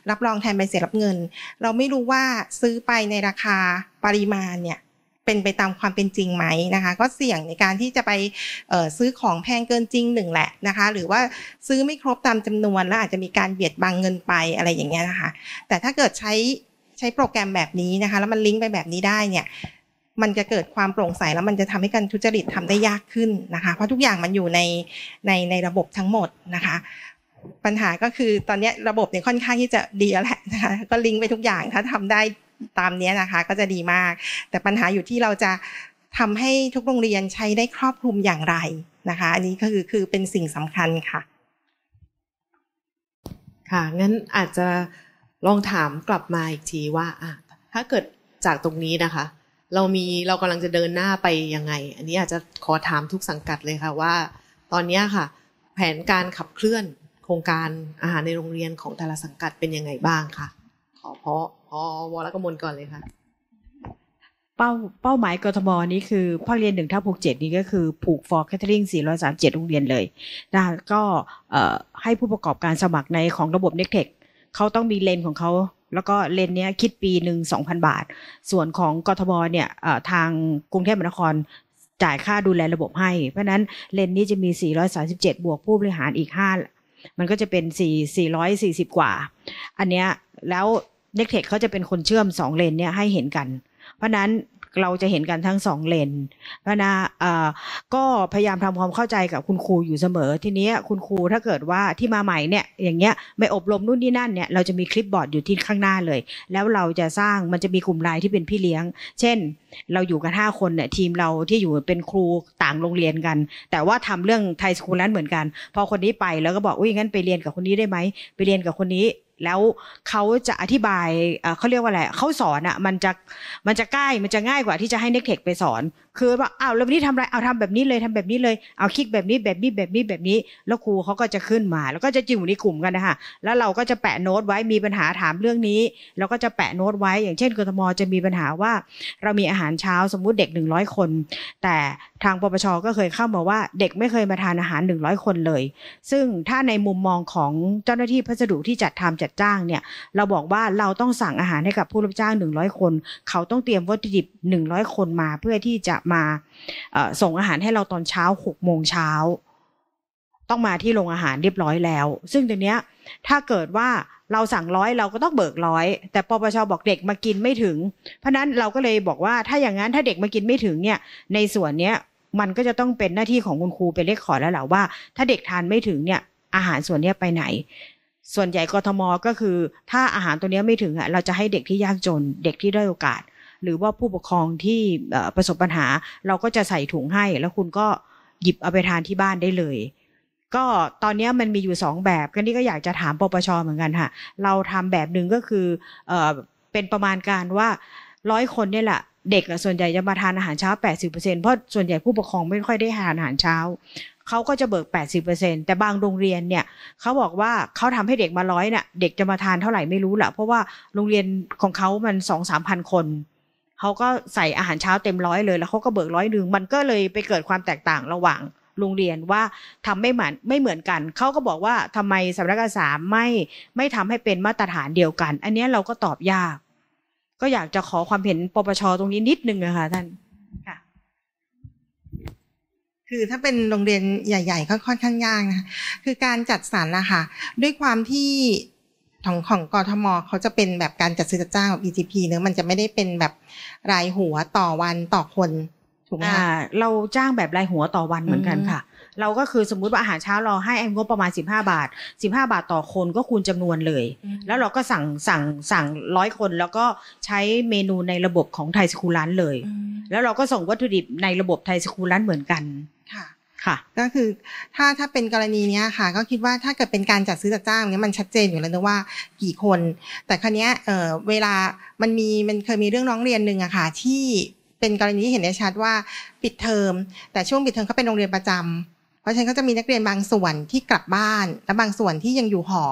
รับรองแทนใบเสร็จรับเงิน เราไม่รู้ว่าซื้อไปในราคาปริมาณเนี่ยเป็นไปตามความเป็นจริงไหมนะคะ ก็เสี่ยงในการที่จะไปซื้อของแพงเกินจริงหนึ่งแหละนะคะ หรือว่าซื้อไม่ครบตามจำนวนแล้วอาจจะมีการเบียดบังเงินไปอะไรอย่างเงี้ยนะคะ แต่ถ้าเกิดใช้ใช้โปรแกรมแบบนี้นะคะ แล้วมันลิงก์ไปแบบนี้ได้เนี่ยมันจะเกิดความโปร่งใสแล้วมันจะทำให้การทุจริตทำได้ยากขึ้นนะคะ เพราะทุกอย่างมันอยู่ในในในระบบทั้งหมดนะคะ ปัญหาก็คือตอนนี้ระบบเนี่ยค่อนข้างที่จะดีแล้วแหละนะคะก็ลิงก์ไปทุกอย่าง ถ้าทำได้ตามนี้นะคะ ก็จะดีมาก แต่ปัญหาอยู่ที่เราจะทำให้ทุกโรงเรียนใช้ได้ครอบคลุมอย่างไรนะคะอันนี้ก็คือคือเป็นสิ่งสำคัญค่ะ ค่ะงั้นอาจจะลองถามกลับมาอีกทีว่าอ่ะถ้าเกิดจากตรงนี้นะคะเรามีเรากำลังจะเดินหน้าไปยังไง อันนี้อาจจะขอถามทุกสังกัดเลยค่ะว่าตอนนี้ค่ะแผนการขับเคลื่อนโครงการอาหารในโรงเรียนของแต่ละสังกัดเป็นยังไงบ้างค่ะ ขอพอพอวลกมลก่อนเลยค่ะ เป้าเป้าหมายกรทมนี้คือภาคเรียนหนึ่งทาผูกเจ็ดนี้ก็คือผูกฟอร์แคทเทอริงสี่ร้อยสามเจ็ดโรงเรียนเลยนะก็ให้ผู้ประกอบการสมัครในของระบบเน็กเทคเขาต้องมีเลนของเขาแล้วก็เลนเนี้ยคิดปีหนึ่งสองพันบาท ส่วนของกทบเนี่ยทางกรุงเทพมหานครจ่ายค่าดูแลระบบให้ เพราะนั้นเลนนี้จะมี 437 บวกผู้บริหารอีก5มันก็จะเป็น 4 440กว่า อันเนี้ยแล้วเน็กเทคเขาจะเป็นคนเชื่อม 2 เลนเนี้ยให้เห็นกันเพราะนั้นเราจะเห็นกันทั้งสองเลนก็นะก็พยายามทำความเข้าใจกับคุณครูอยู่เสมอ ทีนี้คุณครูถ้าเกิดว่าที่มาใหม่เนี่ย อย่างเงี้ยไม่อบรมนู่นนี่นั่นเนี่ย เราจะมีคลิปบอร์ดอยู่ที่ข้างหน้าเลย แล้วเราจะสร้าง มันจะมีกลุ่มไลน์ที่เป็นพี่เลี้ยง เช่น เราอยู่กันห้าคนเนี่ยทีมเราที่อยู่เป็นครูต่างโรงเรียนกัน แต่ว่าทำเรื่องไทยสกูลนั้นเหมือนกัน พอคนนี้ไปแล้วก็บอก อุ้ยงั้นไปเรียนกับคนนี้ได้ไหม ไปเรียนกับคนนี้แล้วเขาจะอธิบายเขาเรียกว่าอะไรเขาสอนอ่ะ มันจะ มันจะใกล้มันจะง่ายกว่าที่จะให้เน็กเทคไปสอน คือว่าอ้าวแล้ววันนี้ทำอะไร เอาทำแบบนี้เลยทำแบบนี้เลย เอาคลิกแบบนี้ แบบนี้ แบบนี้ แบบนี้ แล้วครูเขาก็จะขึ้นมา แล้วก็จะจิู่ในกลุ่มกันนะคะแล้วเราก็จะแปะโน้ตไว้ มีปัญหาถามเรื่องนี้ แล้วก็จะแปะโน้ตไว้ อย่างเช่น กทม จะมีปัญหาว่า เรามีอาหารเช้า สมมุติเด็ก100คน แต่ทางปปชก็เคยเข้ามาว่าเด็กไม่เคยมาทานอาหาร100คนเลย ซึ่งถ้าในมุมมองของเจ้าหน้าที่พัสดุที่จัดทำจัดจ้างเนี่ย เราบอกว่าเราต้องสั่งอาหารให้กับผู้รับจ้าง100คน เขาต้องเตรียมวัตถุดิบ100คนมาเพื่อที่จะมาส่งอาหารให้เราตอนเช้า6โมงเช้าต้องมาที่โรงอาหารเรียบร้อยแล้ว ซึ่งตรงเนี้ยถ้าเกิดว่าเราสั่งร้อยเราก็ต้องเบิกร้อยแต่ปปชบอกเด็กมากินไม่ถึง เพราะนั้นเราก็เลยบอกว่าถ้าอย่างนั้นถ้าเด็กมากินไม่ถึงเนี่ยในส่วนเนี้ยมันก็จะต้องเป็นหน้าที่ของคุณครูไปเรียกขอแล้วแหละว่า ถ้าเด็กทานไม่ถึงเนี่ยอาหารส่วนนี้ไปไหน ส่วนใหญ่กทมก็คือ ถ้าอาหารตัวนี้ไม่ถึงอะเราจะให้เด็กที่ยากจน เด็กที่ด้อยโอกาสหรือว่าผู้ปกครองที่ประสบปัญหาเราก็จะใส่ถุงให้ แล้วคุณก็หยิบเอาไปทานที่บ้านได้เลยก็ตอนนี้มันมีอยู่ 2 แบบกันนี่ก็อยากจะถามปปชเหมือนกันค่ะเราทำแบบหนึ่งก็คือเออเป็นประมาณการว่าร้อยคนเนี่ยแหละเด็กส่วนใหญ่จะมาทานอาหารเช้า 80%เพราะส่วนใหญ่ผู้ปกครองไม่ค่อยได้ทานอาหารเช้าเขาก็จะเบิก 80%แต่บางโรงเรียนเนี่ยเขาบอกว่าเขาทำให้เด็กมาร้อยเนี่ยเด็กจะมาทานเท่าไหร่ไม่รู้แหละเพราะว่าโรงเรียนของเขามันสองสามพันคนเขาก็ใส่อาหารเช้าเต็มร้อยเลยแล้วเขาก็เบิกร้อยหนึ่งมันก็เลยไปเกิดความแตกต่างระหว่างโรงเรียนว่าทำไม่เหมือนไม่เหมือนกัน เขาก็บอกว่าทำไมสานักศึกษาไม่ไม่ทำให้เป็นมาตรฐานเดียวกัน อันนี้เราก็ตอบยาก ก็อยากจะขอความเห็นปปชตรงนี้นิดนึงนะคะท่านค่ะ คือถ้าเป็นโรงเรียนใหญ่ๆก็ค่อนข้างยากนะคะ คือการจัดสรรนะคะ ด้วยความที่ของของกทมเขาจะเป็นแบบการจัดซื้อจัดจ้างแบบ ETP เนื้อมันจะไม่ได้เป็นแบบรายหัวต่อวันต่อคนถูกไหมคะเราจ้างแบบรายหัวต่อวันเหมือนกันค่ะ เราก็คือสมมุติว่า อาหารเช้าเราให้แอมงบประมาณ 15 บาท 15 บาทต่อคนก็คูณจำนวนเลย แล้วเราก็สั่งสั่งสั่งร้อยคนแล้วก็ใช้เมนูในระบบของไทยสคูลันเลย แล้วเราก็ส่งวัตถุดิบในระบบไทยสคูลันเหมือนกัน ค่ะ ค่ะ ก็คือถ้าถ้าเป็นกรณีเนี้ยค่ะก็คิดว่าถ้าเกิดเป็นการจัดซื้อจัดจ้างเนี้ยมันชัดเจนอยู่แล้วนะว่ากี่คน แต่ครั้นี้ยเออเวลามันมีมันเคยมีเรื่องร้องเรียนหนึ่งอะค่ะที่เป็นกรณีที่เห็นได้ชัดว่าปิดเทอมแต่ช่วงปิดเทอมเขาเป็นโรงเรียนประจำ เพราะฉะนั้นก็จะมีนักเรียนบางส่วนที่กลับบ้านและบางส่วนที่ยังอยู่หอ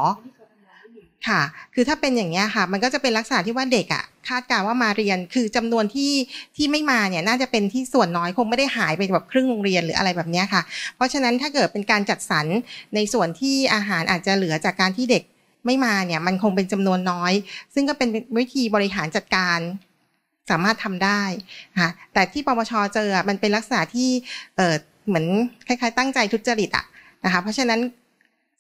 ค่ะ คือถ้าเป็นอย่างนี้ค่ะ มันก็จะเป็นลักษณะที่ว่าเด็กอะ่ะ คาดการว่ามาเรียนคือจำนวนที่ที่ไม่มาเนี่ยน่าจะเป็นที่ส่วนน้อยคงไม่ได้หายไปแบบครึ่งโรงเรียนหรืออะไรแบบนี้ค่ะ เพราะฉะนั้นถ้าเกิดเป็นการจัดสรรในส่วนที่อาหารอาจจะเหลือจากการที่เด็กไม่มาเนี่ย มันคงเป็นจำนวนน้อย ซึ่งก็เป็นวิธีบริหารจัดการสามารถทำได้ค่ะแต่ที่ปปชเจอมันเป็นลักษณะที่เหมือนคล้ายๆ ตั้งใจทุจริตอะนะคะเพราะฉะนั้น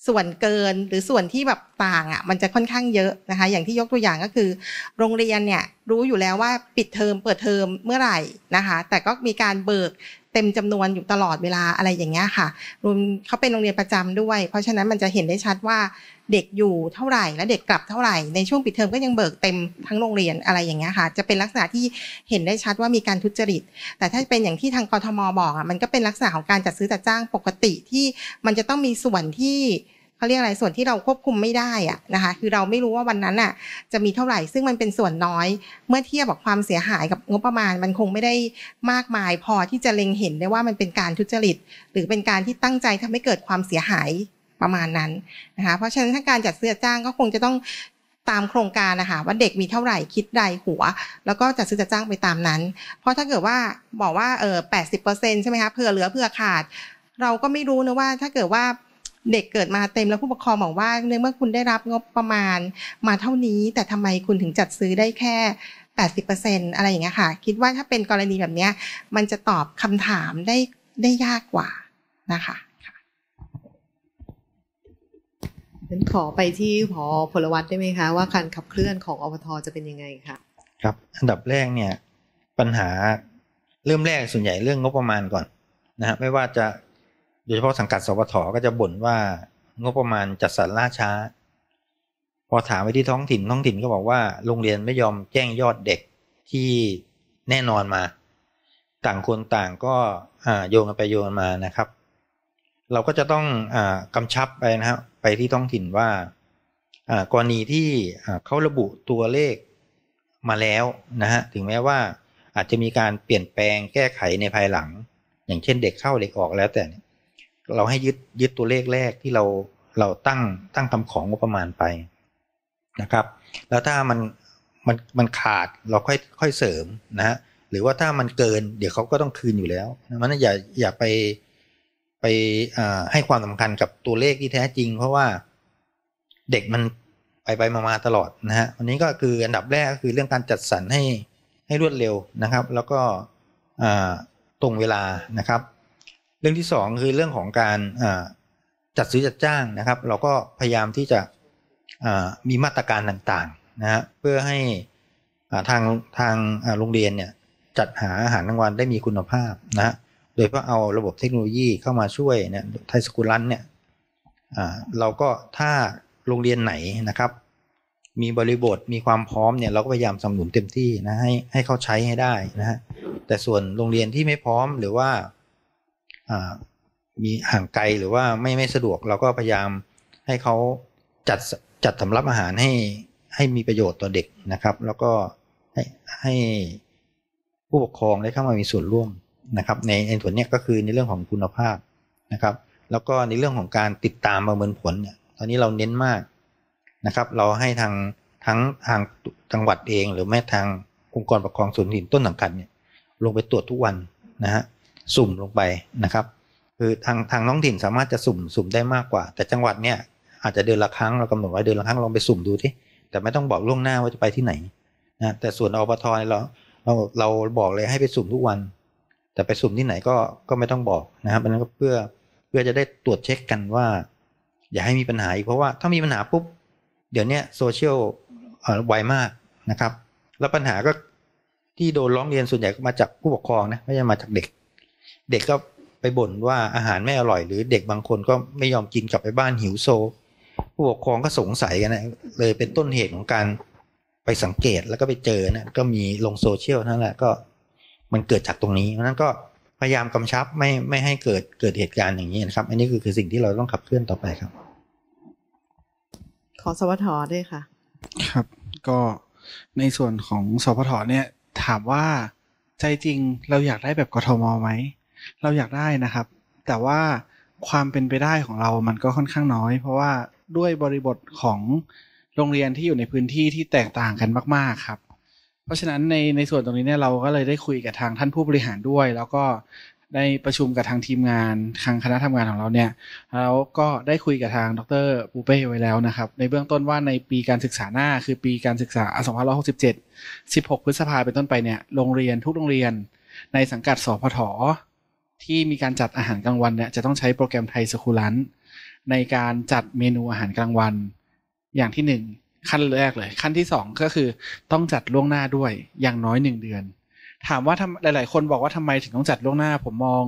ส่วนเกินหรือส่วนที่แบบต่างอ่ะมันจะค่อนข้างเยอะนะคะอย่างที่ยกตัวอย่างก็คือ โรงเรียนเนี่ยรู้อยู่แล้วว่าปิดเทอม เปิดเทอมเมื่อไหร่นะคะแต่ก็มีการเบิกเต็มจำนวนอยู่ตลอดเวลาอะไรอย่างเงี้ยค่ะรวมเขาเป็นโรงเรียนประจำด้วย เพราะฉะนั้นมันจะเห็นได้ชัดว่าเด็กอยู่เท่าไหร่และเด็กกลับเท่าไหร่ในช่วงปิดเทอมก็ยังเบิกเต็มทั้งโรงเรียนอะไรอย่างเงี้ยค่ะจะเป็นลักษณะที่เห็นได้ชัดว่ามีการทุจริต แต่ถ้าเป็นอย่างที่ทางกรทมบอกอ่ะมันก็เป็นลักษณะของการจัดซื้อจัดจ้างปกติที่มันจะต้องมีส่วนที่เขาเรียกอะไรส่วนที่เราควบคุมไม่ได้อะนะคะคือเราไม่รู้ว่าวันนั้นอ่ะจะมีเท่าไหร่ซึ่งมันเป็นส่วนน้อยเมื่อเทียบกับความเสียหายกับงบประมาณ มันคงไม่ได้มากมาย พอที่จะเล็งเห็นได้ว่ามันเป็นการทุจริตหรือเป็นการที่ตั้งใจทำให้เกิดความเสียหายประมาณนั้นนะคะเพราะฉะนั้นถ้าการจัดซื้อจ้างก็คงจะต้องตามโครงการนะคะว่าเด็กมีเท่าไหร่คิดใดหัว แล้วก็จัดซื้อจัดจ้างไปตามนั้น เพราะถ้าเกิดว่าบอกว่าเออแปดสิบเปอร์เซ็นใช่ไหมคะเผื่อเหลือเผื่อขาด เราก็ไม่รู้นะว่าถ้าเกิดว่าเด็กเกิดมาเต็มแล้วผู้ปกครองบอกว่าเนเมื่อคุณได้รับงบประมาณมาเท่านี้ แต่ทำไมคุณถึงจัดซื้อได้แค่แปดสิบเปอร์เซ็นอะไรอย่างเงี้ยค่ะ คิดว่าถ้าเป็นกรณีแบบเนี้ย มันจะตอบคำถามได้ได้ยากกว่านะคะฉันขอไปที่พอพลวัตได้ไหมคะว่าการขับเคลื่อนของอปทจะเป็นยังไงคะครับอันดับแรกเนี่ย ปัญหาเริ่มแรกส่วนใหญ่เรื่องงบประมาณก่อนนะฮะไม่ว่าจะโดยเฉพาะสังกัดสปทก็จะบ่นว่างบประมาณจัดสรรล่าช้า พอถามไปที่ท้องถิ่นท้องถิ่นก็บอกว่าโรงเรียนไม่ยอมแจ้งยอดเด็กที่แน่นอนมา ต่างคนต่างก็โยงกันไปโยงกันมานะครับ เราก็จะต้องอกำชับไปนะครับไปที่ท้องถิ่นว่า กรณีที่เขาระบุตัวเลขมาแล้วนะฮะถึงแม้ว่า อาจจะมีการเปลี่ยนแปลงแก้ไขในภายหลัง อย่างเช่นเด็กเข้าเด็กออกแล้ว แต่เราให้ยึดยึดตัวเลขแรกที่เราเราตั้งตั้งคำของงบประมาณไปนะครับ แล้วถ้ามันมันมันขาดเราค่อยค่อยเสริมนะฮะหรือว่าถ้ามันเกิน เดี๋ยวเขาก็ต้องคืนอยู่แล้วมันอย่าอย่าไปไปให้ความสำคัญกับตัวเลขที่แท้จริง เพราะว่าเด็กมันไปไปมาตลอดนะฮะ วันนี้ก็คืออันดับแรกก็คือเรื่องการจัดสรรให้ให้รวดเร็วนะครับ แล้วก็ตรงเวลานะครับ เรื่องที่สองคือเรื่องของการจัดซื้อจัดจ้างนะครับ เราก็พยายามที่จะมีมาตรการต่างๆนะฮะเพื่อให้ทางทางโรงเรียนเนี่ยจัดหาอาหารกลางวันได้มีคุณภาพนะฮะโดยเพราะเอาระบบเทคโนโลยีเข้ามาช่วยเนี่ยไทยสกุลรันเนี่ยเราก็ถ้าโรงเรียนไหนนะครับมีบริบทมีความพร้อมเนี่ยเราก็พยายามสนับสนุนเต็มที่นะให้ให้เขาใช้ให้ได้นะฮะแต่ส่วนโรงเรียนที่ไม่พร้อมหรือว่ามีห่างไกลหรือว่าไม่ไม่สะดวกเราก็พยายามให้เขาจัดจัดสำรับอาหารให้ให้มีประโยชน์ต่อเด็กนะครับ แล้วก็ให้ให้ผู้ปกครองได้เข้ามามีส่วนร่วมนะครับในในส่วนนี้ก็คือในเรื่องของคุณภาพนะครับ แล้วก็ในเรื่องของการติดตามประเมินผลเนี่ยตอนนี้เราเน้นมากนะครับ เราให้ทางทั้งทางจังหวัดเองหรือแม้ทางองค์กรปกครองส่วนท่นต้นสังกัดเนี่ยลงไปตรวจทุกวันนะฮะสุ่มลงไปนะครับ คือทางทางน้องถิ่นสามารถจะสุ่มสุ่มได้มากกว่า แต่จังหวัดเนี่ยอาจจะเดือนละครั้งเรากำหนดไว้เดือนละครั้งลองไปสุ่มดูที่แต่ไม่ต้องบอกล่วงหน้าว่าจะไปที่ไหนนะแต่ส่วนอบทเราเราเราบอกเลยให้ไปสุ่มทุกวันแต่ไปสุ่มที่ไหนก็ก็ไม่ต้องบอกนะครับอันนั้นก็เพื่อเพื่อจะได้ตรวจเช็คกันว่า อย่าให้มีปัญหาอีกเพราะว่าถ้ามีปัญหาปุ๊บเดี๋ยวนี้โซเชียลไวมากนะครับแล้วปัญหาก็ที่โดนร้องเรียนส่วนใหญ่ก็มาจากผู้ปกครองนะไม่ใช่มาจากเด็ก เด็กก็ไปบ่นว่าอาหารไม่อร่อย หรือเด็กบางคนก็ไม่ยอมกินกลับไปบ้านหิวโซ ผู้ปกครองก็สงสัยกันนะเลยเป็นต้นเหตุของการไปสังเกตแล้วก็ไปเจอนะก็มีลงโซเชียลนั่นแหละก็มันเกิดจากตรงนี้เพราะนั้นก็พยายามกำชับไม่ไม่ให้เกิดเกิดเหตุการณ์อย่างนี้นะครับ อันนี้คือคือสิ่งที่เราต้องขับเคลื่อนต่อไปครับ ขอสวทด้วยค่ะ ครับ ก็ในส่วนของสพทเนี่ยถามว่าใจจริงเราอยากได้แบบกทมไหม เราอยากได้นะครับ แต่ว่าความเป็นไปได้ของเรา มันก็ค่อนข้างน้อย เพราะว่าด้วยบริบทของโรงเรียนที่อยู่ในพื้นที่ที่แตกต่างกันมาก ๆ ครับเพราะฉะนั้นในในส่วนตรงนี้เนี่ยเราก็เลยได้คุยกับทางท่านผู้บริหารด้วย แล้วก็ได้ประชุมกับทางทีมงานทางคณะทำงานของเราเนี่ย แล้วก็ได้คุยกับทางดรปูเป้ไว้แล้วนะครับ ในเบื้องต้นว่าในปีการศึกษาหน้า คือปีการศึกษา 2567 16 พฤษภาเป็นต้นไปเนี่ยโรงเรียนทุกโรงเรียน ในสังกัดสพทที่มีการจัดอาหารกลางวันเนี่ยจะต้องใช้โปรแกรมไทยสคูลันในการจัดเมนูอาหารกลางวันอย่างที่หนึ่งขั้นแรกเลยขั้นที่สองก็คือ ต้องจัดล่วงหน้าด้วยอย่างน้อยหนึ่งเดือน ถามว่าทหลายๆ คนบอกว่าทำไมถึงต้องจัดล่วงหน้าผมมอง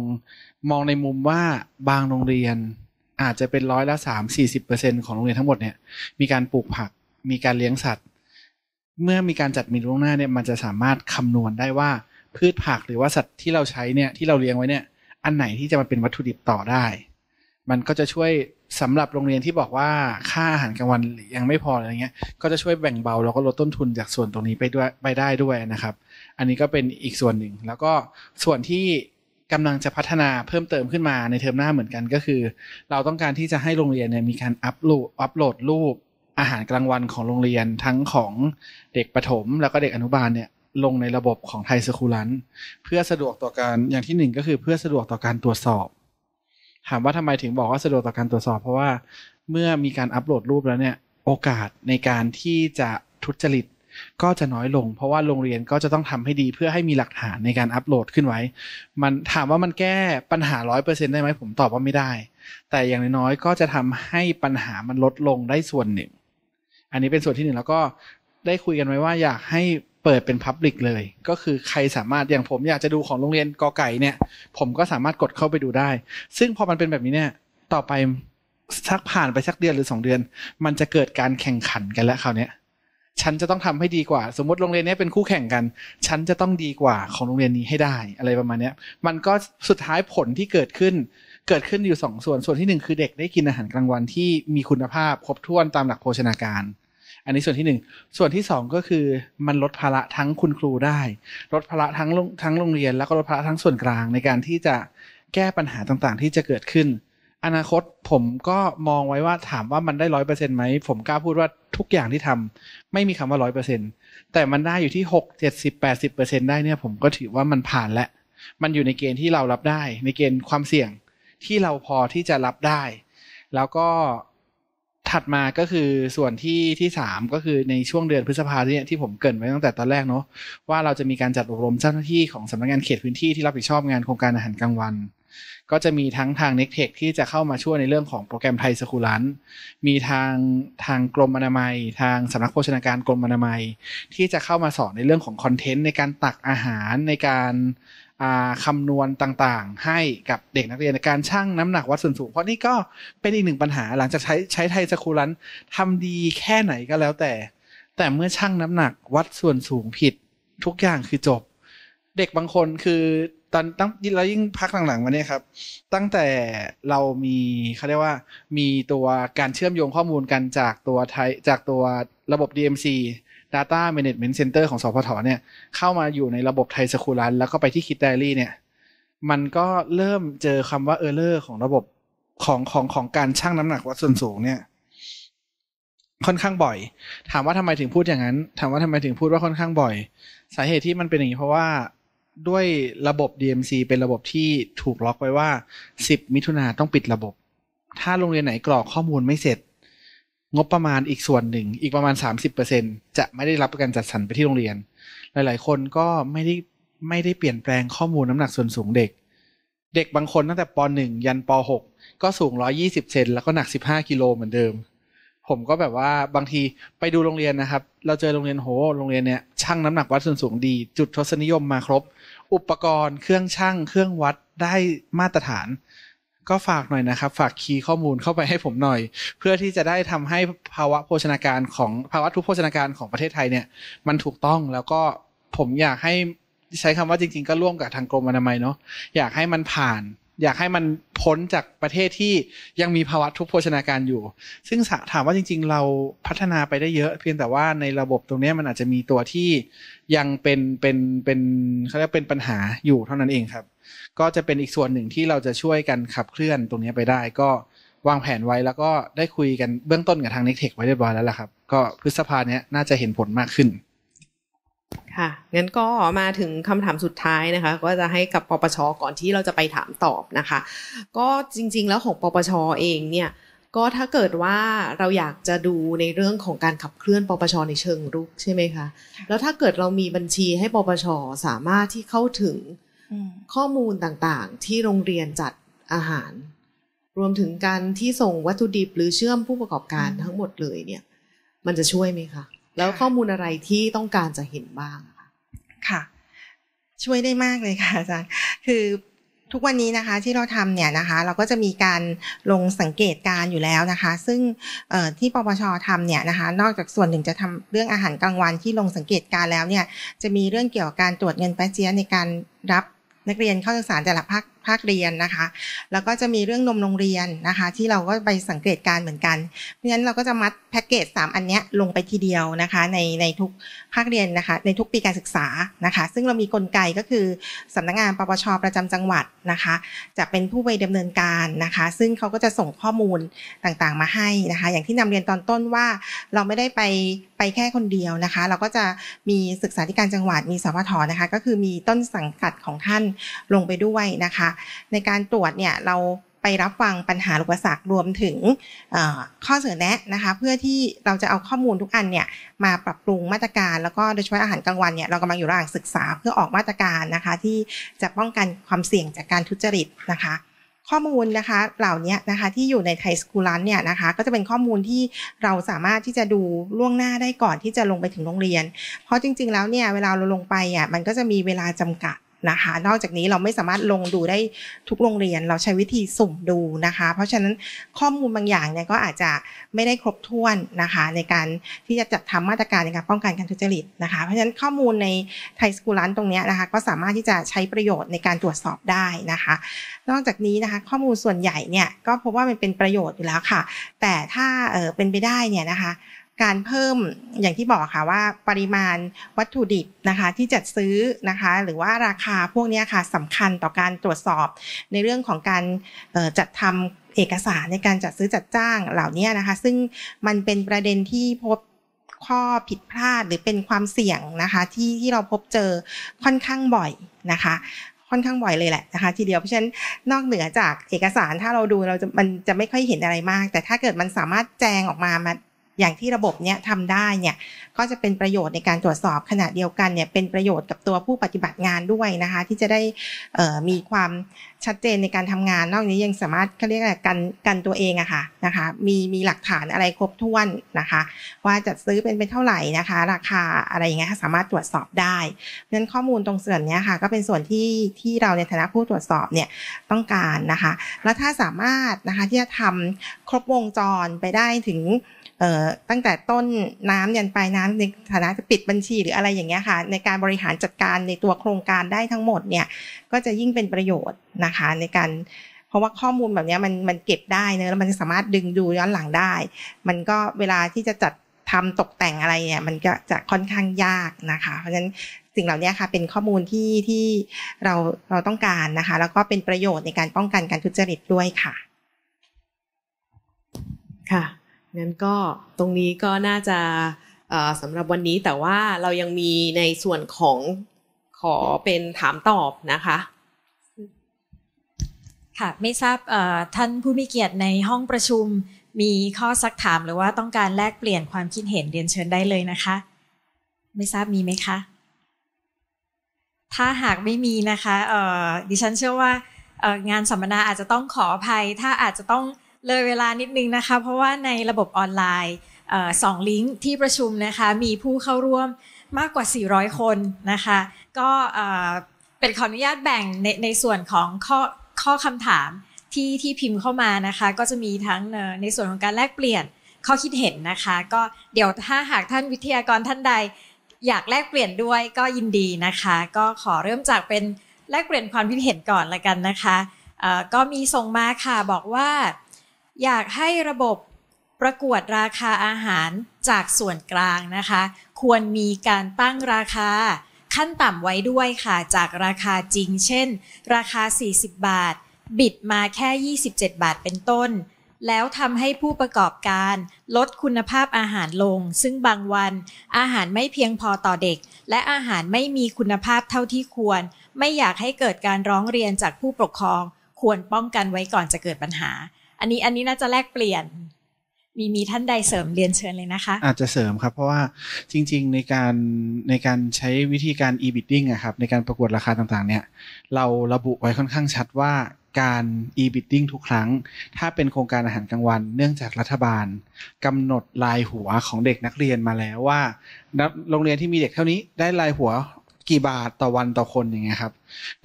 มองในมุมว่าบางโรงเรียน อาจจะเป็นร้อยละสามสี่สิบเปอร์เซ็นของโรงเรียนทั้งหมดเนี่ย มีการปลูกผักมีการเลี้ยงสัตว์ เมื่อมีการจัดมีล่วงหน้าเนี่ยมันจะสามารถคำนวณได้ว่าพืชผักหรือว่าสัตว์ที่เราใช้เนี่ยที่เราเลี้ยงไว้เนี่ย อันไหนที่จะมาเป็นวัตถุดิบต่อได้ มันก็จะช่วยสำหรับโรงเรียนที่บอกว่าค่าอาหารกลางวันยังไม่พออะไรเงี้ย ก็จะช่วยแบ่งเบา แล้วก็ลดต้นทุนจากส่วนตรงนี้ไปด้วยไปได้ด้วยนะครับ อันนี้ก็เป็นอีกส่วนหนึ่ง แล้วก็ส่วนที่กำลังจะพัฒนาเพิ่มเติมขึ้นมาในเทอมหน้าเหมือนกันก็คือ เราต้องการที่จะให้โรงเรียนเนี่ยมีการอัพโหลดอัพโหลดรูป อาหารกลางวันของโรงเรียนทั้งของเด็กประถมแล้วก็เด็กอนุบาลเนี่ยลงในระบบของไทยสคูลันเพื่อสะดวกต่อการอย่างที่หนึ่งก็คือเพื่อสะดวกต่อการตรวจสอบถามว่าทำไมถึงบอกว่าสะดวกต่อการตรวจสอบ เพราะว่าเมื่อมีการอัปโหลดรูปแล้วเนี่ย โอกาสในการที่จะทุจริตก็จะน้อยลง เพราะว่าโรงเรียนก็จะต้องทำให้ดีเพื่อให้มีหลักฐานในการอัปโหลดขึ้นไว้ มันถามว่ามันแก้ปัญหาร้อยเปอร์เซ็นต์ได้ไหมผมตอบว่าไม่ได้ แต่อย่างน้อยๆก็จะทำให้ปัญหามันลดลงได้ส่วนหนึ่ง อันนี้เป็นส่วนที่หนึ่งแล้วก็ได้คุยกันไว้ว่าอยากให้เปิดเป็นพับลิกเลยก็คือใครสามารถอย่างผมอยากจะดูของโรงเรียนกอไก่เนี่ย ผมก็สามารถกดเข้าไปดูได้ ซึ่งพอมันเป็นแบบนี้เนี่ย ต่อไปสักผ่านไปสักเดือนหรือสองเดือน มันจะเกิดการแข่งขันกันแล้วคราวนี้ฉันจะต้องทำให้ดีกว่า สมมติโรงเรียนนี้เป็นคู่แข่งกัน ฉันจะต้องดีกว่าของโรงเรียนนี้ให้ได้ อะไรประมาณนี้มันก็สุดท้ายผลที่เกิดขึ้น เกิดขึ้นอยู่สองส่วนส่วนที่หนึ่งคือเด็กได้กินอาหารกลางวันที่มีคุณภาพครบถ้วนตามหลักโภชนาการอันนี้ส่วนที่หนึ่ง ส่วนที่สองก็คือมันลดภาระทั้งคุณครูได้ ลดภาระทั้งทั้งโรงเรียนแล้วก็ลดภาระทั้งส่วนกลาง ในการที่จะแก้ปัญหาต่าง ๆ ที่จะเกิดขึ้น อนาคตผมก็มองไว้ว่าถามว่ามันได้ร้อยเปอร์เซ็นต์ไหม ผมกล้าพูดว่าทุกอย่างที่ทำ ไม่มีคำว่าร้อยเปอร์เซ็นต์แต่มันได้อยู่ที่หกเจ็ดสิบแปดสิบเปอร์เซ็นต์ได้เนี่ยผมก็ถือว่ามันผ่านแล้วมันอยู่ในเกณฑ์ที่เรารับได้ ในเกณฑ์ความเสี่ยงที่เราพอที่จะรับได้ แล้วก็ถัดมาก็คือส่วนที่ที่สามก็คือในช่วงเดือนพฤษภาเนี่ยที่ผมเกินไว้ตั้งแต่ตอนแรกเนาะว่าเราจะมีการจัดอบรมเจ้าหน้าที่ของสำนักงานเขตพื้นที่ที่รับผิดชอบงานโครงการอาหารกลางวัน ก็จะมีทั้งทางเน็กเทคที่จะเข้ามาช่วยในเรื่องของโปรแกรมไทยสกูลันมีทางทางกรมอนามัย ทางสำนักโภชนาการกรมอนามัย ที่จะเข้ามาสอนในเรื่องของคอนเทนต์ในการตักอาหารในการคำนวณต่างๆ ให้กับเด็กนักเรียนในการชั่งน้ำหนักวัดส่วนสูง เพราะนี่ก็เป็นอีกหนึ่งปัญหาหลังจากใช้ใช้ไทยสกูลันทำดีแค่ไหนก็แล้วแต่ แต่เมื่อชั่งน้ำหนักวัดส่วนสูงผิดทุกอย่างคือจบ เด็กบางคนคือตอนตั้งเรายิ่งพักหลังๆมาเนี่ยครับตั้งแต่เรามีเขาเรียกว่ามีตัวการเชื่อมโยงข้อมูลกันจากตัวไทย จากตัวระบบ DMC Data Management Center ของสพทเนี่ย เข้ามาอยู่ในระบบไทยสคูลันแล้วก็ไปที่คิดไดรี่เนี่ย มันก็เริ่มเจอคำว่า Error ของระบบของของของการชั่งน้ำหนักวัดส่วนสูงเนี่ย ค่อนข้างบ่อย ถามว่าทำไมถึงพูดอย่างนั้น ถามว่าทำไมถึงพูดว่าค่อนข้างบ่อย สาเหตุที่มันเป็นอย่างนี้เพราะว่าด้วยระบบ DMC เป็นระบบที่ถูกล็อกไว้ว่า10มิถุนาต้องปิดระบบถ้าโรงเรียนไหนกรอกข้อมูลไม่เสร็จงบประมาณอีกส่วนหนึ่งอีกประมาณ 30%จะไม่ได้รับการจัดสรรไปที่โรงเรียน หลายๆ คนก็ไม่ได้ไม่ได้เปลี่ยนแปลงข้อมูลน้ำหนักส่วนสูงเด็ก เด็กบางคนตั้งแต่ป .1 ยันป .6 ก็สูง 120 เซนแล้วก็หนัก 15กิโลเหมือนเดิม ผมก็แบบว่าบางทีไปดูโรงเรียนนะครับ เราเจอโรงเรียนโหโรงเรียนเนี้ยช่างน้ำหนักวัดส่วนสูงดี จุดทศนิยมมาครบ อุปกรณ์เครื่องช่างเครื่องวัดได้มาตรฐานก็ฝากหน่อยนะครับ ฝากคีย์ข้อมูลเข้าไปให้ผมหน่อย เพื่อที่จะได้ทำให้ภาวะโภชนาการของภาวะทุกโภชนาการของประเทศไทยเนี่ยมันถูกต้องแล้วก็ผมอยากให้ใช้คำว่าจริงๆ ก็ร่วมกับทางกรมอนามัยเนาะอยากให้มันผ่าน อยากให้มันพ้นจากประเทศที่ยังมีภาวะทุกโภชนาการอยู่ ซึ่งถามว่าจริง ๆ เราพัฒนาไปได้เยอะ เพียงแต่ว่าในระบบตรงนี้มันอาจจะมีตัวที่ยังเป็นเป็นเป็นเขาเรียกเป็นปัญหาอยู่เท่านั้นเองครับก็จะเป็นอีกส่วนหนึ่งที่เราจะช่วยกันขับเคลื่อนตรงนี้ไปได้ ก็วางแผนไว้แล้วก็ได้คุยกันเบื้องต้นกับทางนิกเทคไว้เรียบร้อยแล้วล่ะครับ ก็พฤษภาเนี้ยน่าจะเห็นผลมากขึ้น ค่ะ งั้นก็มาถึงคำถามสุดท้ายนะคะ ก็จะให้กับปปช ก่อนที่เราจะไปถามตอบนะคะ ก็จริงๆแล้วของปปชเองเนี่ย ก็ถ้าเกิดว่าเราอยากจะดูในเรื่องของการขับเคลื่อน ปปชในเชิงรุกใช่ไหมคะแล้วถ้าเกิดเรามีบัญชีให้ปปช สามารถที่เข้าถึงข้อมูลต่างๆที่โรงเรียนจัดอาหาร รวมถึงการที่ส่งวัตถุดิบ หรือเชื่อมผู้ประกอบการทั้งหมดเลยเนี่ย มันจะช่วยไหมคะแล้วข้อมูลอะไรที่ต้องการจะเห็นบ้างคะค่ะ ช่วยได้มากเลยค่ะอาจารย์คือทุกวันนี้นะคะ ที่เราทำเนี่ยนะคะ เราก็จะมีการลงสังเกตการอยู่แล้วนะคะ ซึ่งที่ปปชทำเนี่ยนะคะ นอกจากส่วนหนึ่งจะทำเรื่องอาหารกลางวันที่ลงสังเกตการแล้วเนี่ย จะมีเรื่องเกี่ยวกับการตรวจเงินแปเจียในการรับนักเรียนเข้าศึกษาแต่ละภาคภาคเรียนนะคะแล้วก็จะมีเรื่องนมโรงเรียนนะคะ ที่เราก็ไปสังเกตการเหมือนกัน เพราะฉะนั้นเราก็จะมัดแพ็กเกจ3อันเนี้ยลงไปทีเดียวนะคะ ในในทุกภาคเรียนนะคะ ในทุกปีการศึกษานะคะ ซึ่งเรามีกลไกก็คือสำนักงงานปปชประจำจังหวัดนะคะ จะเป็นผู้ไปดำเนินการนะคะ ซึ่งเขาก็จะส่งข้อมูลต่างๆมาให้นะคะ อย่างที่นำเรียนตอนต้นว่าเราไม่ได้ไปไปแค่คนเดียวนะคะ เราก็จะมีศึกษาธิการจังหวัดมีสพทนะคะ ก็คือมีต้นสังกัดของท่านลงไปด้วยนะคะในการตรวจเนี่ยเราไปรับฟังปัญหาอุปสรรครวมถึงข้อเสนอแนะนะคะเพื่อที่เราจะเอาข้อมูลทุกอันเนี่ยมาปรับปรุงมาตรการ แล้วก็โดยเฉพาะอาหารกลางวันเนี่ยเรากำลังอยู่ระหว่างศึกษาเพื่อออกมาตรการนะคะที่จะป้องกันความเสี่ยงจากการทุจริตนะคะ ข้อมูลนะคะเหล่านี้นะคะที่อยู่ในไทยสกูลันเนี่ยนะคะก็จะเป็นข้อมูลที่เราสามารถที่จะดูล่วงหน้าได้ก่อนที่จะลงไปถึงโรงเรียน เพราะจริงๆแล้วเนี่ยเวลาเราลงไปอ่ะมันก็จะมีเวลาจำกัดนะคะนอกจากนี้เราไม่สามารถลงดูได้ทุกโรงเรียน เราใช้วิธีสุ่มดูนะคะ เพราะฉะนั้นข้อมูลบางอย่างเนี่ยก็อาจจะไม่ได้ครบถ้วนนะคะในการที่จะจัดทำมาตรการในการป้องกันการทุจริตนะคะ เพราะฉะนั้นข้อมูลในไทยสกูลันตรงนี้นะคะก็สามารถที่จะใช้ประโยชน์ในการตรวจสอบได้นะคะ นอกจากนี้นะคะ ข้อมูลส่วนใหญ่เนี่ยก็พบว่ามันเป็นประโยชน์อยู่แล้วค่ะ แต่ถ้าเออเป็นไปได้เนี่ยนะคะการเพิ่มอย่างที่บอกค่ะว่าปริมาณวัตถุดิบนะคะที่จัดซื้อนะคะ หรือว่าราคาพวกนี้ค่ะสำคัญต่อการตรวจสอบในเรื่องของการจัดทำเอกสารในการจัดซื้อจัดจ้างเหล่านี้นะคะ ซึ่งมันเป็นประเด็นที่พบข้อผิดพลาดหรือเป็นความเสี่ยงนะคะที่ที่เราพบเจอค่อนข้างบ่อยนะคะ ค่อนข้างบ่อยเลยแหละนะคะ ทีเดียวเพราะฉะนั้นนอกเหนือจากเอกสารถ้าเราดูเราจะมันจะไม่ค่อยเห็นอะไรมาก แต่ถ้าเกิดมันสามารถแจงออกมามาอย่างที่ระบบเนี้ยทำได้เนี่ยก็จะเป็นประโยชน์ในการตรวจสอบขณะเดียวกันเนี่ยเป็นประโยชน์กับตัวผู้ปฏิบัติงานด้วยนะคะที่จะได้มีความชัดเจนในการทำงานนอกนี้ยังสามารถเขาเรียกอะไรกันกันตัวเองอะค่ะนะคะมีมีหลักฐานอะไรครบถ้วนนะคะว่าจะซื้อเป็นเป็นเท่าไหร่นะคะ ราคาอะไรอย่างเงี้ยสามารถตรวจสอบได้นั้นข้อมูลตรงส่วนเนี้ยค่ะก็เป็นส่วนที่ที่เราในฐานะผู้ตรวจสอบเนี่ยต้องการนะคะแล้วถ้าสามารถนะคะที่จะทำครบวงจรไปได้ถึงตั้งแต่ต้นน้ำยันปลายน้ำในฐานะจะปิดบัญชีหรืออะไรอย่างเงี้ยค่ะ ในการบริหารจัดการในตัวโครงการได้ทั้งหมดเนี่ย ก็จะยิ่งเป็นประโยชน์นะคะ ในการ เพราะว่าข้อมูลแบบนี้มันมันเก็บได้เนอะแล้วมันสามารถดึงดูย้อนหลังได้ มันก็เวลาที่จะจัดทำตกแต่งอะไรเนี่ย มันก็จะค่อนข้างยากนะคะ เพราะฉะนั้นสิ่งเหล่านี้ค่ะ เป็นข้อมูลที่ที่เราเราต้องการนะคะ แล้วก็เป็นประโยชน์ในการป้องกันการทุจริตด้วยค่ะ ค่ะงั้นก็ตรงนี้ก็น่าจะสำหรับวันนี้แต่ว่าเรายังมีในส่วนของขอเป็นถามตอบนะคะ ค่ะไม่ทราบท่านผู้มีเกียรติในห้องประชุมมีข้อสักถามหรือว่าต้องการแลกเปลี่ยนความคิดเห็นเรียนเชิญได้เลยนะคะ ไม่ทราบมีไหมคะ ถ้าหากไม่มีนะคะดิฉันเชื่อว่างานสัมมนาอาจจะต้องขออภัยถ้าอาจจะต้องเลยเวลานิดนึงนะคะเพราะว่าในระบบออนไลน์สองลิงก์ที่ประชุมนะคะ มีผู้เข้าร่วมมากกว่า 400 คนนะคะก็เป็นขออนุญาตแบ่งในในส่วนของข้อ ข้อคำถามที่ที่พิมพ์เข้ามานะคะ ก็จะมีทั้งในส่วนของการแลกเปลี่ยนข้อคิดเห็นนะคะ ก็เดี๋ยวถ้าหากท่านวิทยากรท่านใด อยากแลกเปลี่ยนด้วยก็ยินดีนะคะ ก็ขอเริ่มจากเป็นแลกเปลี่ยนความคิดเห็นก่อนละกันนะคะก็มีส่งมาค่ะบอกว่าอยากให้ระบบประกวดราคาอาหารจากส่วนกลางนะคะ ควรมีการตั้งราคา ขั้นต่ำไว้ด้วยค่ะจากราคาจริง เช่น ราคา 40 บาท บิดมาแค่ 27 บาทเป็นต้น แล้วทำให้ผู้ประกอบการลดคุณภาพอาหารลง ซึ่งบางวันอาหารไม่เพียงพอต่อเด็ก และอาหารไม่มีคุณภาพเท่าที่ควร ไม่อยากให้เกิดการร้องเรียนจากผู้ปกครอง ควรป้องกันไว้ก่อนจะเกิดปัญหาอันนี้อันนี้น่าจะแลกเปลี่ยน มีมีท่านใดเสริมเรียนเชิญเลยนะคะ อาจจะเสริมครับ เพราะว่าจริงๆในการในการใช้วิธีการ e-bidding นะครับ ในการประกวดราคาต่างๆเนี่ย เราระบุไว้ค่อนข้างชัดว่าการ e-bidding ทุกครั้ง ถ้าเป็นโครงการอาหารกลางวัน เนื่องจากรัฐบาลกำหนดลายหัวของเด็กนักเรียนมาแล้วว่า โรงเรียนที่มีเด็กเท่านี้ ได้ลายหัวกี่บาทต่อวันต่อคนอย่างเงี้ยครับ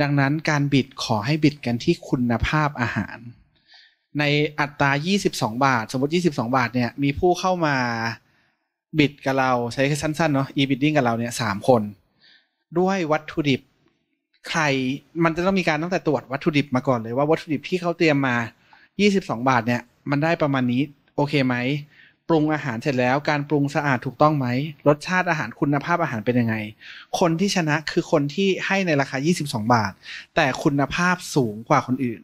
ดังนั้นการบิดขอให้บิดกันที่คุณภาพอาหารในอัตรา 22 บาท สมมติ 22 บาทเนี่ยมีผู้เข้ามาบิดกับเราใช้คสั้นๆ เนาะ e-bidding กับเราเนี่ยสามคน ด้วยวัตถุดิบ ใครมันจะต้องมีการตั้งแต่ตรวจวัตถุดิบมาก่อนเลยว่าวัตถุดิบที่เขาเตรียมมา 22 บาทเนี่ยมันได้ประมาณนี้ โอเคไหม ปรุงอาหารเสร็จแล้ว การปรุงสะอาดถูกต้องไหม รสชาติอาหารคุณภาพอาหารเป็นยังไง คนที่ชนะคือคนที่ให้ในราคา 22 บาท แต่คุณภาพสูงกว่าคนอื่น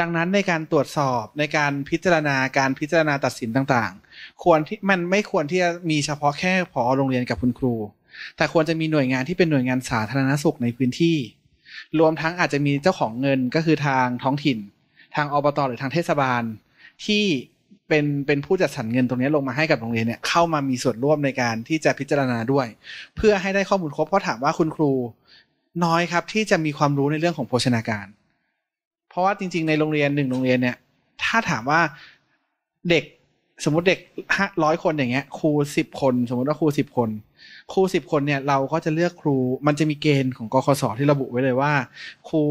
ดังนั้นในการตรวจสอบในการพิจารณาการพิจารณาตัดสินต่างๆ ควรที่มันไม่ควรที่จะมีเฉพาะแค่พอโรงเรียนกับคุณครู แต่ควรจะมีหน่วยงานที่เป็นหน่วยงานสาธารณสุขในพื้นที่ รวมทั้งอาจจะมีเจ้าของเงินก็คือทางท้องถิ่น ทางอบต หรือทางเทศบาลที่เป็นเป็นผู้จัดสรรเงินตรงนี้ลงมาให้กับโรงเรียนเนี่ยเข้ามามีส่วนร่วมในการที่จะพิจารณาด้วย เพื่อให้ได้ข้อมูลครบเพราะถามว่าคุณครู น้อยครับที่จะมีความรู้ในเรื่องของโภชนาการราะว่าจริงๆ ในโรงเรียนหนึ่งโรงเรียนเนี่ย ถ้าถามว่าเด็กสมมติเด็กห้าร้อยคนอย่างเงี้ยครูสิบคน สมมติว่าครูสิบคน ครูสิบคนเนี่ยเราก็จะเลือกครูมันจะมีเกณฑ์ของกคศที่ระบุไว้เลยว่าครู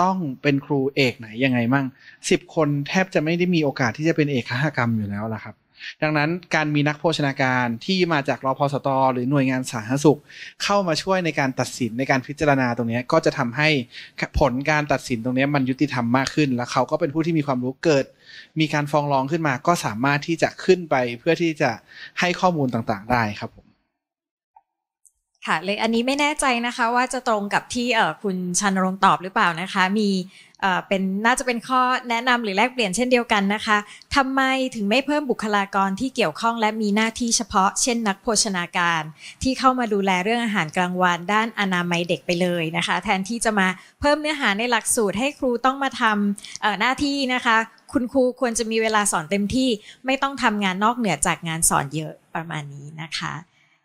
ต้องเป็นครูเอกไหนยังไงมั่งสิบคนแทบจะไม่ได้มีโอกาสที่จะเป็นเอกขหกรรมอยู่แล้วล่ะครับดังนั้นการมีนักโภชนาการที่มาจากรอพอสตอหรือหน่วยงานสาธารณสุขเข้ามาช่วยในการตัดสินในการพิจารณาตรงนี้ก็จะทำให้ผลการตัดสินตรงนี้มันยุติธรรมมากขึ้น แล้วเขาก็เป็นผู้ที่มีความรู้เกิด มีการฟ้องร้องขึ้นมา ก็สามารถที่จะขึ้นไปเพื่อที่จะให้ข้อมูลต่างๆ ได้ครับผมค่ะเลยอันนี้ไม่แน่ใจนะคะ ว่าจะตรงกับที่คุณชันรงตอบหรือเปล่านะคะ มีเป็นน่าจะเป็นข้อแนะนำหรือแลกเปลี่ยนเช่นเดียวกันนะคะ ทำไมถึงไม่เพิ่มบุคลากรที่เกี่ยวข้องและมีหน้าที่เฉพาะเช่นนักโภชนาการ ที่เข้ามาดูแลเรื่องอาหารกลางวัน ด้านอนามัยเด็กไปเลยนะคะ แทนที่จะมาเพิ่มเนื้อหาในหลักสูตรให้ครูต้องมาทำหน้าที่นะคะ คุณครูควรจะมีเวลาสอนเต็มที่ไม่ต้องทำงานนอกเหนือจากงานสอนเยอะประมาณนี้นะคะ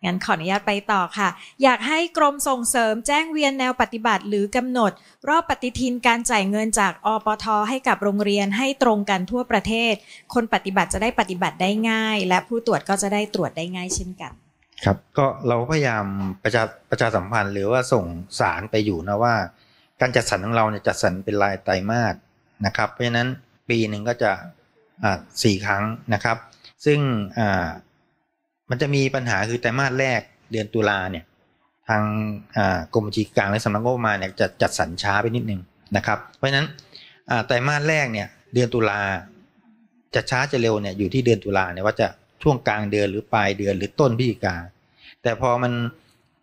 งั้นขออนุญาตไปต่อค่ะ อยากให้กรมส่งเสริมแจ้งเวียนแนวปฏิบัติหรือกำหนด รอบปฏิทินการจ่ายเงินจากอปทให้กับโรงเรียนให้ตรงกันทั่วประเทศ คนปฏิบัติจะได้ปฏิบัติได้ง่าย และผู้ตรวจก็จะได้ตรวจได้ง่ายเช่นกัน ครับก็เราพยายามประชาประชาสัมพันธ์หรือว่าส่งสารไปอยู่นะว่า การจัดสรรของเราเนี่ยจัดสรรเป็นรายไตรมาสนะครับ เพราะฉะนั้นปีหนึ่งก็จะสี่ครั้งนะครับ ซึ่งมันจะมีปัญหาคือไตรมาสแรกเดือนตุลาเนี่ย ทางกรมบัญชีกลางและสำนักงบประมาณเนี่ยจะจัดสรรช้าไปนิดนึงนะครับ เพราะฉะนั้นไตรมาสแรกเนี่ยเดือนตุลาจะช้าจะเร็วเนี่ยอยู่ที่เดือนตุลาเนี่ยว่าจะช่วงกลางเดือนหรือปลายเดือนหรือต้นพฤศจิกาแต่พอมัน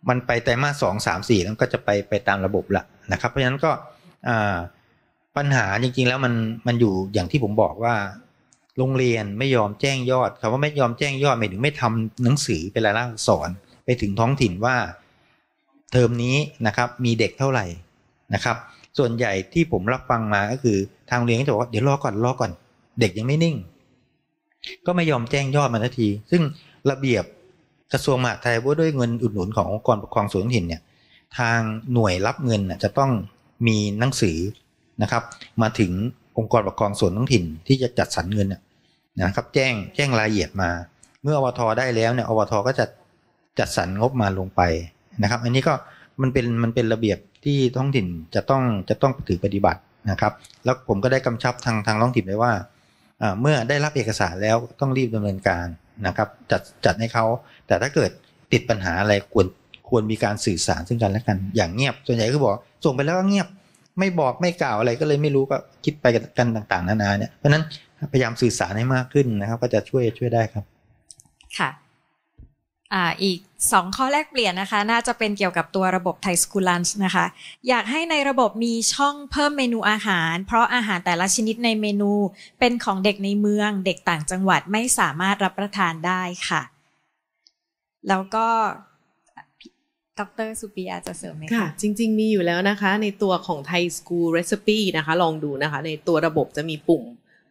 มันไปไตรมาสสองสามสี่แล้วก็จะไปไปตามระบบละนะครับ เพราะฉะนั้นก็ปัญหาจริงๆแล้วมันมันอยู่อย่างที่ผมบอกว่าโรงเรียนไม่ยอมแจ้งยอดคำว่าไม่ยอมแจ้งยอดหมายถึงไม่ทำหนังสือเป็นรายลักษณ์อักษรไปถึงท้องถิ่นว่าเทอมนี้นะครับ มีเด็กเท่าไหร่นะครับ ส่วนใหญ่ที่ผมรับฟังมาก็คือทางเรียนก็จะบอกว่าเดี๋ยวรอก่อนรอก่อน เด็กยังไม่นิ่ง ก็ไม่ยอมแจ้งยอดมาทันที ซึ่งระเบียบกระทรวงมหาดไทยว่าด้วยเงินอุดหนุนขององค์กรปกครองส่วนท้องถิ่นเนี่ยทางหน่วยรับเงินจะต้องมีหนังสือนะครับมาถึงองค์กรปกครองส่วนท้องถิ่นที่จะจัดสรรเงินนะครับแจ้งแจ้งรายละเอียดมา เมื่ออวทได้แล้วเนี่ยอวทก็จะจัดสรรงบมาลงไปนะครับ อันนี้ก็มันเป็นมันเป็นระเบียบที่ท้องถิ่นจะต้องจะต้องถือปฏิบัตินะครับ แล้วผมก็ได้กำชับทางทางท้องถิ่นไว้ว่า เมื่อได้รับเอกสารแล้วต้องรีบดำเนินการนะครับ จัดจัดให้เขาแต่ถ้าเกิดติดปัญหาอะไรควรควรมีการสื่อสารซึ่งกันและกันอย่างเงียบ ส่วนใหญ่คือบอกส่งไปแล้วก็เงียบไม่บอกไม่กล่าวอะไรก็เลยไม่รู้ก็คิดไปกันต่างๆ นานาเนี่ย เพราะนั้น พยายามสื่อสารให้มากขึ้นนะครับ ก็จะช่วยช่วยได้ครับค่ะ อ่า อีกงข้อแลกเปลี่ยนนะคะ น่าจะเป็นเกี่ยวกับตัวระบบไทยสกูลันนะคะ อยากให้ในระบบมีช่องเพิ่มเมนูอาหาร เพราะอาหารแต่ละชนิดในเมนูเป็นของเด็กในเมือง เด็กต่างจังหวัดไม่สามารถรับประทานได้ค่ะ แล้วก็ดรสุปียาจะเสริมไหมคะ จริง ๆ มีอยู่แล้วนะคะ ในตัวของไทยสกูลเรซิปี้นะคะ ลองดูนะคะ ในตัวระบบจะมีปุ่ม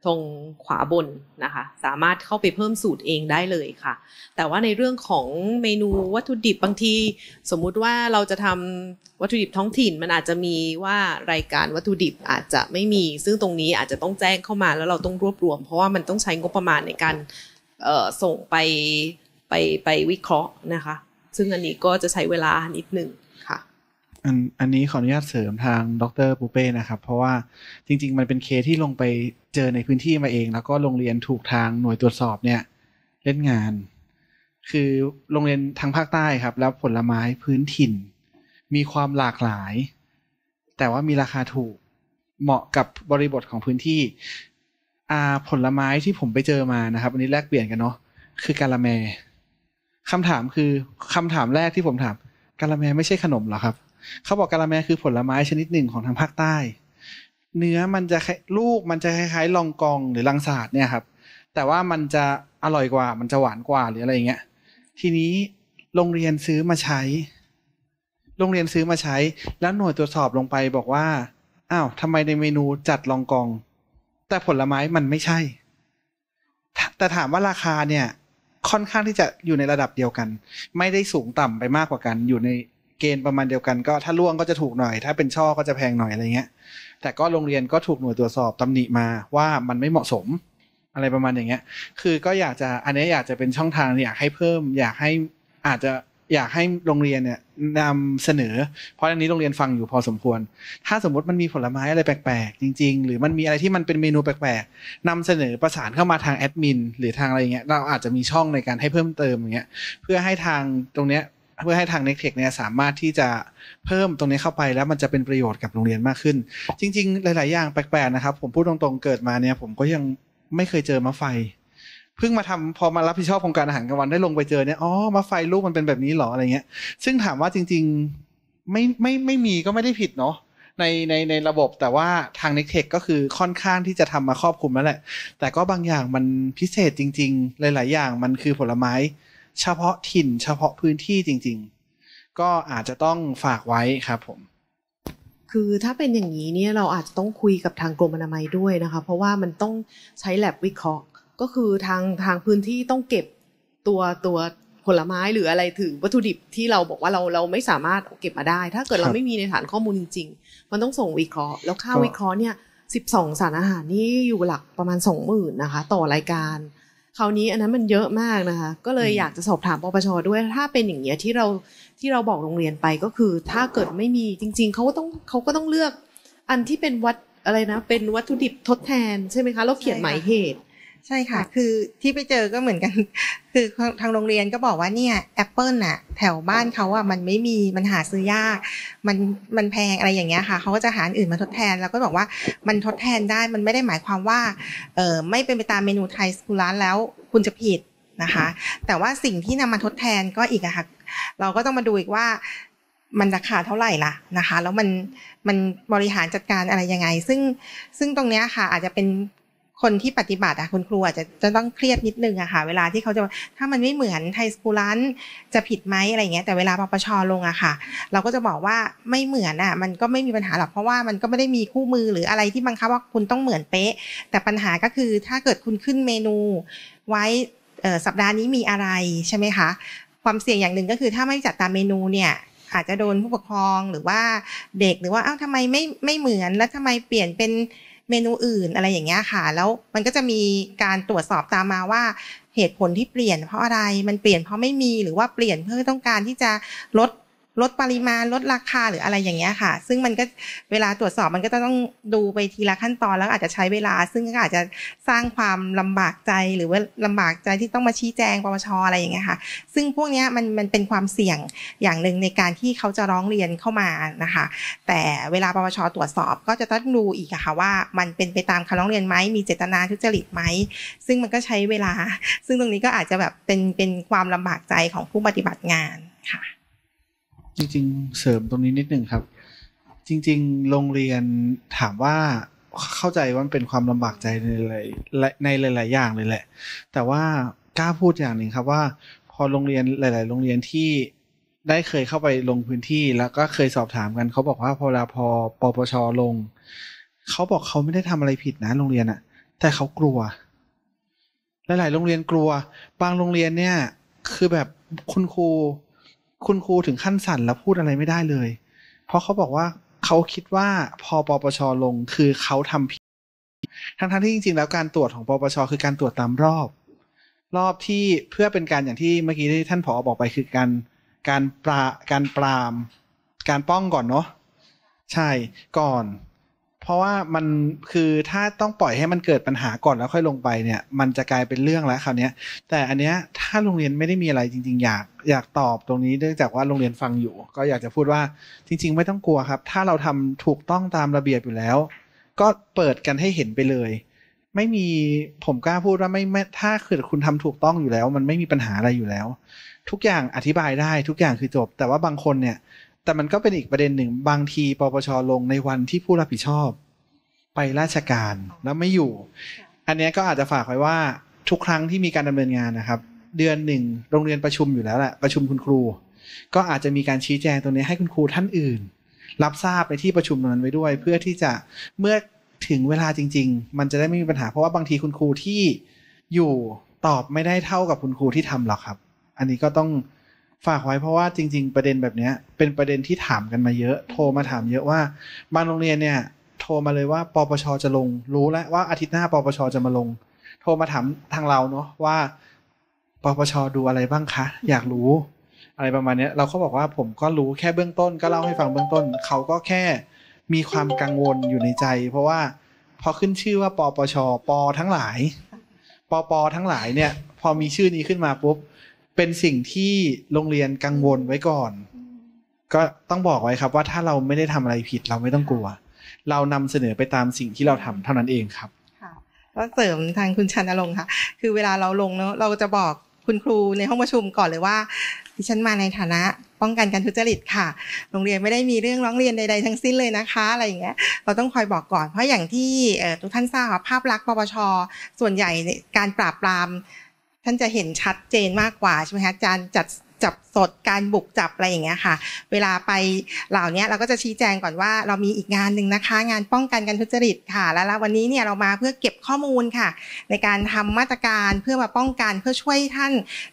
ตรงขวาบนนะคะ สามารถเข้าไปเพิ่มสูตรเองได้เลยค่ะ แต่ว่าในเรื่องของเมนูวัตถุดิบบางที สมมุติว่าเราจะทำวัตถุดิบท้องถิ่นมันอาจจะมีว่ารายการวัตถุดิบอาจจะไม่มีซึ่งตรงนี้อาจจะต้องแจ้งเข้ามาแล้วเราต้องรวบรวม เพราะว่ามันต้องใช้งบประมาณในการส่งไปไปไปวิเคราะห์นะคะซึ่งอันนี้ก็จะใช้เวลานิดหนึ่งค่ะ อันอันนี้ขออนุญาตเสริมทาง ดรปูเป้นะครับ เพราะว่าจริงๆ มันเป็นเคสที่ลงไปเจอในพื้นที่มาเอง แล้วก็โรงเรียนถูกทางหน่วยตรวจสอบเนี่ย เล่นงาน คือโรงเรียนทางภาคใต้ครับ แล้วผลไม้พื้นถิ่น มีความหลากหลาย แต่ว่ามีราคาถูกเหมาะกับบริบทของพื้นที่อาผลไม้ที่ผมไปเจอมานะครับ อันนี้แลกเปลี่ยนกันเนาะคือกาละแมคำถามคือคำถามแรกที่ผมถามกะละแมไม่ใช่ขนมหรอครับ เขาบอกกะละแมคือผลไม้ชนิดหนึ่งของทางภาคใต้ เนื้อมันจะลูกมันจะคล้ายๆ ลองกองหรือลังสาดเนี่ยครับ แต่ว่ามันจะอร่อยกว่า มันจะหวานกว่าหรืออะไรอย่างเงี้ยทีนี้โรงเรียนซื้อมาใช้ โรงเรียนซื้อมาใช้ แล้วหน่วยตรวจสอบลงไปบอกว่าอ้าวทำไมในเมนูจัดลองกอง แต่ผลไม้มันไม่ใช่แต่ถามว่าราคาเนี่ยค่อนข้างที่จะอยู่ในระดับเดียวกัน ไม่ได้สูงต่ำไปมากกว่ากัน อยู่ในเกณฑ์ประมาณเดียวกันก็ ถ้าล่วงก็จะถูกหน่อย ถ้าเป็นช่อก็จะแพงหน่อยอะไรเงี้ยแต่ก็โรงเรียนก็ถูกหน่วยตรวจสอบตำหนิมาว่ามันไม่เหมาะสมอะไรประมาณอย่างเงี้ย คือก็อยากจะอันนี้อยากจะเป็นช่องทาง อยากให้เพิ่มอยากให้อาจจะอยากให้โรงเรียนเนี่ยนำเสนอ เพราะอันนี้โรงเรียนฟังอยู่พอสมควร ถ้าสมมติมันมีผลไม้อะไรแปลกๆ จริง ๆ หรือมันมีอะไรที่มันเป็นเมนูแปลกๆนำเสนอประสานเข้ามาทางแอดมินหรือทางอะไรเงี้ยเราอาจจะมีช่องในการให้เพิ่มเติมอย่างเงี้ยเพื่อให้ทางตรงเนี้ยเพื่อให้ทางเน็กเทคเนี่ยสามารถที่จะเพิ่มตรงนี้เข้าไปแล้วมันจะเป็นประโยชน์กับโรงเรียนมากขึ้น จริง ๆ หลายๆ อย่างแปลกๆนะครับ ผมพูดตรงๆเกิดมาเนี่ยผมก็ยังไม่เคยเจอมะไฟเพิ่งมาทำพอมารับผิดชอบโครงการอาหารกลางวันได้ลงไปเจอเนี่ยอ๋อมาไฟลูกมันเป็นแบบนี้หรออะไรเงี้ย ซึ่งถามว่าจริงๆไม่ไม่ไม่มีก็ไม่ได้ผิดเนาะในในในระบบ แต่ว่าทางนิกเทคก็คือค่อนข้างที่จะทำมาครอบคลุมแล้วแหละ แต่ก็บางอย่างมันพิเศษจริง ๆ หลาย ๆ อย่าง มันคือผลไม้ เฉพาะถิ่นเฉพาะพื้นที่จริงๆ ก็อาจจะต้องฝากไว้ครับผมคือถ้าเป็นอย่างนี้เนี่ยเราอาจจะต้องคุยกับทางกรมอนามัยด้วยนะคะเพราะว่ามันต้องใช้แลบวิเคราะห์ก็คือทางทางพื้นที่ต้องเก็บตัวตัวผลไม้หรืออะไรถือวัตถุดิบที่เราบอกว่าเราเราไม่สามารถเก็บมาได้ ถ้าเกิดเราไม่มีในฐานข้อมูลจริง ๆ มันต้องส่งวิเคราะห์แล้วค่าวิเคราะห์เนี่ยสิบสองสารอาหารนี่อยู่หลักประมาณสองหมื่นนะคะ ต่อรายการ คราวนี้อันนั้นมันเยอะมากนะคะ ก็เลยอยากจะสอบถามปปชด้วยถ้าเป็นอย่างเงี้ยที่เราที่เราบอกโรงเรียนไปก็คือถ้าเกิดไม่มีจริง ๆเขาก็ต้องเขาก็ต้องเลือก อันที่เป็นวัตอะไรนะเป็นวัตถุดิบทดแทนใช่ไหมคะเราเขียนหมายเหตุใช่ค่ะ คือที่ไปเจอก็เหมือนกัน คือทางโรงเรียนก็บอกว่าเนี่ยแอปเปิลน่ะแถวบ้านเขาอ่ะมันไม่มีมันหาซื้อยากมันมันแพงอะไรอย่างเงี้ยค่ะ เขาก็จะหาอื่นมาทดแทน แล้วก็บอกว่ามันทดแทนได้ มันไม่ได้หมายความว่าเออไม่เป็นไปตามเมนูไทยสกูร้านแล้ว คุณจะผิดนะคะ แต่ว่าสิ่งที่นำมาทดแทนก็อีกอะค่ะ เราก็ต้องมาดูอีกว่ามันราคาเท่าไหร่ล่ะนะคะ แล้วมันมันบริหารจัดการอะไรยังไง ซึ่งซึ่งตรงเนี้ยค่ะ อาจจะเป็นคนที่ปฏิบัติอะคุณครูอาจจะจะต้องเครียดนิดนึงอะค่ะเวลาที่เขาจะถ้ามันไม่เหมือนไทยสกูลันจะผิดไหมอะไรเงี้ย แต่เวลาปปชลงอะค่ะ เราก็จะบอกว่าไม่เหมือนอะมันก็ไม่มีปัญหาหรอกเพราะว่ามันก็ไม่ได้มีคู่มือหรืออะไรที่บังคับว่าคุณต้องเหมือนเป๊ะ แต่ปัญหาก็คือถ้าเกิดคุณขึ้นเมนูไว้สัปดาห์นี้มีอะไรใช่ไหมคะ ความเสี่ยงอย่างหนึ่งก็คือถ้าไม่จัดตามเมนูเนี่ยอาจจะโดนผู้ปกครองหรือว่าเด็กหรือว่าอ้าวทำไมไม่ไม่เหมือนแล้วทำไมเปลี่ยนเป็นเมนูอื่นอะไรอย่างเงี้ยค่ะ แล้วมันก็จะมีการตรวจสอบตามมาว่าเหตุผลที่เปลี่ยนเพราะอะไรมันเปลี่ยนเพราะไม่มีหรือว่าเปลี่ยนเพื่อต้องการที่จะลดลดปริมาณลดราคาหรืออะไรอย่างเงี้ยค่ะ ซึ่งมันก็เวลาตรวจสอบมันก็จะต้องดูไปทีละขั้นตอนแล้วอาจจะใช้เวลา ซึ่งก็อาจจะสร้างความลำบากใจหรือว่าลำบากใจที่ต้องมาชี้แจงปปชอะไรอย่างเงี้ยค่ะ ซึ่งพวกเนี้ยมันมันเป็นความเสี่ยงอย่างหนึ่งในการที่เขาจะร้องเรียนเข้ามานะคะ แต่เวลาปปชตรวจสอบก็จะต้องดูอีกค่ะว่ามันเป็นไปตามคำร้องเรียนไหมมีเจตนาทุจริตไหมซึ่งมันก็ใช้เวลา ซึ่งตรงนี้ก็อาจจะแบบเป็นเป็นความลำบากใจของผู้ปฏิบัติงานค่ะจริงๆเสริมตรงนี้นิดหนึ่งครับ จริงๆ โรงเรียนถามว่าเข้าใจว่ามันเป็นความลำบากใจในหลายในหลาย ๆ อย่างเลยแหละ แต่ว่ากล้าพูดอย่างหนึ่งครับว่า พอโรงเรียนหลายๆ โรงเรียนที่ได้เคยเข้าไปลงพื้นที่ แล้วก็เคยสอบถามกัน เขาบอกว่าพอราพอปปชลง เขาบอกเขาไม่ได้ทำอะไรผิดนะโรงเรียนอะแต่เขากลัวหลายๆโรงเรียนกลัวบางโรงเรียนเนี่ย คือแบบคุณครูคุณครูถึงขั้นสั่นแล้วพูดอะไรไม่ได้เลย เพราะเขาบอกว่าเขาคิดว่าพอปปช ลงคือเขาทำผิด ทั้งๆที่จริงๆแล้วการตรวจของปปช คือการตรวจตามรอบ รอบที่เพื่อเป็นการอย่างที่เมื่อกี้ที่ท่านผอ บอกไป คือการการปราการปรามการป้องก่อนเนาะ ใช่ ก่อนเพราะว่ามันคือถ้าต้องปล่อยให้มันเกิดปัญหาก่อนแล้วค่อยลงไปเนี่ย มันจะกลายเป็นเรื่องแล้วคราวนี้แต่อันเนี้ยถ้าโรงเรียนไม่ได้มีอะไรจริงๆ อยากอยากตอบตรงนี้เนื่องจากว่าโรงเรียนฟังอยู่ ก็อยากจะพูดว่าจริงๆ ไม่ต้องกลัวครับ ถ้าเราทำถูกต้องตามระเบียบอยู่แล้ว ก็เปิดกันให้เห็นไปเลย ไม่มีผมกล้าพูดว่าไม่ไม่ถ้าคือคุณทำถูกต้องอยู่แล้ว มันไม่มีปัญหาอะไรอยู่แล้ว ทุกอย่างอธิบายได้ทุกอย่างคือจบ แต่ว่าบางคนเนี่ยแต่มันก็เป็นอีกประเด็นหนึ่งบางทีปปชลงในวันที่ผู้รับผิดชอบไปราชการแล้วไม่อยู่ อันนี้ก็อาจจะฝากไว้ว่าทุกครั้งที่มีการดำเนินงานนะครับ เดือนหนึ่งโรงเรียนประชุมอยู่แล้วแหละประชุมคุณครู ก็อาจจะมีการชี้แจงตรงนี้ให้คุณครูท่านอื่น รับทราบในที่ประชุมนั้นไว้ด้วย เพื่อที่จะเมื่อถึงเวลาจริง ๆ มันจะได้ไม่มีปัญหาเพราะว่าบางทีคุณครูที่อยู่ตอบไม่ได้เท่ากับคุณครูที่ทำหรอกครับ อันนี้ก็ต้องฝากไว้เพราะว่าจริง ๆประเด็นแบบนี้เป็นประเด็นที่ถามกันมาเยอะ โทรมาถามเยอะว่าบางโรงเรียนเนี่ย โทรมาเลยว่าปปชจะลงรู้แล้วว่าอาทิตย์หน้าปปชจะมาลง โทรมาถาม ทางเราเนาะว่าปปชดูอะไรบ้างคะ อยากรู้ อะไรประมาณนี้เราก็บอกว่าผมก็รู้แค่เบื้องต้น ก็เล่าให้ฟังเบื้องต้น เขาก็แค่มีความกังวลอยู่ในใจ เพราะว่าพอขึ้นชื่อว่าปปชปทั้งหลายปปทั้งหลายเนี่ย พอมีชื่อนี้ขึ้นมาปุ๊บเป็นสิ่งที่โรงเรียนกังวลไว้ก่อน ก็ต้องบอกไว้ครับว่าถ้าเราไม่ได้ทำอะไรผิดเราไม่ต้องกลัว เรานำเสนอไปตามสิ่งที่เราทำเท่านั้นเองครับค่ะก็เสริมทางคุณชันนรงค์ค่ะ คือเวลาเราลงเนาะเราจะบอกคุณครูในห้องประชุมก่อนเลยว่าดิฉันมาในฐานะป้องกันการทุจริตค่ะ โรงเรียนไม่ได้มีเรื่องร้องเรียนใดๆทั้งสิ้นเลยนะคะอะไรอย่างเงี้ย เราต้องคอยบอกก่อนเพราะอย่างที่ทุกท่านทราบภาพลักษณ์ปปชส่วนใหญ่การปราบปรามานจะเห็นชัดเจนมากกว่าใช่ไหมคะอาจารย์จัดจับสดการบุกจับอะไรอย่างเงี้ยค่ะ เวลาไปเหล่านี้เราก็จะชี้แจงก่อนว่าเรามีอีกงานหนึ่งนะคะ งานป้องกันการทุจริตค่ะแล้ววันนี้เนี่ยเรามาเพื่อเก็บข้อมูลค่ะ ในการทำมาตรการเพื่อมาป้องกันเพื่อช่วยท่าน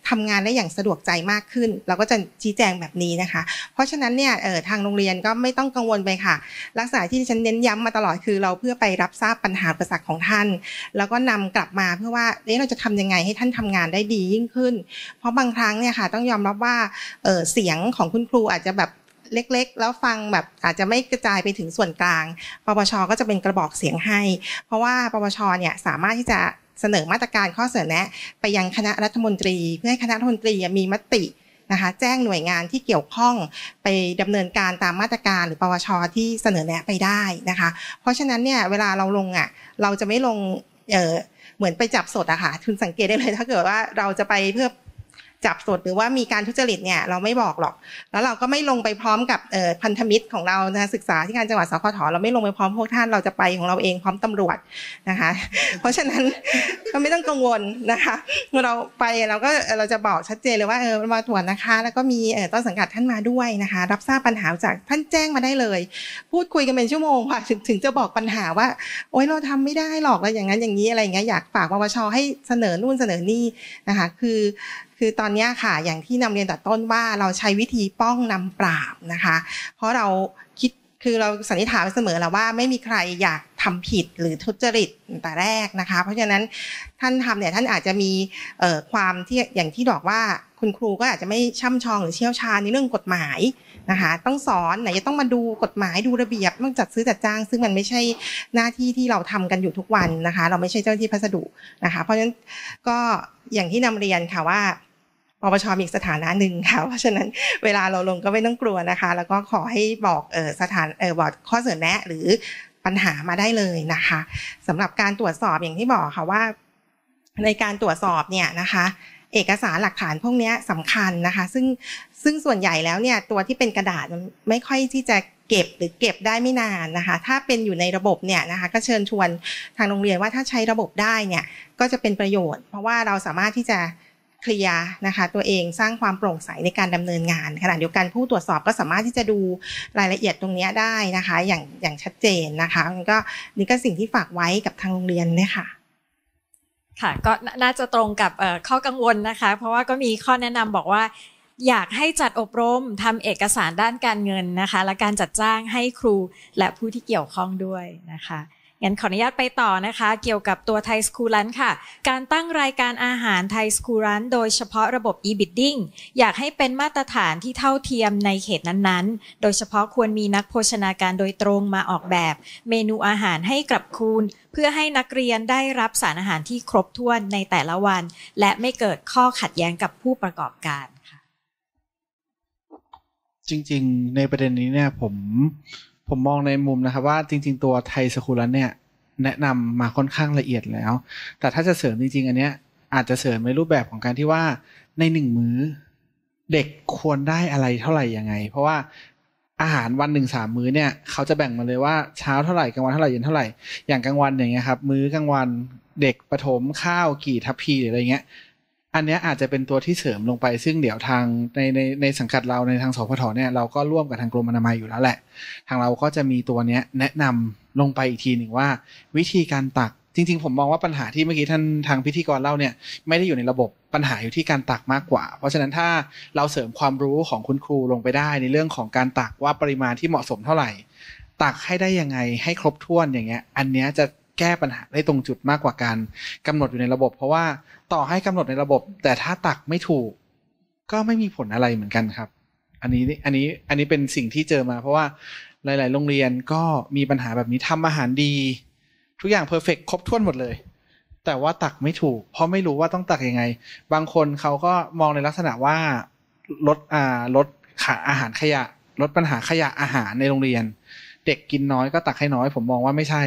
ทำงานได้อย่างสะดวกใจมากขึ้น เราก็จะชี้แจงแบบนี้นะคะ เพราะฉะนั้นเนี่ยเออทางโรงเรียนก็ไม่ต้องกังวลไปค่ะลักษณะที่ฉันเน้นย้ำมาตลอดคือเราเพื่อไปรับทราบปัญหาประสักของท่าน แล้วก็นำกลับมาเพื่อว่าเราจะทำยังไงให้ท่านทำงานได้ดียิ่งขึ้น เพราะบางครั้งเนี่ยค่ะ ต้องยอมรับว่าเสียงของคุณครูอาจจะแบบเล็กๆ แล้วฟังแบบอาจจะไม่กระจายไปถึงส่วนกลาง ปปชก็จะเป็นกระบอกเสียงให้ เพราะว่าปปชเนี่ยสามารถที่จะเสนอมาตรการข้อเสนอแนะ ไปยังคณะรัฐมนตรี เพื่อให้คณะรัฐมนตรีมีมตินะคะแจ้งหน่วยงานที่เกี่ยวข้องไปดำเนินการตามมาตรการ หรือปปชที่เสนอแนะไปได้นะคะ เพราะฉะนั้นเนี่ยเวลาเราลงอ่ะเราจะไม่ลงเเหมือนไปจับสดอะคะ่ะคุณสังเกตได้เลย ถ้าเกิดว่าเราจะไปเพื่อจับสดหรือว่ามีการทุจริตเนี่ยเราไม่บอกหรอก แล้วเราก็ไม่ลงไปพร้อมกับพันธมิตรของเรานะศึกษาที่การจังหวัดสพทเราไม่ลงไปพร้อมพวกท่านเราจะไปของเราเองพร้อมตำรวจนะคะ เพราะฉะนั้นก็ไม่ต้องกังวลนะคะเราไปเราก็เราจะบอกชัดเจนเลยว่าเออมาตรวจนะคะแล้วก็มีต้นสังกัดท่านมาด้วยนะคะ รับทราบปัญหาจากท่านแจ้งมาได้เลย พูดคุยกันเป็นชั่วโมงค่ะถึงถึงจะบอกปัญหาว่าโอ๊ยเราทำไม่ได้หรอกแล้วอย่างนั้นอย่างนี้อะไร อย่างเงี้ยอยากฝากปปชให้เสนอนู่นเสนอนี่นะคะคือคือตอนนี้ค่ะอย่างที่นำเรียนแต่ต้นว่าเราใช้วิธีป้องนำปราบนะคะ เพราะเราคิดคือเราสันนิษฐานเสมอแล้วว่าไม่มีใครอยากทำผิดหรือทุจริตแต่แรกนะคะ เพราะฉะนั้นท่านทำเนี่ยท่านอาจจะมีความที่อย่างที่บอกว่าคุณครูก็อาจจะไม่ช่ำชอง หรือเชี่ยวชาญในเรื่องกฎหมายนะคะต้องสอนไหนจะต้องมาดูกฎหมายดูระเบียบต้องจัดซื้อจัดจ้าง ซึ่งมันไม่ใช่หน้าที่ที่เราทำกันอยู่ทุกวันนะคะ เราไม่ใช่เจ้าหน้าที่พัสดุนะคะ เพราะฉะนั้นก็อย่างที่นำเรียนค่ะว่าปปชมีสถานะหนึ่งค่ะเพราะฉะนั้นเวลาเราลงก็ไม่ต้องกลัวนะคะ แล้วก็ขอให้บอกสถานบอกข้อเสนอแนะ หรือปัญหามาได้เลยนะคะ สำหรับการตรวจสอบอย่างที่บอกค่ะว่า ในการตรวจสอบเนี่ยนะคะ เอกสารหลักฐานพวกนี้สำคัญนะคะ ซึ่งซึ่งส่วนใหญ่แล้วเนี่ย ตัวที่เป็นกระดาษไม่ค่อยที่จะเก็บ หรือเก็บได้ไม่นานนะคะ ถ้าเป็นอยู่ในระบบเนี่ยนะคะ ก็เชิญชวนทางโรงเรียนว่าถ้าใช้ระบบได้เนี่ยก็จะเป็นประโยชน์ เพราะว่าเราสามารถที่จะเคลียร์นะคะตัวเองสร้างความโปร่งใสในการดำเนินงานขณะเดียวกันผู้ตรวจสอบก็สามารถที่จะดูรายละเอียดตรงนี้ได้นะคะ อย่างอย่างชัดเจนนะคะก็นี่ก็สิ่งที่ฝากไว้กับทางโรงเรียนเนี่ยค่ะค่ะก็น่าจะตรงกับข้อกังวลนะคะ เพราะว่าก็มีข้อแนะนำบอกว่า อยากให้จัดอบรม ทำเอกสารด้านการเงินนะคะ และการจัดจ้างให้ครู และผู้ที่เกี่ยวข้องด้วยนะคะงั้นขออนุญาตไปต่อนะคะเกี่ยวกับตัวไทยสคูลันค่ะ การตั้งรายการอาหารไทยสคูลันโดยเฉพาะระบบ e-bidding อยากให้เป็นมาตรฐานที่เท่าเทียมในเขตนั้นๆ โดยเฉพาะควรมีนักโภชนาการโดยตรงมาออกแบบ เมนูอาหารให้กับคูณ เพื่อให้นักเรียนได้รับสารอาหารที่ครบถ้วนในแต่ละวัน และไม่เกิดข้อขัดแย้งกับผู้ประกอบการค่ะ จริงๆ ในประเด็นนี้เนี่ยผมผมมองในมุมนะครับว่าจริงๆตัวไทยสคูลันเนี่ยแนะนำมาค่อนข้างละเอียดแล้ว แต่ถ้าจะเสริมจริง ๆอันเนี้ยอาจจะเสริมในรูปแบบของการที่ว่าในหนึ่งมื้อเด็กควรได้อะไรเท่าไหร่ยังไงเพราะว่าอาหารวันหนึ่งสามมื้อเนี่ย เขาจะแบ่งมาเลยว่า เช้าเท่าไหร่กลางวันเท่าไหร่เย็นเท่าไหร่อย่างกลางวันอย่างเงี้ยครับ มื้อกลางวันเด็กประถมข้าวกี่ทัพพีหรืออะไรเงี้ยอันนี้อาจจะเป็นตัวที่เสริมลงไปซึ่งเดี๋ยวทางในในในสังกัดเราในทางสพทเนี่ยเราก็ร่วมกับทางกรมอนามัยอยู่แล้วแหละ ทางเราก็จะมีตัวเนี้ยแนะนำลงไปอีกทีหนึ่งว่าวิธีการตักจริงๆ ผมมองว่าปัญหาที่เมื่อกี้ท่านทางพิธีกรเล่าเนี่ย ไม่ได้อยู่ในระบบปัญหาอยู่ที่การตักมากกว่า เพราะฉะนั้นถ้าเราเสริมความรู้ของคุณครูลงไปได้ในเรื่องของการตักว่าปริมาณที่เหมาะสมเท่าไหร่ตักให้ได้ยังไงให้ครบถ้วนอย่างเงี้ยอันเนี้ยจะแก้ปัญหาได้ตรงจุดมากกว่าการกำหนดอยู่ในระบบ เพราะว่าต่อให้กำหนดในระบบ แต่ถ้าตักไม่ถูก ก็ไม่มีผลอะไรเหมือนกันครับอันนี้ อันนี้อันนี้เป็นสิ่งที่เจอมา เพราะว่าหลาย ๆ โรงเรียนก็มีปัญหาแบบนี้ทำอาหารดี ทุกอย่างเพอร์เฟกครบถ้วนหมดเลย แต่ว่าตักไม่ถูก เพราะไม่รู้ว่าต้องตักยังไง บางคนเขาก็มองในลักษณะว่าลดอ่าลดขาอาหารขยะ ลดปัญหาขยะอาหารในโรงเรียน เด็กกินน้อยก็ตักให้น้อย ผมมองว่าไม่ใช่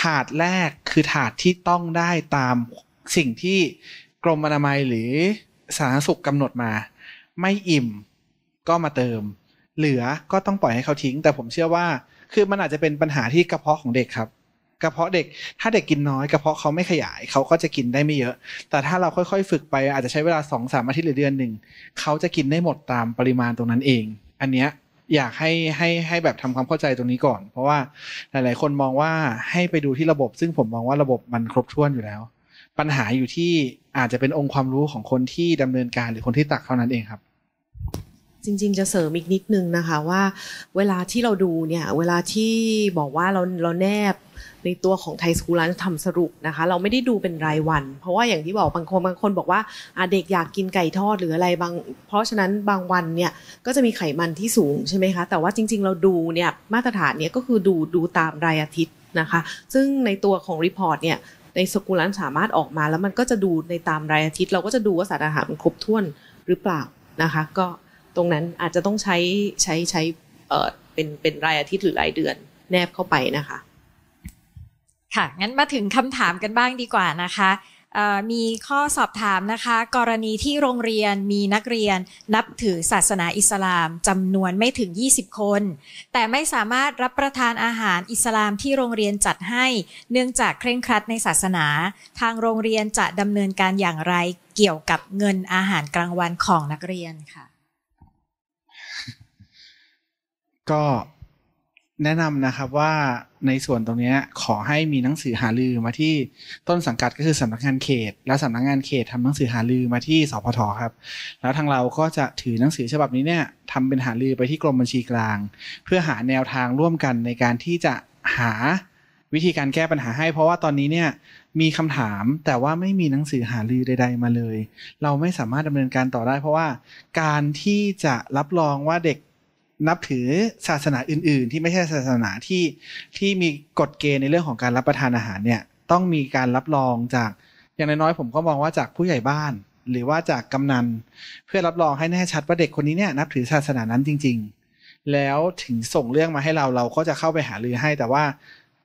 ถาดแรกคือถาดที่ต้องได้ตามสิ่งที่กรมอนามัยหรือสาธารณสุขกำหนดมา ไม่อิ่มก็มาเติม เหลือก็ต้องปล่อยให้เขาทิ้ง แต่ผมเชื่อว่า คือมันอาจจะเป็นปัญหาที่กระเพาะของเด็กครับ กระเพาะเด็ก ถ้าเด็กกินน้อยกระเพาะเขาไม่ขยายเขาก็จะกินได้ไม่เยอะ แต่ถ้าเราค่อย ๆ ฝึกไป อาจจะใช้เวลาสองสามอาทิตย์หรือเดือนหนึ่งเขาจะกินได้หมดตามปริมาณตรงนั้นเอง อันเนี้ยอยากให้ให้ให้แบบทำความเข้าใจตรงนี้ก่อน เพราะว่าหลาย ๆ คนมองว่าให้ไปดูที่ระบบ ซึ่งผมมองว่าระบบมันครบถ้วนอยู่แล้ว ปัญหาอยู่ที่อาจจะเป็นองค์ความรู้ของคนที่ดำเนินการ หรือคนที่ตักเท่านั้นเองครับ จริง ๆ จะเสริมอีกนิดนึงนะคะว่า เวลาที่เราดูเนี่ยเวลาที่บอกว่าเราเราแนบในตัวของไทยสกูลันทำสรุปนะคะเราไม่ได้ดูเป็นรายวัน เพราะว่าอย่างที่บอกบางคนบางคนบอกว่าเด็กอยากกินไก่ทอดหรืออะไรบางเพราะฉะนั้นบางวันเนี่ย ก็จะมีไขมันที่สูงใช่ไหมคะ แต่ว่าจริงๆเราดูเนี่ย มาตรฐานเนี่ยก็คือดูดูตามรายอาทิตย์นะคะ ซึ่งในตัวของรีพอร์ตเนี่ยในสกูลันสามารถออกมาแล้วมันก็จะดูในตามรายอาทิตย์เราก็จะดูว่าสารอาหารมันครบถ้วนหรือเปล่านะคะ ก็ตรงนั้นอาจจะต้องใช้ใช้ใช้เป็นเป็นรายอาทิตย์หรือรายเดือนแนบเข้าไปนะคะค่ะ งั้นมาถึงคำถามกันบ้างดีกว่านะคะ มีข้อสอบถามนะคะ กรณีที่โรงเรียนมีนักเรียน นับถือศาสนาอิสลามจำนวนไม่ถึง 20 คน แต่ไม่สามารถรับประทานอาหารอิสลามที่โรงเรียนจัดให้เนื่องจากเคร่งครัดในศาสนา ทางโรงเรียนจะดำเนินการอย่างไรเกี่ยวกับเงินอาหารกลางวันของนักเรียนค่ะ ก็แนะนำนะครับว่าในส่วนตรงนี้ขอให้มีหนังสือหาลือมาที่ต้นสังกัดก็คือสำนักงานเขต และสำนักงานเขตทำหนังสือหาลือมาที่สพทครับ แล้วทางเราก็จะถือหนังสือฉบับนี้เนี่ยทำเป็นหาลือไปที่กรมบัญชีกลางเพื่อหาแนวทางร่วมกันในการที่จะหาวิธีการแก้ปัญหาให้เพราะว่าตอนนี้เนี่ยมีคำถามแต่ว่าไม่มีหนังสือหาลือใด ๆ มาเลย เราไม่สามารถดำเนินการต่อได้ เพราะว่าการที่จะรับรองว่าเด็กนับถือศาสนาอื่น ๆ ที่ไม่ใช่ศาสนาที่ที่มีกฎเกณฑ์ในเรื่องของการรับประทานอาหารเนี่ยต้องมีการรับรองจากอย่างน้อย ๆ ผมก็มองว่าจากผู้ใหญ่บ้านหรือว่าจาก กำนัน เพื่อรับรองให้ แน่ ชัด ว่า เด็กคนนี้เนี่ยนับ ถือศาสนานั้นจริง ๆ แล้วถึงส่งเรื่องมาให้เราเราก็จะเข้าไปหารือให้ แต่ว่า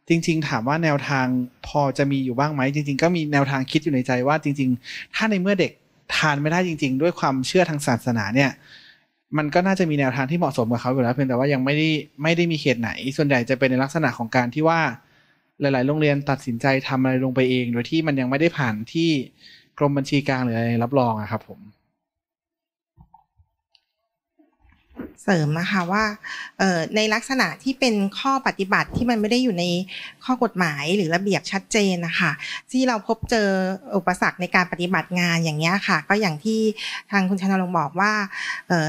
จริง ๆ ถามว่าแนวทางพอจะมีอยู่บ้างไหมจริง ๆ ก็มีแนวทางคิดอยู่ในใจว่าจริง ๆ ถ้าในเมื่อเด็กทานไม่ได้จริง ๆ ด้วยความเชื่อทางศาสนาเนี่ยมันก็น่าจะมีแนวทางที่เหมาะสมกับเขาอยู่แล้วเพียงแต่ว่ายังไม่ได้ไม่ได้มีเขตไหน ส่วนใหญ่จะเป็นในลักษณะของการที่ว่า หลาย ๆ โรงเรียนตัดสินใจทำอะไรลงไปเอง โดยที่มันยังไม่ได้ผ่านที่กรมบัญชีกลางหรืออะไรรับรองอะครับผมเสริมนะคะว่าในลักษณะที่เป็นข้อปฏิบัติที่มันไม่ได้อยู่ในข้อกฎหมายหรือระเบียบชัดเจนนะคะที่เราพบเจออุปสรรคในการปฏิบัติงานอย่างนี้ค่ะก็อย่างที่ทางคุณชนาลงบอกว่า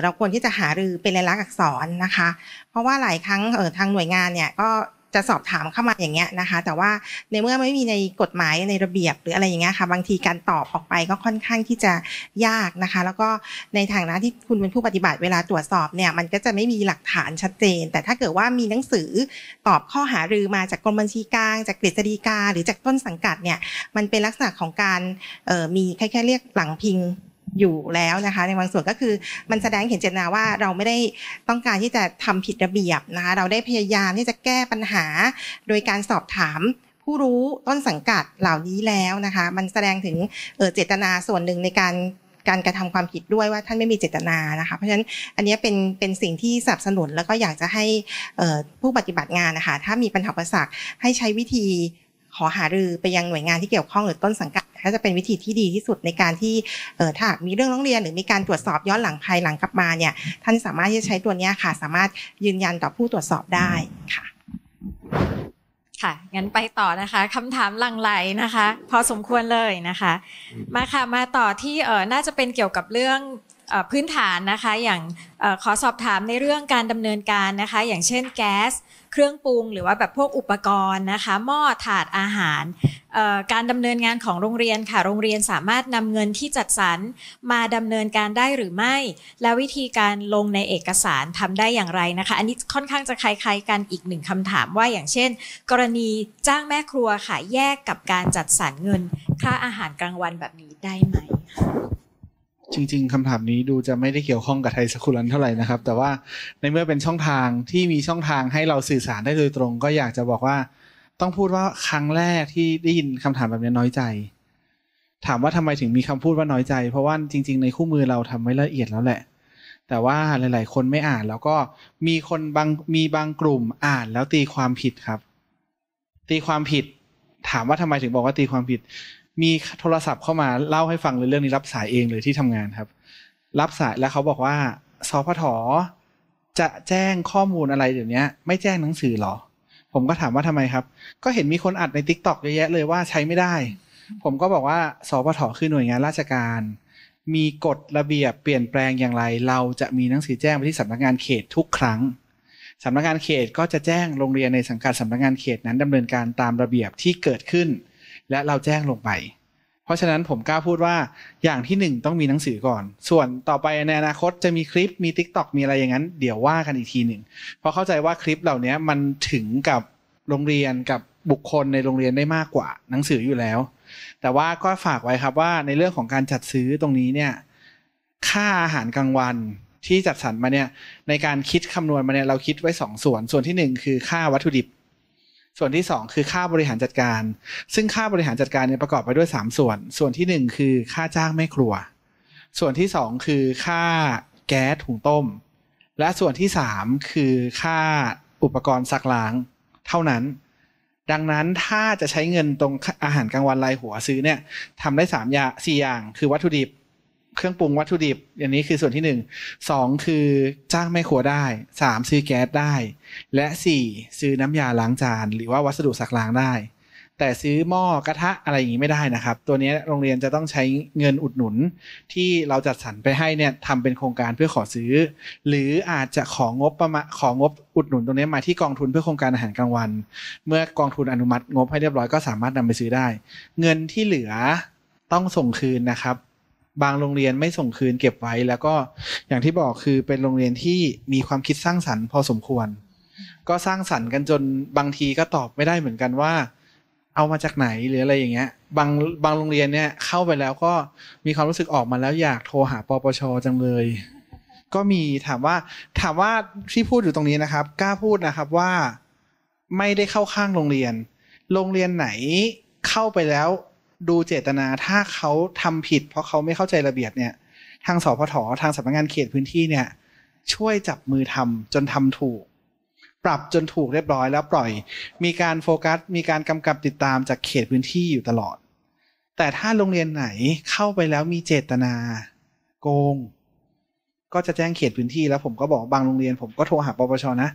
เราควรที่จะหารือเป็นลายลักษณ์อักษรนะคะเพราะว่าหลายครั้งทางหน่วยงานเนี่ยก็จะสอบถามเข้ามาอย่างเงี้ยนะคะ แต่ว่าในเมื่อไม่มีในกฎหมายในระเบียบหรืออะไรอย่างเงี้ยค่ะบางทีการตอบออกไปก็ค่อนข้างที่จะยากนะคะ แล้วก็ในทางนะที่คุณเป็นผู้ปฏิบัติเวลาตรวจสอบเนี่ยมันก็จะไม่มีหลักฐานชัดเจน แต่ถ้าเกิดว่ามีหนังสือตอบข้อหารือมาจากกรมบัญชีกลาง จากกฤษฎีกาหรือจากต้นสังกัดเนี่ยมันเป็นลักษณะของการมีแค่แค่เรียกหลังพิงอยู่แล้วนะคะในบางส่วนก็คือมันแสดงเห็นเจตนาว่าเราไม่ได้ต้องการที่จะทำผิดระเบียบนะคะเราได้พยายามที่จะแก้ปัญหา โดยการสอบถามผู้รู้ต้นสังกัดเหล่านี้แล้วนะคะมันแสดงถึงเเจตนาส่วนหนึ่งในการการกระทำความผิดด้วยว่าท่านไม่มีเจตนานะคะเพราะฉะนั้นอันนี้เป็นเป็นสิ่งที่สนับสนุนแล้วก็อยากจะให้ผู้ปฏิบัติงานนะคะถ้ามีปัญหาประสาทให้ใช้วิธีขอหารือไปยังหน่วยงานที่เกี่ยวข้องหรือต้นสังกัดก็จะเป็นวิธีที่ดีที่สุดในการที่ถ้ามีเรื่องร้องเรียนหรือมีการตรวจสอบย้อนหลังภายหลังกลับมาเนี่ยท่านสามารถที่จะใช้ตัวนี้ค่ะสามารถยืนยันต่อผู้ตรวจสอบได้ค่ะค่ะงั้นไปต่อนะคะคำถามลังไหลนะคะพอสมควรเลยนะคะ มาค่ะมาต่อที่เออน่าจะเป็นเกี่ยวกับเรื่องพื้นฐานนะคะอย่างขอสอบถามในเรื่องการดำเนินการนะคะ อย่างเช่นแก๊สครื่องปรุงหรือว่าแบบพวกอุปกรณ์นะคะ หม้อถาดอาหารการดำเนินงานของโรงเรียนค่ะ โรงเรียนสามารถนำเงินที่จัดสรรมาดำเนินการได้หรือไม่ และวิธีการลงในเอกสารทำได้อย่างไรนะคะอันนี้ค่อนข้างจะคล้ายๆกันอีกหนึ่งคำถามว่าอย่างเช่น กรณีจ้างแม่ครัว ค่ะแยกกับการจัดสรรเงิน ค่าอาหารกลางวันแบบนี้ได้ไหมจริงๆคำถามนี้ดูจะไม่ได้เกี่ยวข้องกับไทยสกุลันเท่าไหร่นะครับ แต่ว่าในเมื่อเป็นช่องทางที่มีช่องทางให้เราสื่อสารได้โดยตรง ก็อยากจะบอกว่าต้องพูดว่าครั้งแรกที่ได้ยินคำถามแบบนี้น้อยใจ ถามว่าทำไมถึงมีคำพูดว่าน้อยใจ เพราะว่าจริงๆในคู่มือเราทำไว้ละเอียดแล้วแหละ แต่ว่าหลาย ๆ คนไม่อ่านแล้วก็มีคนบางมีบางกลุ่มอ่านแล้วตีความผิดครับ ตีความผิดถามว่าทำไมถึงบอกว่าตีความผิดมีโทรศัพท์เข้ามาเล่าให้ฟังเลยเรื่องนี้รับสายเองเลยที่ทำงานครับ รับสายแล้วเขาบอกว่าสพทจะแจ้งข้อมูลอะไรเดี๋ยวนี้ไม่แจ้งหนังสือหรอ ผมก็ถามว่าทำไมครับก็เห็นมีคนอัดในทิกตอกเยอะแยะเลยว่าใช้ไม่ได้ ผมก็บอกว่าสพทคือหน่วยงานราชการ มีกฎระเบียบเปลี่ยนแปลงอย่างไร เราจะมีหนังสือแจ้งไปที่สำนักงานเขตทุกครั้งสำนักงานเขตก็จะแจ้งโรงเรียนในสังกัดสำนักงานเขตนั้นดำเนินการตามระเบียบที่เกิดขึ้นและเราแจ้งลงไป เพราะฉะนั้นผมกล้าพูดว่าอย่างที่หนึ่งต้องมีหนังสือก่อน ส่วนต่อไปในอนาคตจะมีคลิปมี t ิ k t o k มีอะไรอย่างนั้น เดี๋ยวว่ากันอีกทีหนึ่ง เพราะเข้าใจว่าคลิปเหล่านี้มันถึงกับโรงเรียนกับบุคคลในโรงเรียนได้มากกว่าหนังสืออยู่แล้ว แต่ว่าก็ฝากไว้ครับว่าในเรื่องของการจัดซื้อตรงนี้เนี่ยค่าอาหารกลางวันที่จัดสรรมาเนี่ยในการคิดคำนวณมาเนี่ยเราคิดไว้ 2 ส่วนส่วนที่ 1 คือค่าวัตถุดิบส่วนที่ 2 คือค่าบริหารจัดการ ซึ่งค่าบริหารจัดการเนี่ยประกอบไปด้วย 3 ส่วน ส่วนที่ 1 คือค่าจ้างแม่ครัว ส่วนที่ 2 คือค่าแก๊สถุงต้ม และส่วนที่ 3 คือค่าอุปกรณ์ซักล้าง เท่านั้น ดังนั้นถ้าจะใช้เงินตรงอาหารกลางวันรายหัวซื้อเนี่ยทำได้3อย่าง4อย่างคือวัตถุดิบเครื่องปรุงวัตถุดิบอย่างนี้คือส่วนที่หนึ่งสองคือจ้างแม่ครัวได้สามซื้อแก๊สได้ และสี่ซื้อน้ำยาล้างจาน หรือว่าวัสดุสักล้างได้ แต่ซื้อหม้อกระทะอะไรอย่างนี้ไม่ได้นะครับ ตัวนี้โรงเรียนจะต้องใช้เงินอุดหนุน ที่เราจัดสรรไปให้เนี่ยทำเป็นโครงการเพื่อขอซื้อ หรืออาจจะของงบประมาณของงบอุดหนุนตรงนี้มาที่กองทุนเพื่อโครงการอาหารกลางวัน เมื่อกองทุนอนุมัติงบให้เรียบร้อยก็สามารถนำไปซื้อได้ เงินที่เหลือต้องส่งคืนนะครับบางโรงเรียนไม่ส่งคืนเก็บไว้ แล้วก็อย่างที่บอกคือเป็นโรงเรียนที่มีความคิดสร้างสรรค์พอสมควร ก็สร้างสรรค์กันจนบางทีก็ตอบไม่ได้เหมือนกันว่า เอามาจากไหนหรืออะไรอย่างเงี้ย บางบางโรงเรียนเนี่ยเข้าไปแล้วก็มีความรู้สึกออกมาแล้วอยากโทรหาปปชจังเลย ก็มีถามว่าถามว่าที่พูดอยู่ตรงนี้นะครับกล้าพูดนะครับว่าไม่ได้เข้าข้างโรงเรียน โรงเรียนไหนเข้าไปแล้วดูเจตนาถ้าเขาทำผิด เพราะเขาไม่เข้าใจระเบียบเนี่ยทางสพททางสำนักงานเขตพื้นที่เนี่ยช่วยจับมือทำจนทำถูก ปรับจนถูกเรียบร้อยแล้วปล่อย มีการโฟกัส มีการกำกับติดตามจากเขตพื้นที่อยู่ตลอด แต่ถ้าโรงเรียนไหนเข้าไปแล้วมีเจตนาโกง ก็จะแจ้งเขตพื้นที่ แล้วผมก็บอกบางโรงเรียน ผมก็โทรหาปปชนะ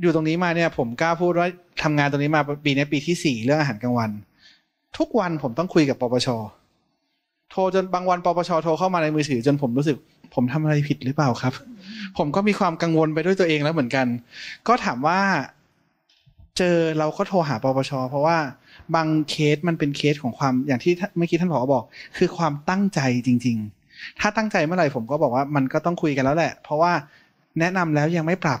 อยู่ตรงนี้มาเนี่ยผมกล้าพูดว่าทำงานตรงนี้มาปีนี้ปีที่สี่เรื่องอาหารกลางวันทุกวันผมต้องคุยกับปปช โทรจนบางวัน ปปช โทรเข้ามาในมือถือจนผมรู้สึกผมทำอะไรผิดหรือเปล่าครับ ผมก็มีความกังวลไปด้วยตัวเองแล้วเหมือนกัน ก็ถามว่า เจอเราก็โทรหาปปช เพราะว่าบางเคสมันเป็นเคสของความอย่างที่เมื่อกี้ท่านผอ บอก คือความตั้งใจจริงๆ ถ้าตั้งใจเมื่อไหร่ผมก็บอกว่ามันก็ต้องคุยกันแล้วแหละ เพราะว่าแนะนำแล้วยังไม่ปรับ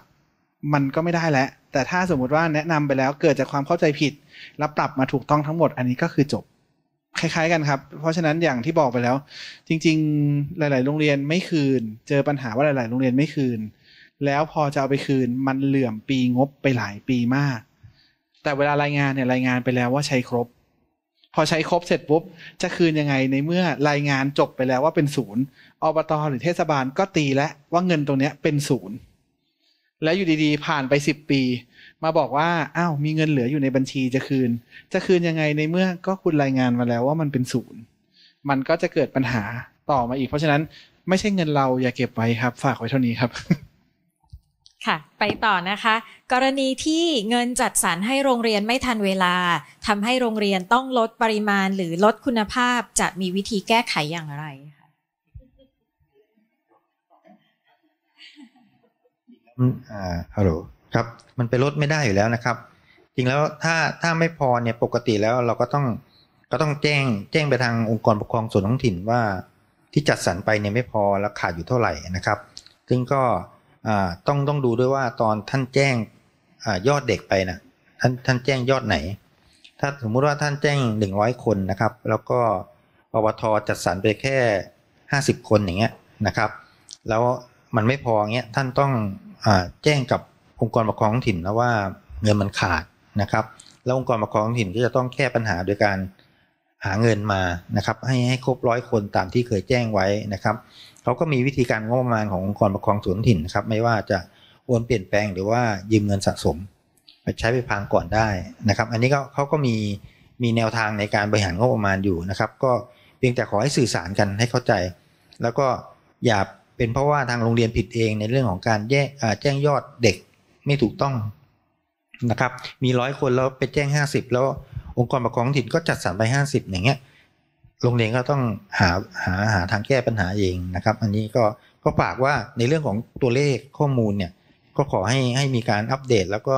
มันก็ไม่ได้แล้ว แต่ถ้าสมมติว่าแนะนำไปแล้วเกิดจากความเข้าใจผิดแล้วปรับมาถูกต้องทั้งหมดอันนี้ก็คือจบ คล้ายๆกันครับ เพราะฉะนั้นอย่างที่บอกไปแล้ว จริงๆ หลายๆ โรงเรียนไม่คืน เจอปัญหาว่าหลายๆโรงเรียนไม่คืน แล้วพอจะเอาไปคืนมันเหลื่อมปีงบไปหลายปีมาก แต่เวลารายงานเนี่ยรายงานไปแล้วว่าใช้ครบ พอใช้ครบเสร็จปุ๊บจะคืนยังไงในเมื่อรายงานจบไปแล้วว่าเป็นศูนย์อบตหรือเทศบาลก็ตีแล้ว่าเงินตรงเนี้ยเป็นศูนย์แล้วอยู่ดีๆผ่านไปสิบปีมาบอกว่าอ้าวมีเงินเหลืออยู่ในบัญชีจะคืน จะคืนยังไงในเมื่อก็คุณรายงานมาแล้วว่ามันเป็นศูนย์มันก็จะเกิดปัญหาต่อมาอีก เพราะฉะนั้นไม่ใช่เงินเราอย่าเก็บไว้ครับ ฝากไว้เท่านี้ครับ ค่ะ ไปต่อนะคะ กรณีที่เงินจัดสรรให้โรงเรียนไม่ทันเวลา ทำให้โรงเรียนต้องลดปริมาณหรือลดคุณภาพจะมีวิธีแก้ไขอย่างไรคะอืมอ่าฮัลโหลครับ มันไปลดไม่ได้อยู่แล้วนะครับ จริงแล้วถ้าถ้าไม่พอเนี่ยปกติแล้วเราก็ต้องก็ต้องแจ้งแจ้งไปทางองค์กรปกครองส่วนท้องถิ่นว่าที่จัดสรรไปเนี่ยไม่พอแล้วขาดอยู่เท่าไหร่นะครับ ซึ่งก็ต้องต้องดูด้วยว่าตอนท่านแจ้งอยอดเด็กไปนะท่านท่านแจ้งยอดไหน ถ้าสมมุติว่าท่านแจ้ง100คนนะครับ แล้วก็อบทจัดสรรไปแค่ 50 คนอย่างเงี้ยนะครับ แล้วมันไม่พอเงี้ยท่านต้องอแจ้งกับองค์กรปกครองท้องถิ่นแล้วว่าเงินมันขาดนะครับ แล้วองค์กรปกครองท้องถิ่นก็จะต้องแก้ปัญหาโดยการหาเงินมานะครับให้ให้ครบร้อยคนตามที่เคยแจ้งไว้นะครับ เขาก็มีวิธีการงบประมาณขององค์กรปกครองท้องถิ่นนะครับไม่ว่าจะโอนเปลี่ยนแปลงหรือว่ายืมเงินสะสมไปใช้ไปพังก่อนได้นะครับ อันนี้ก็เขาก็มีมีแนวทางในการบริหารงบประมาณอยู่นะครับ ก็เพียงแต่ขอให้สื่อสารกันให้เข้าใจ แล้วก็อย่าเป็นเพราะว่าทางโรงเรียนผิดเองในเรื่องของการแยกแจ้งยอดเด็กไม่ถูกต้องนะครับ มีร้อยคนแล้วไปแจ้งห้าสิบแล้วองค์กรปกครองถิ่นก็จัดสรรไปห้าสิบอย่างเงี้ย โรงเรียนก็ต้อง หา หาหาทางแก้ปัญหาเองนะครับ อันนี้ก็ก็ฝากว่าในเรื่องของตัวเลขข้อมูลเนี่ย ก็ขอให้ให้มีการอัปเดตแล้วก็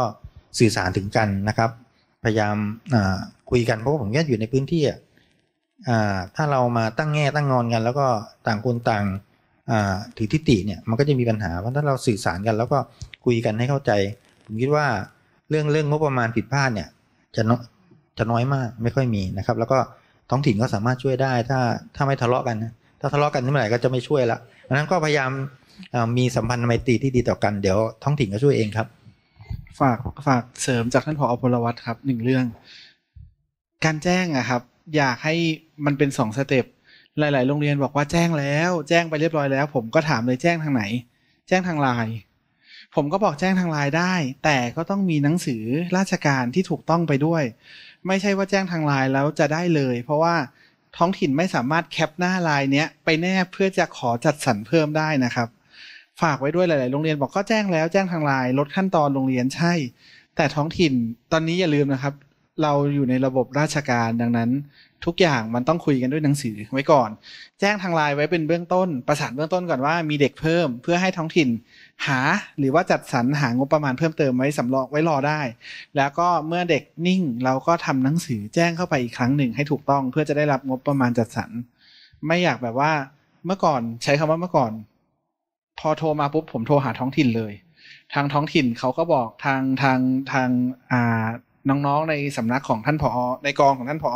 สื่อสารถึงกันนะครับ พยายามคุยกันเพราะผมก็อยู่ในพื้นที่ถ้าเรามาตั้งแง่ตั้งงอนกัน แล้วก็ต่างคนต่างถือทิฏฐิเนี่ย มันก็จะมีปัญหาเพราะถ้าเราสื่อสารกันแล้วก็คุยกันให้เข้าใจ ผมคิดว่าเรื่องเรื่องงบประมาณผิดพลาดเนี่ย จะน้อยจะน้อยมาก ไม่ค่อยมีนะครับ แล้วก็ท้องถิ่นก็สามารถช่วยได้ ถ้าถ้าไม่ทะเลาะกันนะถ้าทะเลาะกันเมื่อไหร่ก็จะไม่ช่วยละดังนั้นก็พยายามมีสัมพันธ์ไมตรีที่ดีต่อกันเดี๋ยวท้องถิ่นก็ช่วยเองครับ ฝากฝากเสริมจากท่านผอพลวัตครับหนึ่งเรื่อง การแจ้งอะครับ อยากให้มันเป็นสองสเต็ปหลาย ๆ โรงเรียนบอกว่าแจ้งแล้ว แจ้งไปเรียบร้อยแล้วผมก็ถามเลยแจ้งทางไหน แจ้งทางไลน์ผมก็บอกแจ้งทางไลน์ได้ แต่ก็ต้องมีหนังสือราชการที่ถูกต้องไปด้วย ไม่ใช่ว่าแจ้งทางไลน์แล้วจะได้เลย เพราะว่าท้องถิ่นไม่สามารถแคปหน้าไลน์เนี้ยไปแนบเพื่อจะขอจัดสรรเพิ่มได้นะครับ ฝากไว้ด้วยหลาย ๆ โรงเรียนบอกก็แจ้งแล้วแจ้งทางไลน์ลดขั้นตอนโรงเรียนใช่ แต่ท้องถิ่นตอนนี้อย่าลืมนะครับ เราอยู่ในระบบราชการดังนั้น ทุกอย่างมันต้องคุยกันด้วยหนังสือไว้ก่อน แจ้งทางไลน์ไว้เป็นเบื้องต้น ประสานเบื้องต้นก่อนว่ามีเด็กเพิ่ม เพื่อให้ท้องถิ่นหาหรือว่าจัดสรรหางบประมาณเพิ่มเติมไว้สำรองไว้รอได้ แล้วก็เมื่อเด็กนิ่งเราก็ทำหนังสือแจ้งเข้าไปอีกครั้งหนึ่งให้ถูกต้องเพื่อจะได้รับงบประมาณจัดสรรไม่อยากแบบว่าเมื่อก่อน ใช้คำว่าเมื่อก่อน พอโทรมาปุ๊บผมโทรหาท้องถิ่นเลย ทางท้องถิ่นเขาก็บอกทางทางทางอ่าน้องๆในสำนักของท่านผอในกองของท่านผอ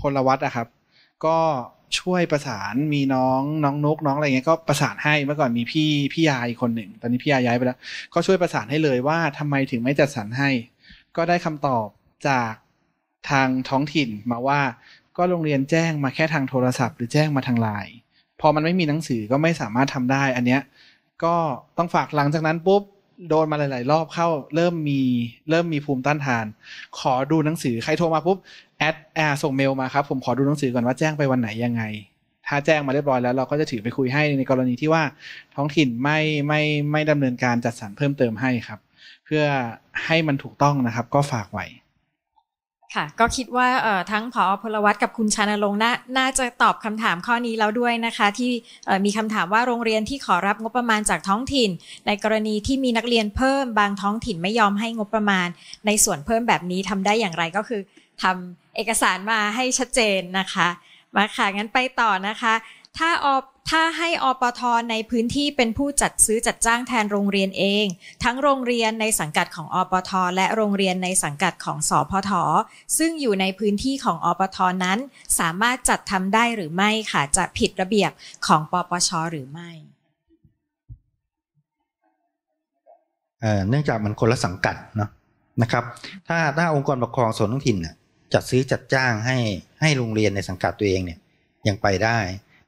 พลวัตอะครับ ก็ช่วยประสานมีน้องน้องนกน้องอะไรเงี้ยก็ประสานให้เมื่อก่อนมีพี่พี่ยายคนหนึ่ง ตอนนี้พี่ยายย้ายไปแล้ว ก็ช่วยประสานให้เลยว่าทำไมถึงไม่จัดสรรให้ ก็ได้คำตอบจากทางท้องถิ่น มาว่า ก็โรงเรียนแจ้งมาแค่ทางโทรศัพท์หรือแจ้งมาทางไลน์พอมันไม่มีหนังสือก็ไม่สามารถทำได้ อันเนี้ยก็ต้องฝากหลังจากนั้นปุ๊บ โดนมาหลาย ๆ รอบเข้า เริ่มมีเริ่มมีภูมิต้านทาน ขอดูหนังสือใครโทรมาปุ๊บแอดอ่าส่งเมลมาครับ ผมขอดูหนังสือก่อนว่าแจ้งไปวันไหนยังไง ถ้าแจ้งมาเรียบร้อยแล้วเราก็จะถือไปคุยให้ในกรณีที่ว่าท้องถิ่นไม่ไม่ไม่ดำเนินการจัดสรรเพิ่มเติมให้ครับ เพื่อให้มันถูกต้องนะครับ ก็ฝากไว้ ค่ะ ก็คิดว่าทั้งผอพลวัตกับคุณชานลงนน่าจะตอบคำถามข้อนี้แล้วด้วยนะคะ ที่มีคำถามว่าโรงเรียนที่ขอรับงบประมาณจากท้องถิ่น ในกรณีที่มีนักเรียนเพิ่ม บางท้องถิ่นไม่ยอมให้งบประมาณ ในส่วนเพิ่มแบบนี้ทำได้อย่างไรก็คือทำเอกสารมาให้ชัดเจนนะคะมาค่ะงั้นไปต่อนะคะ ถ้าอถ้าให้อปท ในพื้นที่เป็นผู้จัดซื้อจัดจ้างแทนโรงเรียนเอง ทั้งโรงเรียนในสังกัดของอปทและโรงเรียนในสังกัดของสอพทซึ่งอยู่ในพื้นที่ของอปทนั้น สามารถจัดทำได้หรือไม่ ค่ะจะผิดระเบียบของปปชหรือไม่เนื่องจากมันคนละสังกัดเนาะนะครับ ถ้าถ้าองค์กรปกครองส่วนท้องถิ่นเนี่ยจัดซื้อจัดจ้างให้ให้โรงเรียนในสังกัดตัวเองเนี่ยยังไปได้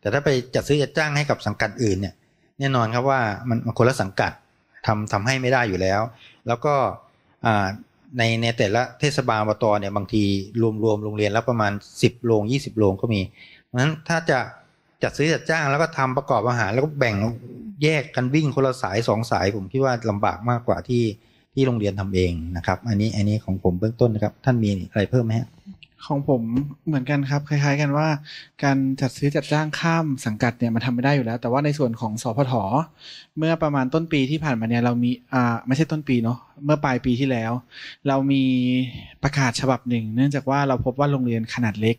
แต่ถ้าไปจัดซื้อจัดจ้างให้กับสังกัดอื่นเนี่ยแน่นอนครับว่ามันคนละสังกัดทำทำให้ไม่ได้อยู่แล้ว แล้วก็ในในแต่ละเทศบาลอบตเนี่ยบางทีรวมรวมโรงเรียนแล้วประมาณ 10โรง20โรงก็มีเพราะฉะนั้นถ้าจะจัดซื้อจัดจ้างแล้วก็ทำประกอบอาหารแล้วก็แบ่งแยกกันวิ่งคนละสายสองสายผมคิดว่าลำบากมากกว่าที่ที่โรงเรียนทำเองนะครับอันนี้อันนี้ของผมเบื้องต้นนะครับ ท่านมีอะไรเพิ่มไหมับของผมเหมือนกันครับคล้ายๆ กันว่าการจัดซื้อจัดจ้างข้ามสังกัดเนี่ยมันทำไม่ได้อยู่แล้ว แต่ว่าในส่วนของสพทเมื่อประมาณต้นปีที่ผ่านมาเนี่ยเรามีอ่า ไม่ใช่ต้นปีเนาะเมื่อปลายปีที่แล้ว เรามีประกาศฉบับหนึ่ง เนื่องจากว่าเราพบว่าโรงเรียนขนาดเล็ก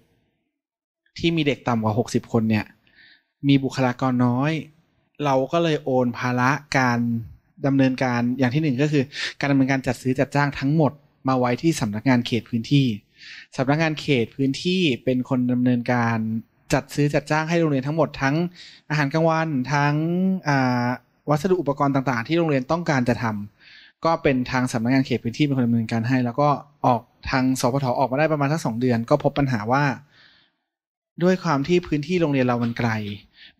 ที่มีเด็กต่ำกว่า60คนเนี่ย มีบุคลากรน้อย เราก็เลยโอนภาระการดำเนินการอย่างที่หนึ่งก็คือ การดาเนินการจัดซื้อจัดจ้างทั้งหมด มาไว้ที่สำนักงานเขตพื้นที่สำนักงานเขตพื้นที่เป็นคนดำเนินการ จัดซื้อจัดจ้างให้โรงเรียนทั้งหมดทั้งอาหารกลางวันทั้งวัสดุอุปกรณ์ต่าง ๆที่โรงเรียนต้องการจะทำ ก็เป็นทางสำนักงานเขตพื้นที่เป็นคนดำเนินการให้ แล้วก็ออกทางสพทออกมาได้ประมาณสักสองเดือน ก็พบปัญหาว่า ด้วยความที่พื้นที่โรงเรียนเรามันไกล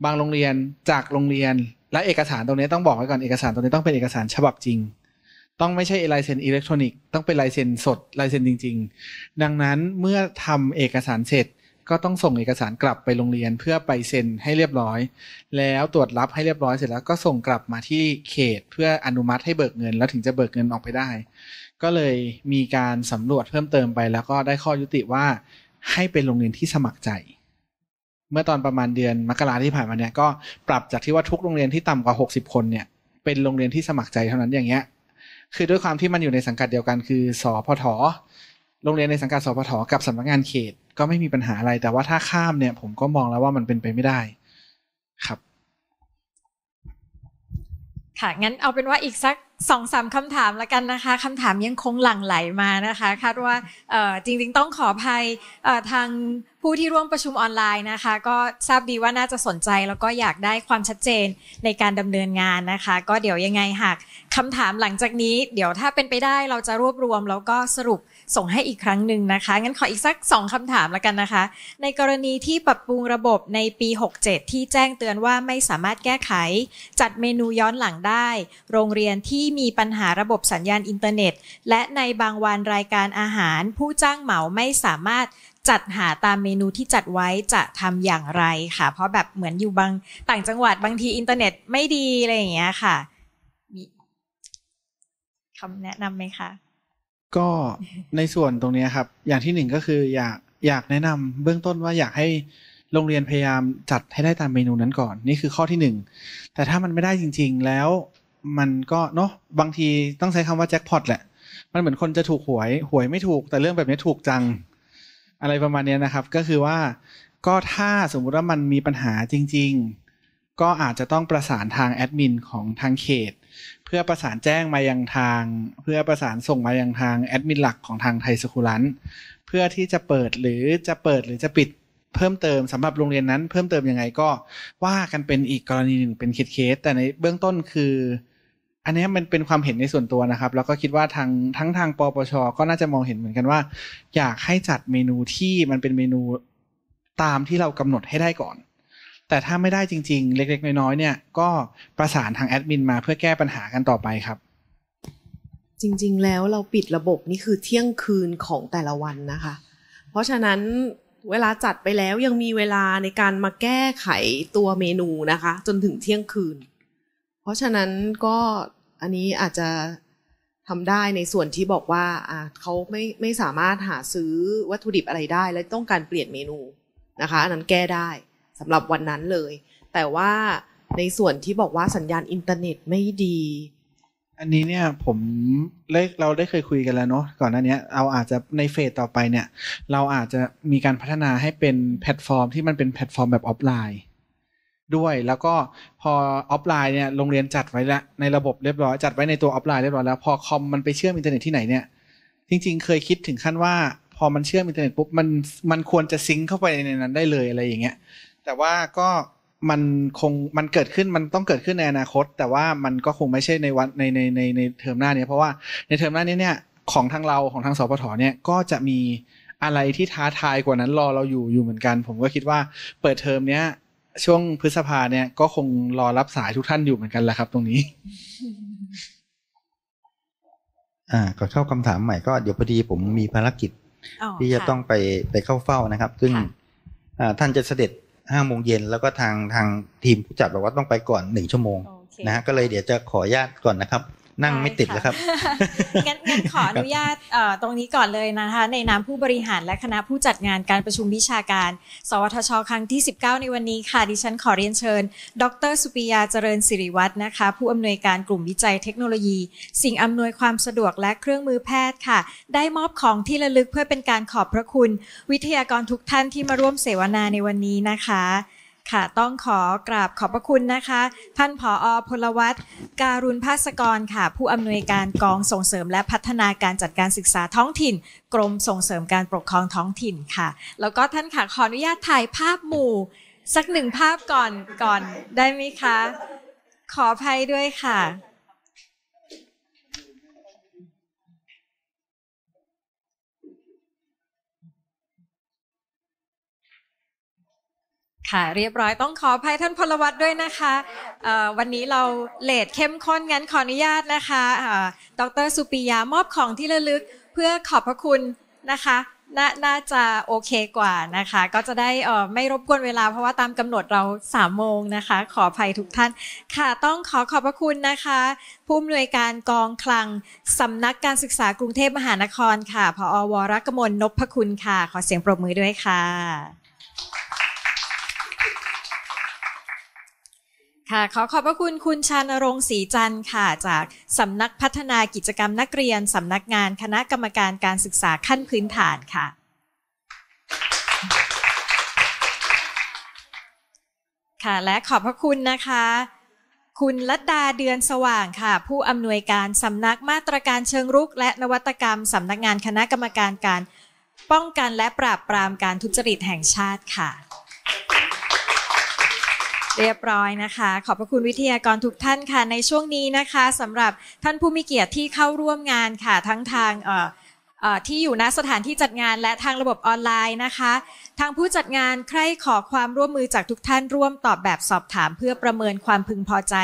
บางโรงเรียนจากโรงเรียนและเอกสารตรงนี้ ต้องบอกไว้ก่อนเอกสารตรงนี้ต้องเป็นเอกสารฉบับจริงต้องไม่ใช่ลายเซ็นอิเล็กทรอนิกส์ต้องเป็นลายเซ็นสดลายเซ็นจริง ๆ ดังนั้นเมื่อทำเอกสารเสร็จ ก็ต้องส่งเอกสารกลับไปโรงเรียนเพื่อไปเซ็นให้เรียบร้อย แล้วตรวจรับให้เรียบร้อยเสร็จแล้วก็ส่งกลับมาที่เขตเพื่ออนุมัติให้เบิกเงิน แล้วถึงจะเบิกเงินออกไปได้ ก็เลยมีการสำรวจเพิ่มเติมไป แล้วก็ได้ข้อยุติว่า ให้เป็นโรงเรียนที่สมัครใจ เมื่อตอนประมาณเดือนมกราที่ผ่านมาเนี่ยก็ปรับจากที่ว่าทุกโรงเรียนที่ต่ำกว่า 60 คนเนี่ยเป็นโรงเรียนที่สมัครใจเท่านั้นอย่างเงี้ยคือด้วยความที่มันอยู่ในสังกัดเดียวกันคือสอพทโรงเรียนในสังกัดสพทกับสำนักงานเขตก็ไม่มีปัญหาอะไรแต่ว่าถ้าข้ามเนี่ยผมก็มองแล้วว่ามันเป็นไปไม่ได้ครับค่ะ งั้นเอาเป็นว่าอีกสักสองสามคำถามละกันนะคะ คำถามยังคงหลั่งไหลมานะคะคาดว่าจริงๆต้องขออภัยทางผู้ที่ร่วมประชุมออนไลน์นะคะ ก็ทราบดีว่าน่าจะสนใจ แล้วก็อยากได้ความชัดเจนในการดำเนินงานนะคะ ก็เดี๋ยวยังไงหากคำถามหลังจากนี้ เดี๋ยวถ้าเป็นไปได้เราจะรวบรวมแล้วก็สรุปส่งให้อีกครั้งหนึ่งนะคะ งั้นขออีกสัก 2 คำถามแล้วกันนะคะ ในกรณีที่ปรับปรุงระบบในปี 67 ที่แจ้งเตือนว่าไม่สามารถแก้ไข จัดเมนูย้อนหลังได้ โรงเรียนที่มีปัญหาระบบสัญญาณอินเทอร์เน็ต และในบางวันรายการอาหาร ผู้จ้างเหมาไม่สามารถจัดหาตามเมนูที่จัดไว้จะทำอย่างไรค่ะ เพราะแบบเหมือนอยู่บาง ต่างจังหวัดบางทีอินเทอร์เน็ตไม่ดีอะไรอย่างเงี้ยค่ะมีคำแนะนำไหมคะก็ในส่วนตรงนี้ครับ อย่างที่หนึ่งก็คืออยากอยากแนะนำเบื้องต้นว่าอยากให้โรงเรียนพยายามจัดให้ได้ตามเมนูนั้นก่อนนี่คือข้อที่หนึ่งแต่ถ้ามันไม่ได้จริงๆแล้วมันก็เนาะบางทีต้องใช้คำว่าแจ็คพอตแหละมันเหมือนคนจะถูกหวยหวยไม่ถูกแต่เรื่องแบบนี้ถูกจัง อะไรประมาณนี้นะครับ ก็คือว่าก็ถ้าสมมุติว่ามันมีปัญหาจริง ๆ ก็อาจจะต้องประสานทางแอดมินของทางเขตเพื่อประสานแจ้งมายังทาง เพื่อประสานส่งมายังทางแอดมินหลักของทางไทยสกูลันเพื่อที่จะเปิดหรือจะเปิดหรือจะปิดเพิ่มเติม สำหรับโรงเรียนนั้น เพิ่มเติมยังไงก็ ว่ากันเป็นอีกกรณีหนึ่งเป็นเคสแต่ ใน เบื้องต้นคือ อันนี้มันเป็นความเห็นในส่วนตัวนะครับแล้วก็คิดว่าทางทั้งทางปปชก็น่าจะมองเห็นเหมือนกันว่า อยากให้จัดเมนูที่มันเป็นเมนูตามที่เรากำหนดให้ได้ก่อนแต่ถ้าไม่ได้จริงๆ เล็กๆ น้อยๆ เนี่ยก็ประสานทางแอดมินมาเพื่อแก้ปัญหากันต่อไปครับ จริงๆ แล้วเราปิดระบบนี่คือเที่ยงคืนของแต่ละวันนะคะ เพราะฉะนั้นเวลาจัดไปแล้วยังมีเวลาในการมาแก้ไขตัวเมนูนะคะ จนถึงเที่ยงคืน เพราะฉะนั้นก็อันนี้อาจจะทำได้ในส่วนที่บอกว่าเขาไม่ไม่สามารถหาซื้อวัตถุดิบอะไรได้ และต้องการเปลี่ยนเมนูนะคะ อันนั้นแก้ได้สำหรับวันนั้นเลย แต่ว่าในส่วนที่บอกว่าสัญญาณอินเทอร์เน็ตไม่ดี อันนี้เนี่ยผม เราได้เคยคุยกันแล้วเนาะ ก่อนหน้านี้เราอาจจะในเฟสต่อไปเนี่ย เราอาจจะมีการพัฒนาให้เป็นแพลตฟอร์มที่มันเป็นแพลตฟอร์มแบบออฟไลน์ ด้วยแล้วก็พอออฟไลน์เนี่ยโรงเรียนจัดไว้แล้ว ในระบบเรียบร้อยจัดไว้ในตัวออฟไลน์เรียบร้อยแล้ว พอคอมมันไปเชื่อมอินเทอร์เน็ตที่ไหนเนี่ย จริง ๆ เคยคิดถึงขั้นว่า พอมันเชื่อมอินเทอร์เน็ตปุ๊บมันมันควรจะซิงเข้าไปในนั้นได้เลยอะไรอย่างเงี้ยแต่ว่าก็มันคงมันเกิดขึ้นมันต้องเกิดขึ้นในอนาคต แต่ว่ามันก็คงไม่ใช่ในวันในในในในเทอมหน้านี้เพราะว่าในเทอมหน้านี้เนี่ยของทางเราของทางสปทเนี่ยก็จะมีอะไรที่ท้าทายกว่านั้นรอเราอยู่อยู่เหมือนกัน ผมก็คิดว่า เปิดเทอมเนี้ยช่วงพฤษภาเนี่ย ก็คงรอรับสายทุกท่านอยู่เหมือนกันแหละครับ ตรงนี้ อ่าก็เข้าคำถามใหม่ก็เดี๋ยวพอดีผมมีภารกิจ ที่จะต้องไปไปเข้าเฝ้านะครับซึ่งท่านจะเสด็จห้าโมงเย็นแล้วก็ทางทางทีมผู้จัดบอกว่าต้องไปก่อนหนึ่งชั่วโมงนะฮะก็เลยเดี๋ยวจะขออนุญาตก่อนนะครับนั่งไม่ติดแล้วครับงั้นขออนุญาตตรงนี้ก่อนเลยนะคะ ในนามผู้บริหารและคณะผู้จัดงานการประชุมวิชาการ สวทช ครั้งที่ 19 ในวันนี้ค่ะ ดิฉันขอเรียนเชิญดร สุปิยาเจริญสิริวัฒน์นะคะ ผู้อำนวยการกลุ่มวิจัยเทคโนโลยี สิ่งอำนวยความสะดวกและเครื่องมือแพทย์ค่ะ ได้มอบของที่ระลึกเพื่อเป็นการขอบพระคุณ วิทยากรทุกท่านที่มาร่วมเสวนาในวันนี้นะคะค่ะ ต้องขอกราบขอบพระคุณนะคะ ท่านผออพลวัตการุณภาสกรค่ะ ผู้อำนวยการกองส่งเสริมและพัฒนาการจัดการศึกษาท้องถิ่น กรมส่งเสริมการปกครองท้องถิ่นค่ะ แล้วก็ท่านค่ะขออนุญาตถ่ายภาพหมู่ สักหนึ่งภาพก่อนก่อนได้ไหมคะ ขออภัยด้วยค่ะค่ะเรียบร้อยต้องขออภัยท่านพลวัตด้วยนะคะ วันนี้เราเลดเข้มข้นงั้นขออนุญาตนะคะดรสุปิยามอบของที่ระลึกเพื่อขอบพระคุณนะคะนน่าจะโอเคกว่านะคะ ก็จะได้ไม่รบกวนเวลา เพราะว่าตามกำหนดเรา3ามโมงนะคะขออภัยทุกท่านค่ะต้องขอขอบพระคุณนะคะ ผู้อำนวยการกองคลังสำนักการศึกษากรุงเทพมหานครค่ะพอวรกมลนพคุณค่ะ ขอเสียงปรบมือด้วยค่ะค่ะขอขอบพระคุณ คุณชานรงศรีจันทร์ค่ะจากสำนักพัฒนากิจกรรมนักเรียนสำนักงานคณะกรรมการการศึกษาขั้นพื้นฐานค่ะ ค่ะและขอบพระคุณนะคะ คุณลัดดาเดือนสว่างค่ะ ผู้อำนวยการสำนักมาตรการเชิงรุกและนวัตกรรมสำนักงานคณะกรรมการการป้องกันและปราบปรามการทุจริตแห่งชาติค่ะเรียบร้อยนะคะขอบพระคุณวิทยากรทุกท่านค่ะในช่วงนี้นะคะสำหรับท่านผู้มีเกียรติที่เข้าร่วมงานค่ะทั้งทางที่อยู่ณสถานที่จัดงานและทางระบบออนไลน์นะคะทางผู้จัดงานใครขอความร่วมมือจากทุกท่านร่วมตอบแบบสอบถาม เพื่อประเมินความพึงพอใจ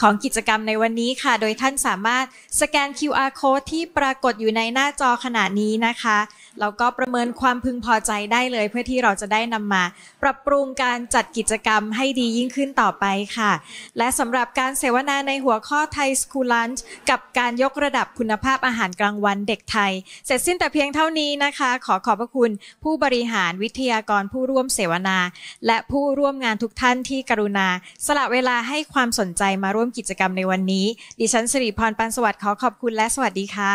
ของกิจกรรมในวันนี้ค่ะ โดยท่านสามารถสแกน QR code ที่ปรากฏอยู่ในหน้าจอขณะนี้นะคะแล้วก็ประเมินความพึงพอใจได้เลยเพื่อที่เราจะได้นำมา ปรับปรุงการจัดกิจกรรมให้ดียิ่งขึ้นต่อไปค่ะและสำหรับการเสวนาในหัวข้อไทยสคูลลันช์กับการยกระดับคุณภาพอาหารกลางวันเด็กไทย เสร็จสิ้นแต่เพียงเท่านี้นะคะ ขอขอบพระคุณ ผู้บริหารวิทยาากรผู้ร่วมเสวนา และผู้ร่วมงานทุกท่านที่กรุณา สละเวลาให้ความสนใจมาร่วมกิจกรรมในวันนี้ ดิฉันสิริพรปันสวัสดิ์ขอขอบคุณและสวัสดีค่ะ